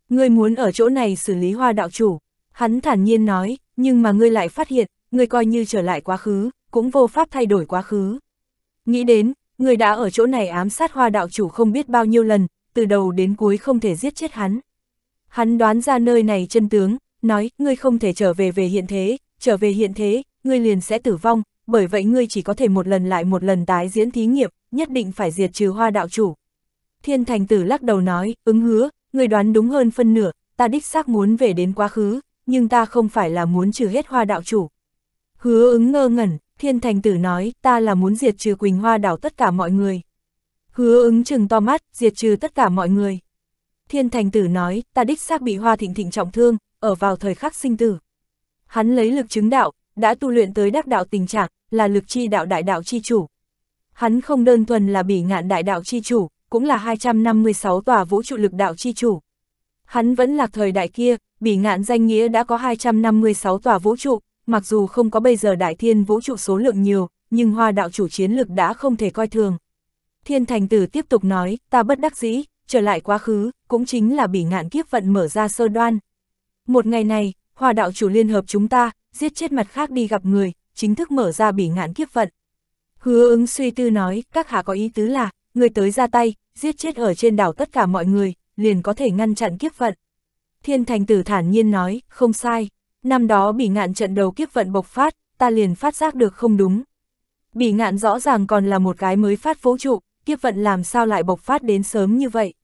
Người muốn ở chỗ này xử lý hoa đạo chủ. Hắn thản nhiên nói, nhưng mà ngươi lại phát hiện, ngươi coi như trở lại quá khứ, cũng vô pháp thay đổi quá khứ. Nghĩ đến, người đã ở chỗ này ám sát hoa đạo chủ không biết bao nhiêu lần, từ đầu đến cuối không thể giết chết hắn. Hắn đoán ra nơi này chân tướng, nói, ngươi không thể trở về về hiện thế, trở về hiện thế, ngươi liền sẽ tử vong, bởi vậy ngươi chỉ có thể một lần lại một lần tái diễn thí nghiệm, nhất định phải diệt trừ hoa đạo chủ. Thiên thành tử lắc đầu nói, ứng hứa, ngươi đoán đúng hơn phân nửa, ta đích xác muốn về đến quá khứ, nhưng ta không phải là muốn trừ hết hoa đạo chủ. Hứa ứng ngơ ngẩn, thiên thành tử nói, ta là muốn diệt trừ Quỳnh Hoa đảo tất cả mọi người. Hứa ứng chừng to mắt, diệt trừ tất cả mọi người. Thiên thành tử nói, ta đích xác bị hoa thịnh thịnh trọng thương, ở vào thời khắc sinh tử. Hắn lấy lực chứng đạo, đã tu luyện tới đắc đạo tình trạng, là lực chi đạo đại đạo chi chủ. Hắn không đơn thuần là bỉ ngạn đại đạo chi chủ, cũng là 256 tòa vũ trụ lực đạo chi chủ. Hắn vẫn là thời đại kia, bỉ ngạn danh nghĩa đã có 256 tòa vũ trụ, mặc dù không có bây giờ đại thiên vũ trụ số lượng nhiều, nhưng hoa đạo chủ chiến lực đã không thể coi thường. Thiên thành tử tiếp tục nói, ta bất đắc dĩ, trở lại quá khứ, cũng chính là bỉ ngạn kiếp vận mở ra sơ đoan, một ngày này, hòa đạo chủ liên hợp chúng ta, giết chết mặt khác đi gặp người, chính thức mở ra bỉ ngạn kiếp vận. Hứa ứng suy tư nói, các hạ có ý tứ là, người tới ra tay, giết chết ở trên đảo tất cả mọi người, liền có thể ngăn chặn kiếp vận. Thiên thành tử thản nhiên nói, không sai, năm đó bỉ ngạn trận đầu kiếp vận bộc phát, ta liền phát giác được không đúng. Bỉ ngạn rõ ràng còn là một cái mới phát vũ trụ, kiếp vận làm sao lại bộc phát đến sớm như vậy.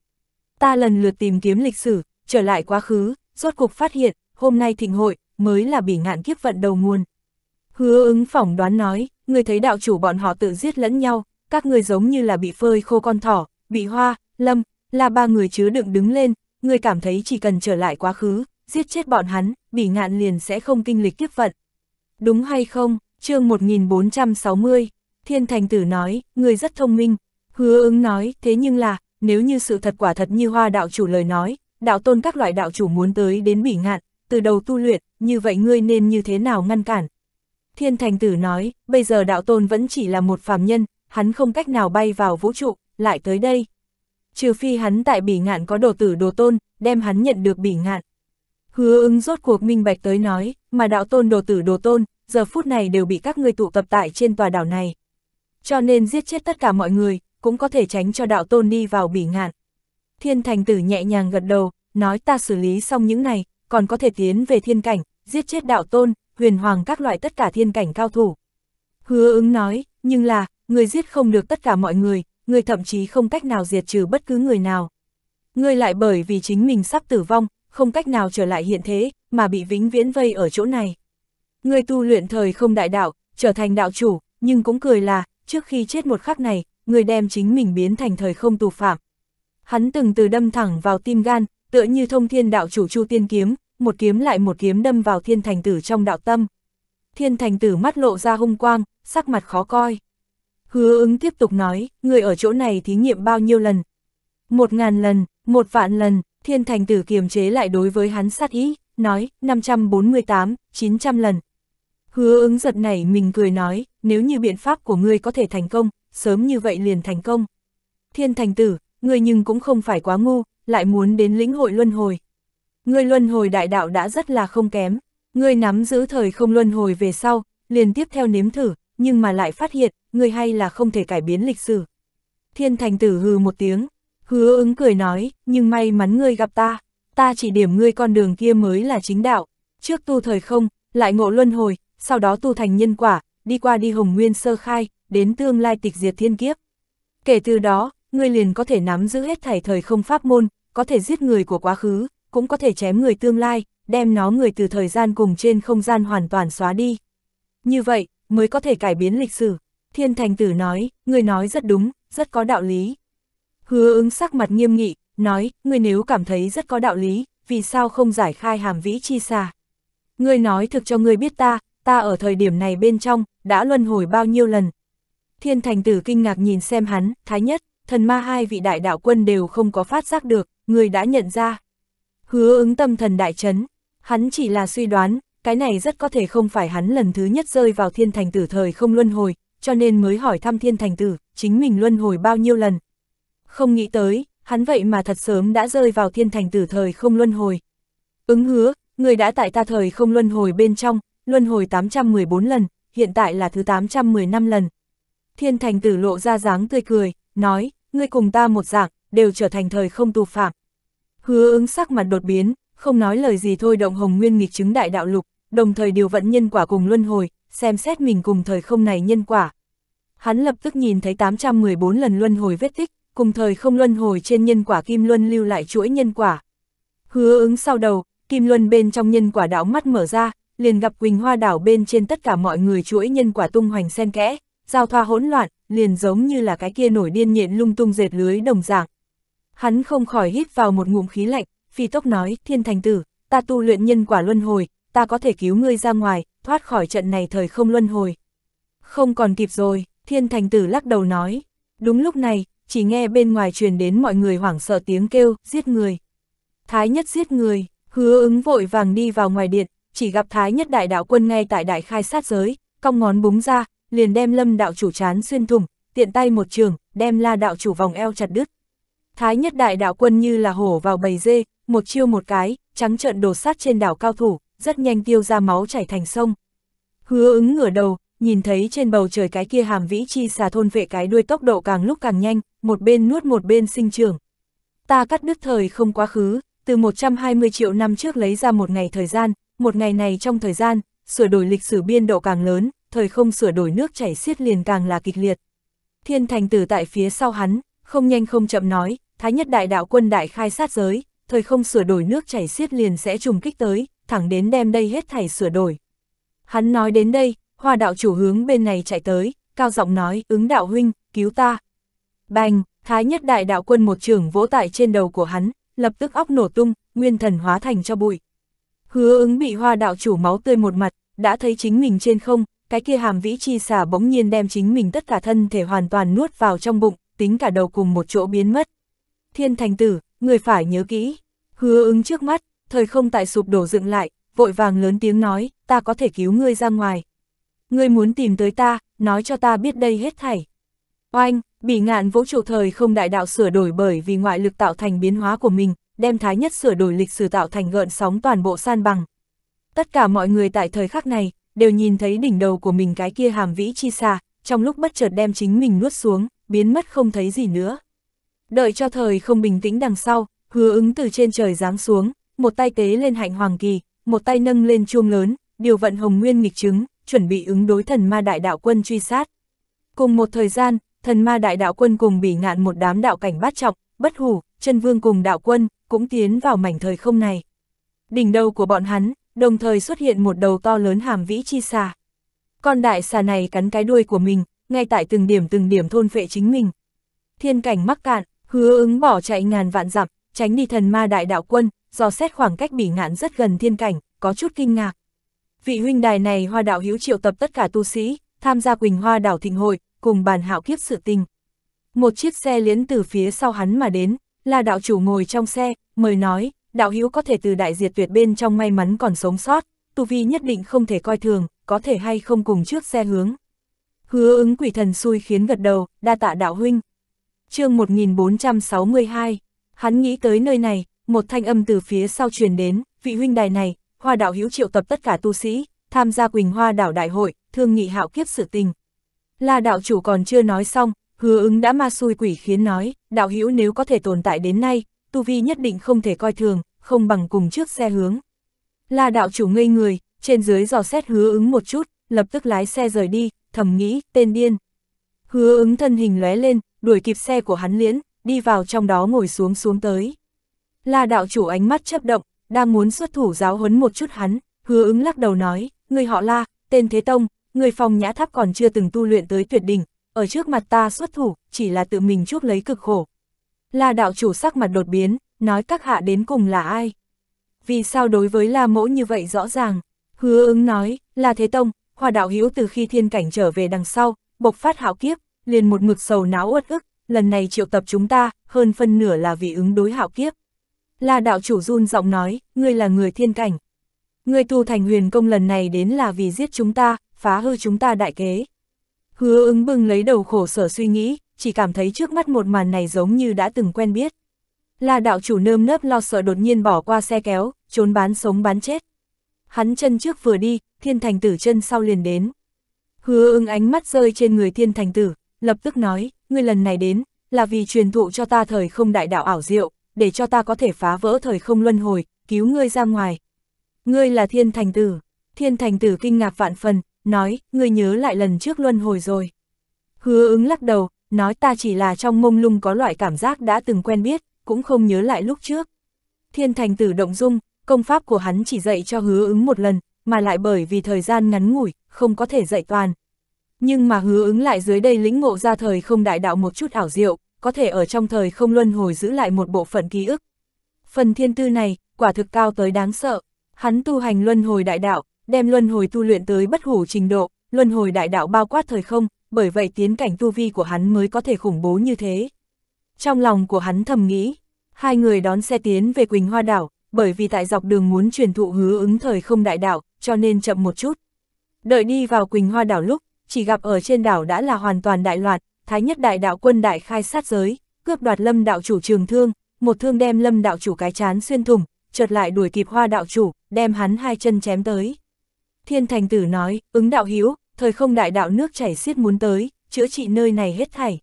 Ta lần lượt tìm kiếm lịch sử, trở lại quá khứ, rốt cuộc phát hiện, hôm nay thịnh hội, mới là bỉ ngạn kiếp vận đầu nguồn. Hứa ứng phỏng đoán nói, người thấy đạo chủ bọn họ tự giết lẫn nhau, các người giống như là bị phơi khô con thỏ, bị hoa, lâm, là ba người chứ đựng đứng lên, người cảm thấy chỉ cần trở lại quá khứ, giết chết bọn hắn, bỉ ngạn liền sẽ không kinh lịch kiếp vận. Đúng hay không? chương 1460, Thiên Thành Tử nói, người rất thông minh. Hứa ứng nói, thế nhưng là, nếu như sự thật quả thật như hoa đạo chủ lời nói, đạo tôn các loại đạo chủ muốn tới đến bỉ ngạn, từ đầu tu luyện, như vậy ngươi nên như thế nào ngăn cản? Thiên thành tử nói, bây giờ đạo tôn vẫn chỉ là một phàm nhân, hắn không cách nào bay vào vũ trụ, lại tới đây. Trừ phi hắn tại bỉ ngạn có đồ tử đồ tôn, đem hắn nhận được bỉ ngạn. Hứa ứng rốt cuộc minh bạch tới nói, mà đạo tôn đồ tử đồ tôn, giờ phút này đều bị các người tụ tập tại trên tòa đảo này. Cho nên giết chết tất cả mọi người, cũng có thể tránh cho đạo tôn đi vào bỉ ngạn. Thiên thành tử nhẹ nhàng gật đầu, nói ta xử lý xong những này, còn có thể tiến về thiên cảnh, giết chết đạo tôn, huyền hoàng các loại tất cả thiên cảnh cao thủ. Hứa ứng nói, nhưng là, người giết không được tất cả mọi người, người thậm chí không cách nào diệt trừ bất cứ người nào. Người lại bởi vì chính mình sắp tử vong, không cách nào trở lại hiện thế, mà bị vĩnh viễn vây ở chỗ này. Người tu luyện thời không đại đạo, trở thành đạo chủ, nhưng cũng cười là, trước khi chết một khắc này, người đem chính mình biến thành thời không tù phạm hắn từng từ đâm thẳng vào tim gan, tựa như thông thiên đạo chủ chu tiên kiếm, một kiếm lại một kiếm đâm vào thiên thành tử trong đạo tâm. Thiên thành tử mắt lộ ra hung quang, sắc mặt khó coi. Hứa ứng tiếp tục nói, người ở chỗ này thí nghiệm bao nhiêu lần? Một ngàn lần, một vạn lần, thiên thành tử kiềm chế lại đối với hắn sát ý, nói, 548, 900 lần. Hứa ứng giật nảy mình cười nói, nếu như biện pháp của ngươi có thể thành công, sớm như vậy liền thành công. Thiên thành tử, ngươi nhưng cũng không phải quá ngu, lại muốn đến lĩnh hội luân hồi. Ngươi luân hồi đại đạo đã rất là không kém, ngươi nắm giữ thời không luân hồi về sau, liền tiếp theo nếm thử, nhưng mà lại phát hiện, ngươi hay là không thể cải biến lịch sử. Thiên thành tử hừ một tiếng, hứa ứng cười nói, nhưng may mắn ngươi gặp ta, ta chỉ điểm ngươi con đường kia mới là chính đạo, trước tu thời không, lại ngộ luân hồi, sau đó tu thành nhân quả, đi qua đi hồng nguyên sơ khai, đến tương lai tịch diệt thiên kiếp. Kể từ đó, ngươi liền có thể nắm giữ hết thảy thời không pháp môn, có thể giết người của quá khứ, cũng có thể chém người tương lai, đem nó người từ thời gian cùng trên không gian hoàn toàn xóa đi. Như vậy, mới có thể cải biến lịch sử. Thiên thành tử nói, người nói rất đúng, rất có đạo lý. Hứa ứng sắc mặt nghiêm nghị, nói, người nếu cảm thấy rất có đạo lý, vì sao không giải khai hàm vĩ chi xa? Ngươi nói thực cho ngươi biết ta, ta ở thời điểm này bên trong, đã luân hồi bao nhiêu lần. Thiên thành tử kinh ngạc nhìn xem hắn, thái nhất, thần ma hai vị đại đạo quân đều không có phát giác được, người đã nhận ra. Hứa ứng tâm thần đại chấn, hắn chỉ là suy đoán, cái này rất có thể không phải hắn lần thứ nhất rơi vào thiên thành tử thời không luân hồi, cho nên mới hỏi thăm thiên thành tử, chính mình luân hồi bao nhiêu lần. Không nghĩ tới, hắn vậy mà thật sớm đã rơi vào thiên thành tử thời không luân hồi. Ứng hứa, người đã tại ta thời không luân hồi bên trong, luân hồi 814 lần, hiện tại là thứ 815 lần. Thiên thành tử lộ ra dáng tươi cười, nói, ngươi cùng ta một dạng, đều trở thành thời không tù phạm. Hứa ứng sắc mặt đột biến, không nói lời gì thôi động hồng nguyên nghịch chứng đại đạo lục, đồng thời điều vận nhân quả cùng luân hồi, xem xét mình cùng thời không này nhân quả. Hắn lập tức nhìn thấy 814 lần luân hồi vết tích, cùng thời không luân hồi trên nhân quả kim luân lưu lại chuỗi nhân quả. Hứa ứng sau đầu, kim luân bên trong nhân quả đảo mắt mở ra, liền gặp Quỳnh Hoa đảo bên trên tất cả mọi người chuỗi nhân quả tung hoành xen kẽ, giao thoa hỗn loạn, liền giống như là cái kia nổi điên nhện lung tung dệt lưới đồng dạng. Hắn không khỏi hít vào một ngụm khí lạnh, phi tốc nói, thiên thành tử, ta tu luyện nhân quả luân hồi, ta có thể cứu ngươi ra ngoài, thoát khỏi trận này thời không luân hồi. Không còn kịp rồi, thiên thành tử lắc đầu nói. Đúng lúc này, chỉ nghe bên ngoài truyền đến mọi người hoảng sợ tiếng kêu, giết người. Thái nhất giết người, hứa ứng vội vàng đi vào ngoài điện, chỉ gặp Thái nhất đại đạo quân ngay tại đại khai sát giới, cong ngón búng ra, liền đem lâm đạo chủ chán xuyên thủng, tiện tay một trường, đem la đạo chủ vòng eo chặt đứt. Thái nhất đại đạo quân như là hổ vào bầy dê, một chiêu một cái, trắng trợn đổ sát trên đảo cao thủ, rất nhanh tiêu ra máu chảy thành sông. Hứa ứng ngửa đầu, nhìn thấy trên bầu trời cái kia hàm vĩ chi xà thôn vệ cái đuôi tốc độ càng lúc càng nhanh, một bên nuốt một bên sinh trưởng. Ta cắt đứt thời không quá khứ, từ 120 triệu năm trước lấy ra một ngày thời gian, một ngày này trong thời gian, sửa đổi lịch sử biên độ càng lớn, thời không sửa đổi nước chảy xiết liền càng là kịch liệt. Thiên thành tử tại phía sau hắn, không nhanh không chậm nói, thái nhất đại đạo quân đại khai sát giới, thời không sửa đổi nước chảy xiết liền sẽ trùng kích tới, thẳng đến đem đây hết thảy sửa đổi. Hắn nói đến đây, hòa đạo chủ hướng bên này chạy tới, cao giọng nói, ứng đạo huynh, cứu ta. Bành, thái nhất đại đạo quân một trường vỗ tại trên đầu của hắn, lập tức óc nổ tung, nguyên thần hóa thành cho bụi. Hứa ứng bị hoa đạo chủ máu tươi một mặt, đã thấy chính mình trên không, cái kia hàm vĩ chi xả bỗng nhiên đem chính mình tất cả thân thể hoàn toàn nuốt vào trong bụng, tính cả đầu cùng một chỗ biến mất. Thiên thành tử, người phải nhớ kỹ, hứa ứng trước mắt, thời không tại sụp đổ dựng lại, vội vàng lớn tiếng nói, ta có thể cứu ngươi ra ngoài. Ngươi muốn tìm tới ta, nói cho ta biết đây hết thảy. Oanh, bị ngạn vũ trụ thời không đại đạo sửa đổi bởi vì ngoại lực tạo thành biến hóa của mình, đem thái nhất sửa đổi lịch sử tạo thành gợn sóng toàn bộ san bằng. Tất cả mọi người tại thời khắc này, đều nhìn thấy đỉnh đầu của mình cái kia hàm vĩ chi xa trong lúc bất chợt đem chính mình nuốt xuống, biến mất không thấy gì nữa. Đợi cho thời không bình tĩnh đằng sau, hứa ứng từ trên trời giáng xuống, một tay tế lên hạnh hoàng kỳ, một tay nâng lên chuông lớn, điều vận hồng nguyên nghịch chứng, chuẩn bị ứng đối thần ma đại đạo quân truy sát. Cùng một thời gian, thần ma đại đạo quân cùng bị ngạn một đám đạo cảnh bát trọng, bất hủ, chân vương cùng đạo quân, cũng tiến vào mảnh thời không này. Đỉnh đầu của bọn hắn, đồng thời xuất hiện một đầu to lớn hàm vĩ chi xà. Con đại xà này cắn cái đuôi của mình, ngay tại từng điểm từng điểm thôn vệ chính mình. Thiên cảnh mắc cạn, hứa ứng bỏ chạy ngàn vạn dặm, tránh đi thần ma đại đạo quân, do xét khoảng cách bỉ ngạn rất gần thiên cảnh, có chút kinh ngạc. Vị huynh đài này hoa đạo hiếu triệu tập tất cả tu sĩ, tham gia Quỳnh Hoa đảo thịnh hội, cùng bàn hạo kiếp sự tình. Một chiếc xe liễn từ phía sau hắn mà đến, là đạo chủ ngồi trong xe, mời nói, đạo hữu có thể từ đại diệt tuyệt bên trong may mắn còn sống sót, tu vi nhất định không thể coi thường, có thể hay không cùng trước xe hướng. Hứa ứng quỷ thần xui khiến gật đầu, đa tạ đạo huynh. chương 1462, hắn nghĩ tới nơi này, một thanh âm từ phía sau truyền đến, vị huynh đài này, hoa đạo hữu triệu tập tất cả tu sĩ, tham gia Quỳnh Hoa đảo đại hội, thương nghị hạo kiếp sự tình. Là đạo chủ còn chưa nói xong, hứa ứng đã ma xui quỷ khiến nói, đạo hữu nếu có thể tồn tại đến nay, tu vi nhất định không thể coi thường, không bằng cùng trước xe hướng. La đạo chủ ngây người, trên dưới dò xét hứa ứng một chút, lập tức lái xe rời đi, thầm nghĩ, tên điên. Hứa ứng thân hình lóe lên, đuổi kịp xe của hắn liễn, đi vào trong đó ngồi xuống xuống tới. La đạo chủ ánh mắt chấp động, đang muốn xuất thủ giáo huấn một chút hắn, hứa ứng lắc đầu nói, người họ La, tên Thế Tông, người phòng nhã tháp còn chưa từng tu luyện tới tuyệt đỉnh, ở trước mặt ta xuất thủ, chỉ là tự mình chuốc lấy cực khổ, La đạo chủ sắc mặt đột biến, nói các hạ đến cùng là ai? Vì sao đối với La mỗ như vậy rõ ràng? Hứa ứng nói, là Thế Tông, hòa đạo hiếu từ khi thiên cảnh trở về đằng sau, bộc phát hạo kiếp, liền một mực sầu náo uất ức, lần này triệu tập chúng ta, hơn phân nửa là vì ứng đối hạo kiếp. La đạo chủ run giọng nói, ngươi là người thiên cảnh. Ngươi tu thành huyền công lần này đến là vì giết chúng ta, phá hư chúng ta đại kế. Hứa ứng bừng lấy đầu khổ sở suy nghĩ, chỉ cảm thấy trước mắt một màn này giống như đã từng quen biết. Là đạo chủ nơm nớp lo sợ đột nhiên bỏ qua xe kéo, trốn bán sống bán chết. Hắn chân trước vừa đi, thiên thành tử chân sau liền đến. Hứa ưng ánh mắt rơi trên người thiên thành tử, lập tức nói, ngươi lần này đến, là vì truyền thụ cho ta thời không đại đạo ảo diệu, để cho ta có thể phá vỡ thời không luân hồi, cứu ngươi ra ngoài. Ngươi là thiên thành tử, thiên thành tử kinh ngạc vạn phần, nói, ngươi nhớ lại lần trước luân hồi rồi. Hứa ứng lắc đầu, nói ta chỉ là trong mông lung có loại cảm giác đã từng quen biết, cũng không nhớ lại lúc trước. Thiên thành tử động dung, công pháp của hắn chỉ dạy cho hứa ứng một lần, mà lại bởi vì thời gian ngắn ngủi, không có thể dạy toàn. Nhưng mà hứa ứng lại dưới đây lĩnh ngộ ra thời không đại đạo một chút ảo diệu, có thể ở trong thời không luân hồi giữ lại một bộ phận ký ức. Phần thiên tư này, quả thực cao tới đáng sợ. Hắn tu hành luân hồi đại đạo, đem luân hồi tu luyện tới bất hủ trình độ, luân hồi đại đạo bao quát thời không, bởi vậy tiến cảnh tu vi của hắn mới có thể khủng bố như thế. Trong lòng của hắn thầm nghĩ, hai người đón xe tiến về Quỳnh Hoa Đảo, bởi vì tại dọc đường muốn truyền thụ hứa ứng thời không đại đảo, cho nên chậm một chút. Đợi đi vào Quỳnh Hoa Đảo lúc, chỉ gặp ở trên đảo đã là hoàn toàn đại loạn, Thái nhất đại đạo quân đại khai sát giới, cướp đoạt lâm đạo chủ trường thương, một thương đem lâm đạo chủ cái chán xuyên thủng, chợt lại đuổi kịp hoa đạo chủ, đem hắn hai chân chém tới. Thiên thành tử nói, ứng đạo hiếu, thời không đại đạo nước chảy xiết muốn tới, chữa trị nơi này hết thảy.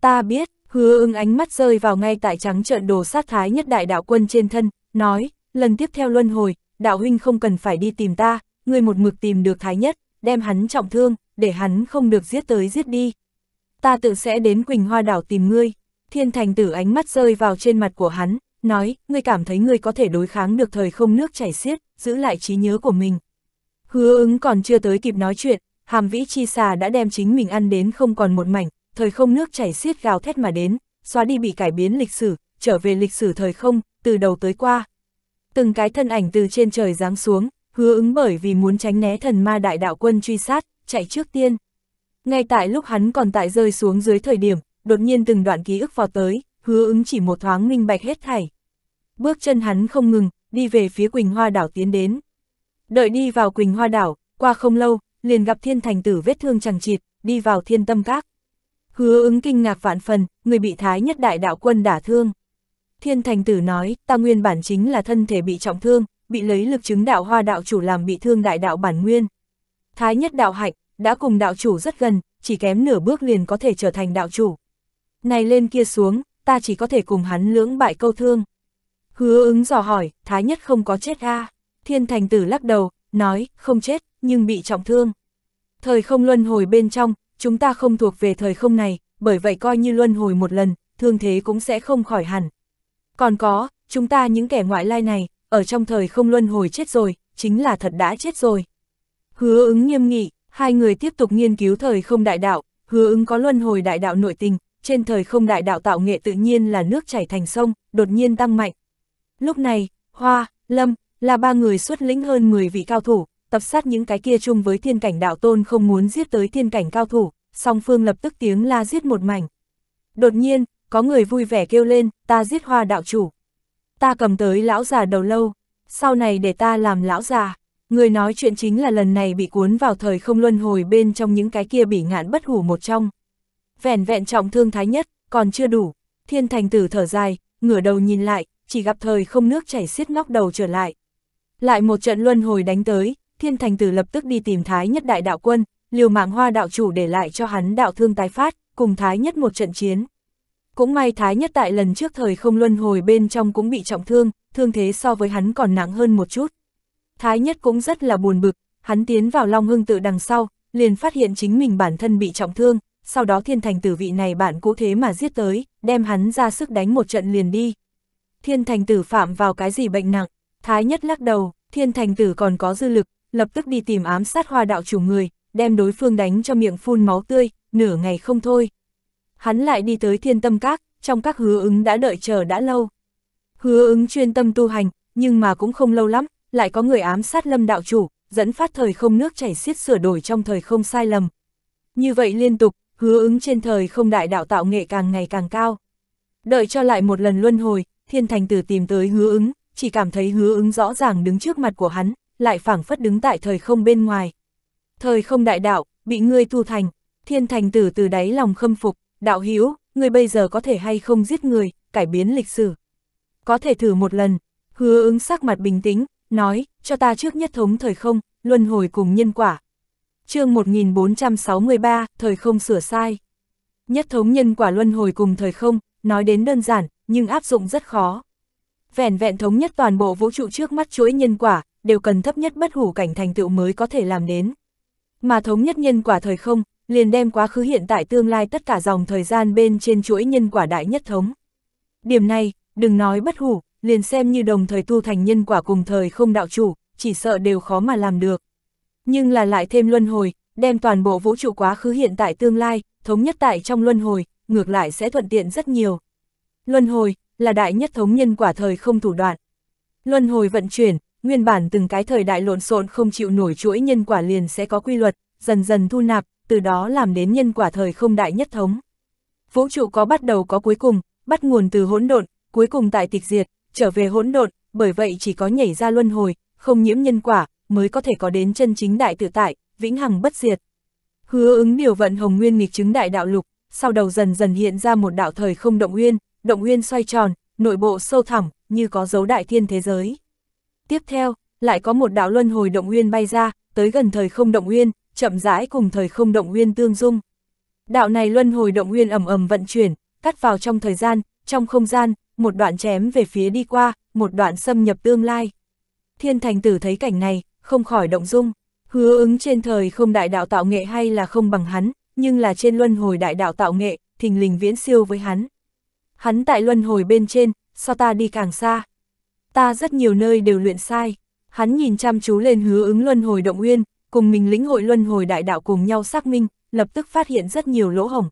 Ta biết, hứa ưng ánh mắt rơi vào ngay tại trắng trợn đồ sát thái nhất đại đạo quân trên thân, nói, lần tiếp theo luân hồi, đạo huynh không cần phải đi tìm ta, người một mực tìm được thái nhất, đem hắn trọng thương, để hắn không được giết tới giết đi. Ta tự sẽ đến Quỳnh Hoa đảo tìm ngươi. Thiên thành tử ánh mắt rơi vào trên mặt của hắn, nói, ngươi cảm thấy ngươi có thể đối kháng được thời không nước chảy xiết, giữ lại trí nhớ của mình. Hứa ứng còn chưa tới kịp nói chuyện, hàm vĩ chi xà đã đem chính mình ăn đến không còn một mảnh, thời không nước chảy xiết gào thét mà đến, xóa đi bị cải biến lịch sử, trở về lịch sử thời không, từ đầu tới qua. Từng cái thân ảnh từ trên trời giáng xuống, hứa ứng bởi vì muốn tránh né thần ma đại đạo quân truy sát, chạy trước tiên. Ngay tại lúc hắn còn tại rơi xuống dưới thời điểm, đột nhiên từng đoạn ký ức vào tới, hứa ứng chỉ một thoáng minh bạch hết thảy. Bước chân hắn không ngừng, đi về phía Quỳnh Hoa đảo tiến đến. Đợi đi vào Quỳnh Hoa đảo, qua không lâu, liền gặp thiên thành tử vết thương chẳng chịt, đi vào thiên tâm các. Hứa ứng kinh ngạc vạn phần, người bị thái nhất đại đạo quân đả thương. Thiên thành tử nói, ta nguyên bản chính là thân thể bị trọng thương, bị lấy lực chứng đạo hoa đạo chủ làm bị thương đại đạo bản nguyên. Thái nhất đạo hạnh, đã cùng đạo chủ rất gần, chỉ kém nửa bước liền có thể trở thành đạo chủ. Này lên kia xuống, ta chỉ có thể cùng hắn lưỡng bại câu thương. Hứa ứng dò hỏi, thái nhất không có chết a à? Thiên thành tử lắc đầu, nói, không chết, nhưng bị trọng thương. Thời không luân hồi bên trong, chúng ta không thuộc về thời không này, bởi vậy coi như luân hồi một lần, thương thế cũng sẽ không khỏi hẳn. Còn có, chúng ta những kẻ ngoại lai này, ở trong thời không luân hồi chết rồi, chính là thật đã chết rồi. Hứa ứng nghiêm nghị, hai người tiếp tục nghiên cứu thời không đại đạo, hứa ứng có luân hồi đại đạo nội tình, trên thời không đại đạo tạo nghệ tự nhiên là nước chảy thành sông, đột nhiên tăng mạnh. Lúc này, Hoa, Lâm, là ba người xuất lĩnh hơn 10 vị cao thủ, tập sát những cái kia chung với thiên cảnh đạo tôn không muốn giết tới thiên cảnh cao thủ, song phương lập tức tiếng la giết một mảnh. Đột nhiên, có người vui vẻ kêu lên, ta giết hoa đạo chủ. Ta cầm tới lão già đầu lâu, sau này để ta làm lão già. Người nói chuyện chính là lần này bị cuốn vào thời không luân hồi bên trong những cái kia bị ngạn bất hủ một trong. Vẻn vẹn trọng thương thái nhất, còn chưa đủ. Thiên thành tử thở dài, ngửa đầu nhìn lại, chỉ gặp thời không nước chảy xiết ngóc đầu trở lại. Lại một trận luân hồi đánh tới, thiên thành tử lập tức đi tìm Thái nhất đại đạo quân, liều mạng hoa đạo chủ để lại cho hắn đạo thương tái phát, cùng Thái nhất một trận chiến. Cũng may Thái nhất tại lần trước thời không luân hồi bên trong cũng bị trọng thương, thương thế so với hắn còn nặng hơn một chút. Thái nhất cũng rất là buồn bực, hắn tiến vào Long Hưng tự đằng sau, liền phát hiện chính mình bản thân bị trọng thương, sau đó thiên thành tử vị này bạn cũ thế mà giết tới, đem hắn ra sức đánh một trận liền đi. Thiên thành tử phạm vào cái gì bệnh nặng, Thái nhất lắc đầu, thiên thành tử còn có dư lực, lập tức đi tìm ám sát hoa đạo chủ người, đem đối phương đánh cho miệng phun máu tươi, nửa ngày không thôi. Hắn lại đi tới thiên tâm các, trong các hứa ứng đã đợi chờ đã lâu. Hứa ứng chuyên tâm tu hành, nhưng mà cũng không lâu lắm, lại có người ám sát lâm đạo chủ, dẫn phát thời không nước chảy xiết sửa đổi trong thời không sai lầm. Như vậy liên tục, hứa ứng trên thời không đại đạo tạo nghệ càng ngày càng cao. Đợi cho lại một lần luân hồi, thiên thành tử tìm tới hứa ứng, chỉ cảm thấy hứa ứng rõ ràng đứng trước mặt của hắn, lại phảng phất đứng tại thời không bên ngoài. Thời không đại đạo, bị ngươi thu thành, thiên thành tử từ đáy lòng khâm phục, đạo hữu ngươi bây giờ có thể hay không giết người, cải biến lịch sử. Có thể thử một lần, hứa ứng sắc mặt bình tĩnh, nói, cho ta trước nhất thống thời không, luân hồi cùng nhân quả. chương 1463, thời không sửa sai. Nhất thống nhân quả luân hồi cùng thời không, nói đến đơn giản, nhưng áp dụng rất khó. Vẹn vẹn thống nhất toàn bộ vũ trụ trước mắt chuỗi nhân quả, đều cần thấp nhất bất hủ cảnh thành tựu mới có thể làm đến. Mà thống nhất nhân quả thời không, liền đem quá khứ hiện tại tương lai tất cả dòng thời gian bên trên chuỗi nhân quả đại nhất thống. Điểm này, đừng nói bất hủ, liền xem như đồng thời tu thành nhân quả cùng thời không đạo chủ, chỉ sợ đều khó mà làm được. Nhưng là lại thêm luân hồi, đem toàn bộ vũ trụ quá khứ hiện tại tương lai, thống nhất tại trong luân hồi, ngược lại sẽ thuận tiện rất nhiều. Luân hồi, là đại nhất thống nhân quả thời không thủ đoạn. Luân hồi vận chuyển, nguyên bản từng cái thời đại lộn xộn không chịu nổi chuỗi nhân quả liền sẽ có quy luật, dần dần thu nạp, từ đó làm đến nhân quả thời không đại nhất thống. Vũ trụ có bắt đầu có cuối cùng, bắt nguồn từ hỗn độn, cuối cùng tại tịch diệt, trở về hỗn độn, bởi vậy chỉ có nhảy ra luân hồi, không nhiễm nhân quả, mới có thể có đến chân chính đại tự tại, vĩnh hằng bất diệt. Hứa ứng điều vận hồng nguyên nghịch chứng đại đạo lục, sau đầu dần dần hiện ra một đạo thời không động nguyên, động nguyên xoay tròn, nội bộ sâu thẳm, như có dấu đại thiên thế giới. Tiếp theo, lại có một đạo luân hồi động nguyên bay ra, tới gần thời không động nguyên, chậm rãi cùng thời không động nguyên tương dung. Đạo này luân hồi động nguyên ầm ầm vận chuyển, cắt vào trong thời gian, trong không gian, một đoạn chém về phía đi qua, một đoạn xâm nhập tương lai. Thiên thành tử thấy cảnh này, không khỏi động dung. Hứa ứng trên thời không đại đạo tạo nghệ hay là không bằng hắn, nhưng là trên luân hồi đại đạo tạo nghệ, thình lình viễn siêu với hắn. Hắn tại luân hồi bên trên, so ta đi càng xa ta rất nhiều nơi đều luyện sai. Hắn nhìn chăm chú lên hứa ứng luân hồi động uyên, cùng mình lĩnh hội luân hồi đại đạo cùng nhau xác minh, lập tức phát hiện rất nhiều lỗ hổng.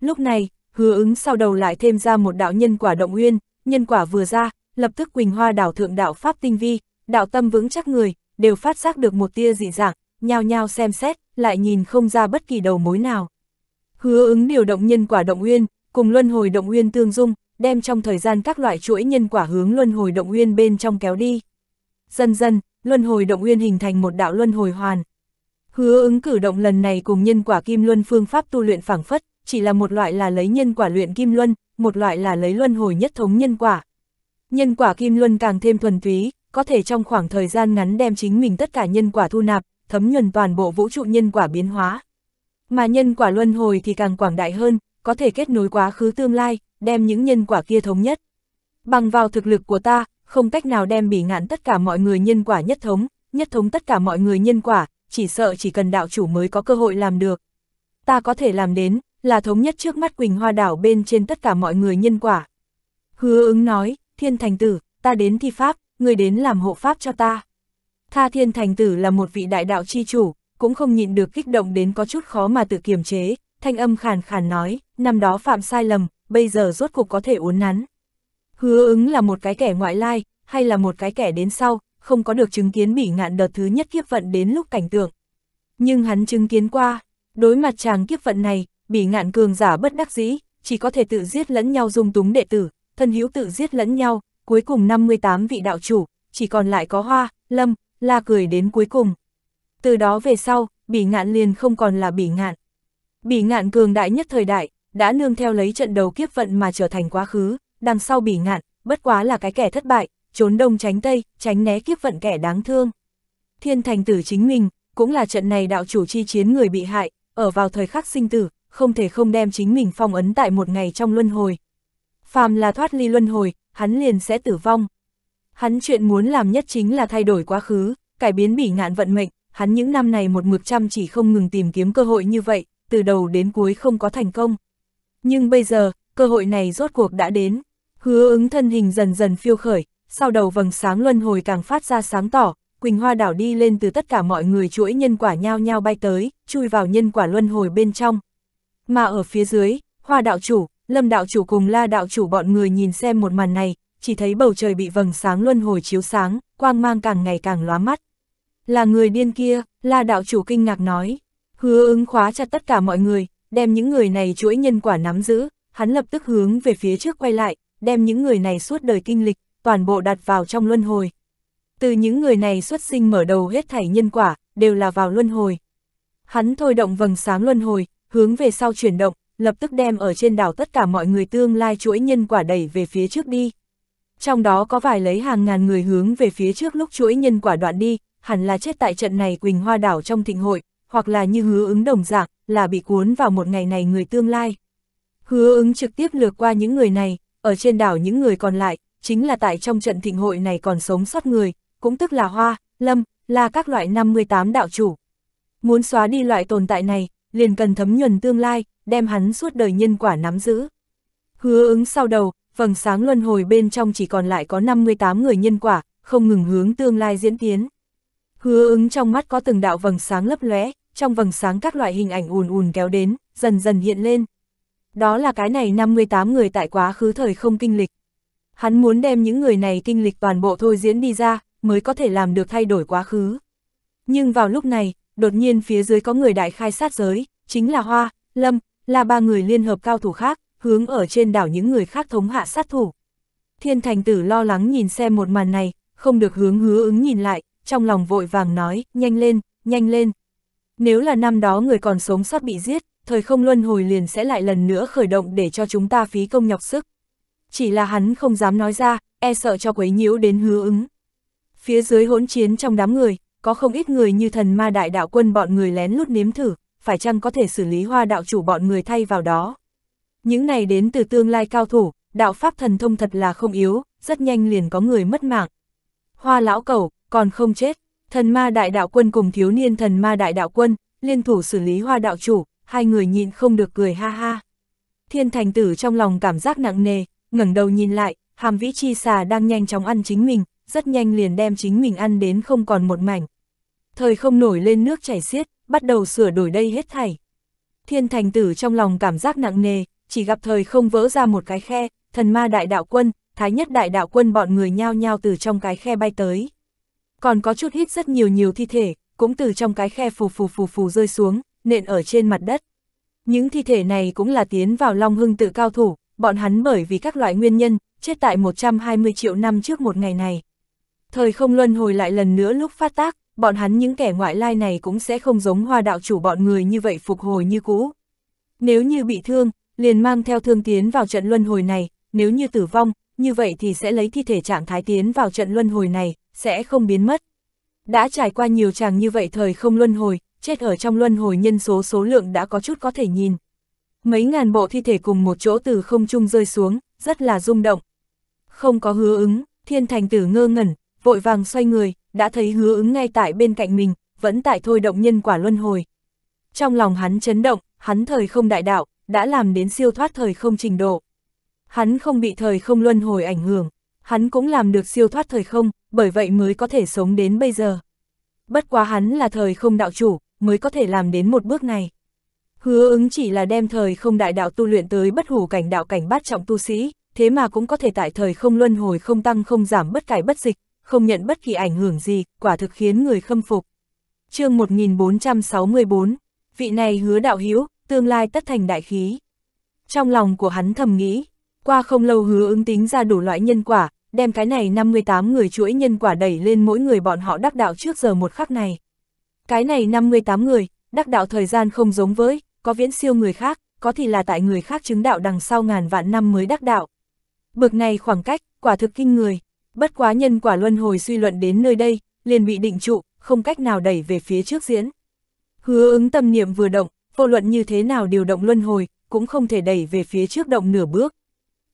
Lúc này, hứa ứng sau đầu lại thêm ra một đạo nhân quả động uyên, nhân quả vừa ra, lập tức Quỳnh Hoa đảo thượng đạo pháp tinh vi, đạo tâm vững chắc người, đều phát giác được một tia dị dạng, nhao nhao xem xét, lại nhìn không ra bất kỳ đầu mối nào. Hứa ứng điều động nhân quả động uyên, cùng luân hồi động uyên tương dung, đem trong thời gian các loại chuỗi nhân quả hướng luân hồi động nguyên bên trong kéo đi. Dần dần, luân hồi động nguyên hình thành một đạo luân hồi hoàn. Hứa ứng cử động lần này cùng nhân quả kim luân phương pháp tu luyện phảng phất, chỉ là một loại là lấy nhân quả luyện kim luân, một loại là lấy luân hồi nhất thống nhân quả. Nhân quả kim luân càng thêm thuần túy, có thể trong khoảng thời gian ngắn đem chính mình tất cả nhân quả thu nạp, thấm nhuần toàn bộ vũ trụ nhân quả biến hóa. Mà nhân quả luân hồi thì càng quảng đại hơn, có thể kết nối quá khứ tương lai, đem những nhân quả kia thống nhất. Bằng vào thực lực của ta, không cách nào đem bị ngạn tất cả mọi người nhân quả nhất thống, nhất thống tất cả mọi người nhân quả, chỉ sợ chỉ cần đạo chủ mới có cơ hội làm được. Ta có thể làm đến, là thống nhất trước mắt Quỳnh Hoa đảo bên trên tất cả mọi người nhân quả. Hứa ứng nói, thiên thành tử, ta đến thi pháp, người đến làm hộ pháp cho ta. Tha thiên thành tử là một vị đại đạo chi chủ, cũng không nhịn được kích động đến có chút khó mà tự kiềm chế, thanh âm khàn khàn nói, năm đó phạm sai lầm, bây giờ rốt cuộc có thể uốn nắn. Hứa ứng là một cái kẻ ngoại lai, hay là một cái kẻ đến sau, không có được chứng kiến bị ngạn đợt thứ nhất kiếp vận đến lúc cảnh tượng. Nhưng hắn chứng kiến qua, đối mặt chàng kiếp vận này, bị ngạn cường giả bất đắc dĩ, chỉ có thể tự giết lẫn nhau dung túng đệ tử, thân hữu tự giết lẫn nhau, cuối cùng 58 vị đạo chủ, chỉ còn lại có hoa, lâm, la cười đến cuối cùng. Từ đó về sau, bị ngạn liền không còn là bị ngạn. bị ngạn cường đại nhất thời đại, đã nương theo lấy trận đầu kiếp vận mà trở thành quá khứ, đằng sau bỉ ngạn, bất quá là cái kẻ thất bại, trốn đông tránh tây, tránh né kiếp vận kẻ đáng thương. Thiên thành tử chính mình, cũng là trận này đạo chủ chi chiến người bị hại, ở vào thời khắc sinh tử, không thể không đem chính mình phong ấn tại một ngày trong luân hồi. Phàm là thoát ly luân hồi, hắn liền sẽ tử vong. Hắn chuyện muốn làm nhất chính là thay đổi quá khứ, cải biến bỉ ngạn vận mệnh, hắn những năm này một mực chăm chỉ không ngừng tìm kiếm cơ hội như vậy, từ đầu đến cuối không có thành công. Nhưng bây giờ, cơ hội này rốt cuộc đã đến. Hứa ứng thân hình dần dần phiêu khởi, sau đầu vầng sáng luân hồi càng phát ra sáng tỏ, Quỳnh Hoa đảo đi lên từ tất cả mọi người chuỗi nhân quả nhao nhao bay tới, chui vào nhân quả luân hồi bên trong. Mà ở phía dưới, Hoa đạo chủ, Lâm đạo chủ cùng La đạo chủ bọn người nhìn xem một màn này, chỉ thấy bầu trời bị vầng sáng luân hồi chiếu sáng, quang mang càng ngày càng lóa mắt. Là người điên kia, La đạo chủ kinh ngạc nói. Hứa ứng khóa chặt tất cả mọi người, đem những người này chuỗi nhân quả nắm giữ, hắn lập tức hướng về phía trước quay lại, đem những người này suốt đời kinh lịch, toàn bộ đặt vào trong luân hồi. Từ những người này xuất sinh mở đầu hết thảy nhân quả, đều là vào luân hồi. Hắn thôi động vầng sáng luân hồi, hướng về sau chuyển động, lập tức đem ở trên đảo tất cả mọi người tương lai chuỗi nhân quả đẩy về phía trước đi. Trong đó có vài lấy hàng ngàn người hướng về phía trước lúc chuỗi nhân quả đoạn đi, hẳn là chết tại trận này Quỳnh Hoa đảo trong thịnh hội, hoặc là như hứa ứng đồng dạng, là bị cuốn vào một ngày này người tương lai. Hứa ứng trực tiếp lược qua những người này, ở trên đảo những người còn lại, chính là tại trong trận thịnh hội này còn sống sót người, cũng tức là hoa, lâm, là các loại 58 đạo chủ. Muốn xóa đi loại tồn tại này, liền cần thấm nhuần tương lai, đem hắn suốt đời nhân quả nắm giữ. Hứa ứng sau đầu, vầng sáng luân hồi bên trong chỉ còn lại có 58 người nhân quả, không ngừng hướng tương lai diễn tiến. Hứa ứng trong mắt có từng đạo vầng sáng lấp lóe, trong vầng sáng các loại hình ảnh ùn ùn kéo đến, dần dần hiện lên. Đó là cái này 58 người tại quá khứ thời không kinh lịch. Hắn muốn đem những người này kinh lịch toàn bộ thôi diễn đi ra, mới có thể làm được thay đổi quá khứ. Nhưng vào lúc này, đột nhiên phía dưới có người đại khai sát giới, chính là Hoa, Lâm, là ba người liên hợp cao thủ khác, hướng ở trên đảo những người khác thống hạ sát thủ. Thiên thành tử lo lắng nhìn xem một màn này, không được hướng hứa ứng nhìn lại, trong lòng vội vàng nói, nhanh lên, nhanh lên. Nếu là năm đó người còn sống sót bị giết, thời không luân hồi liền sẽ lại lần nữa khởi động để cho chúng ta phí công nhọc sức. Chỉ là hắn không dám nói ra, e sợ cho quấy nhiễu đến hứa ứng. Phía dưới hỗn chiến trong đám người, có không ít người như thần ma đại đạo quân bọn người lén lút nếm thử, phải chăng có thể xử lý hoa đạo chủ bọn người thay vào đó. Những này đến từ tương lai cao thủ, đạo pháp thần thông thật là không yếu, rất nhanh liền có người mất mạng. Hoa lão cầu, còn không chết, Thần ma đại đạo quân cùng thiếu niên thần ma đại đạo quân, liên thủ xử lý hoa đạo chủ, hai người nhịn không được cười ha ha. Thiên thành tử trong lòng cảm giác nặng nề, ngẩng đầu nhìn lại, hàm vĩ chi xà đang nhanh chóng ăn chính mình, rất nhanh liền đem chính mình ăn đến không còn một mảnh. Thời không nổi lên nước chảy xiết, bắt đầu sửa đổi đây hết thảy. Thiên thành tử trong lòng cảm giác nặng nề, chỉ gặp thời không vỡ ra một cái khe, thần ma đại đạo quân, thái nhất đại đạo quân bọn người nhao nhao từ trong cái khe bay tới còn có chút hít rất nhiều nhiều thi thể, cũng từ trong cái khe phù phù phù phù rơi xuống, nện ở trên mặt đất. Những thi thể này cũng là tiến vào Long Hưng tự cao thủ, bọn hắn bởi vì các loại nguyên nhân, chết tại 120 triệu năm trước một ngày này. Thời không luân hồi lại lần nữa lúc phát tác, bọn hắn những kẻ ngoại lai này cũng sẽ không giống hoa đạo chủ bọn người như vậy phục hồi như cũ. Nếu như bị thương, liền mang theo thương tiến vào trận luân hồi này, nếu như tử vong, như vậy thì sẽ lấy thi thể trạng thái tiến vào trận luân hồi này, sẽ không biến mất. Đã trải qua nhiều chàng như vậy thời không luân hồi, chết ở trong luân hồi nhân số số lượng đã có chút có thể nhìn. Mấy ngàn bộ thi thể cùng một chỗ từ không trung rơi xuống, rất là rung động. Không có hứa ứng, thiên thành tử ngơ ngẩn, vội vàng xoay người, đã thấy hứa ứng ngay tại bên cạnh mình, vẫn tại thôi động nhân quả luân hồi. Trong lòng hắn chấn động, hắn thời không đại đạo, đã làm đến siêu thoát thời không trình độ. Hắn không bị thời không luân hồi ảnh hưởng, hắn cũng làm được siêu thoát thời không, bởi vậy mới có thể sống đến bây giờ. Bất quá hắn là thời không đạo chủ, mới có thể làm đến một bước này. Hứa ứng chỉ là đem thời không đại đạo tu luyện tới bất hủ cảnh đạo cảnh bát trọng tu sĩ, thế mà cũng có thể tại thời không luân hồi không tăng không giảm bất cải bất dịch, không nhận bất kỳ ảnh hưởng gì, quả thực khiến người khâm phục. chương 1464, vị này hứa đạo hiếu, tương lai tất thành đại khí. Trong lòng của hắn thầm nghĩ, qua không lâu hứa ứng tính ra đủ loại nhân quả, đem cái này 58 người chuỗi nhân quả đẩy lên mỗi người bọn họ đắc đạo trước giờ một khắc này. Cái này 58 người, đắc đạo thời gian không giống với, có viễn siêu người khác, có thì là tại người khác chứng đạo đằng sau ngàn vạn năm mới đắc đạo. Bực này khoảng cách, quả thực kinh người, bất quá nhân quả luân hồi suy luận đến nơi đây, liền bị định trụ, không cách nào đẩy về phía trước diễn. Hứa ứng tâm niệm vừa động, vô luận như thế nào điều động luân hồi, cũng không thể đẩy về phía trước động nửa bước.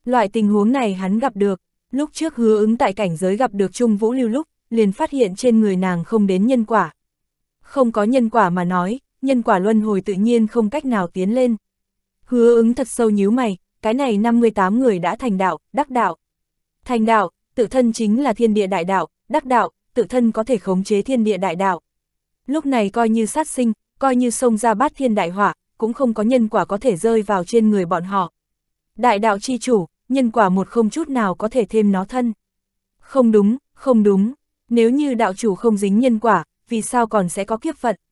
Loại tình huống này hắn gặp được, lúc trước hứa ứng tại cảnh giới gặp được Trung Vũ Lưu lúc, liền phát hiện trên người nàng không đến nhân quả. Không có nhân quả mà nói, nhân quả luân hồi tự nhiên không cách nào tiến lên. Hứa ứng thật sâu nhíu mày, cái này 58 người đã thành đạo, đắc đạo. Thành đạo, tự thân chính là thiên địa đại đạo, đắc đạo, tự thân có thể khống chế thiên địa đại đạo. Lúc này coi như sát sinh, coi như sông ra bát thiên đại hỏa, cũng không có nhân quả có thể rơi vào trên người bọn họ. Đại đạo chi chủ, nhân quả một không chút nào có thể thêm nó thân. Không đúng, không đúng, nếu như đạo chủ không dính nhân quả, vì sao còn sẽ có kiếp phận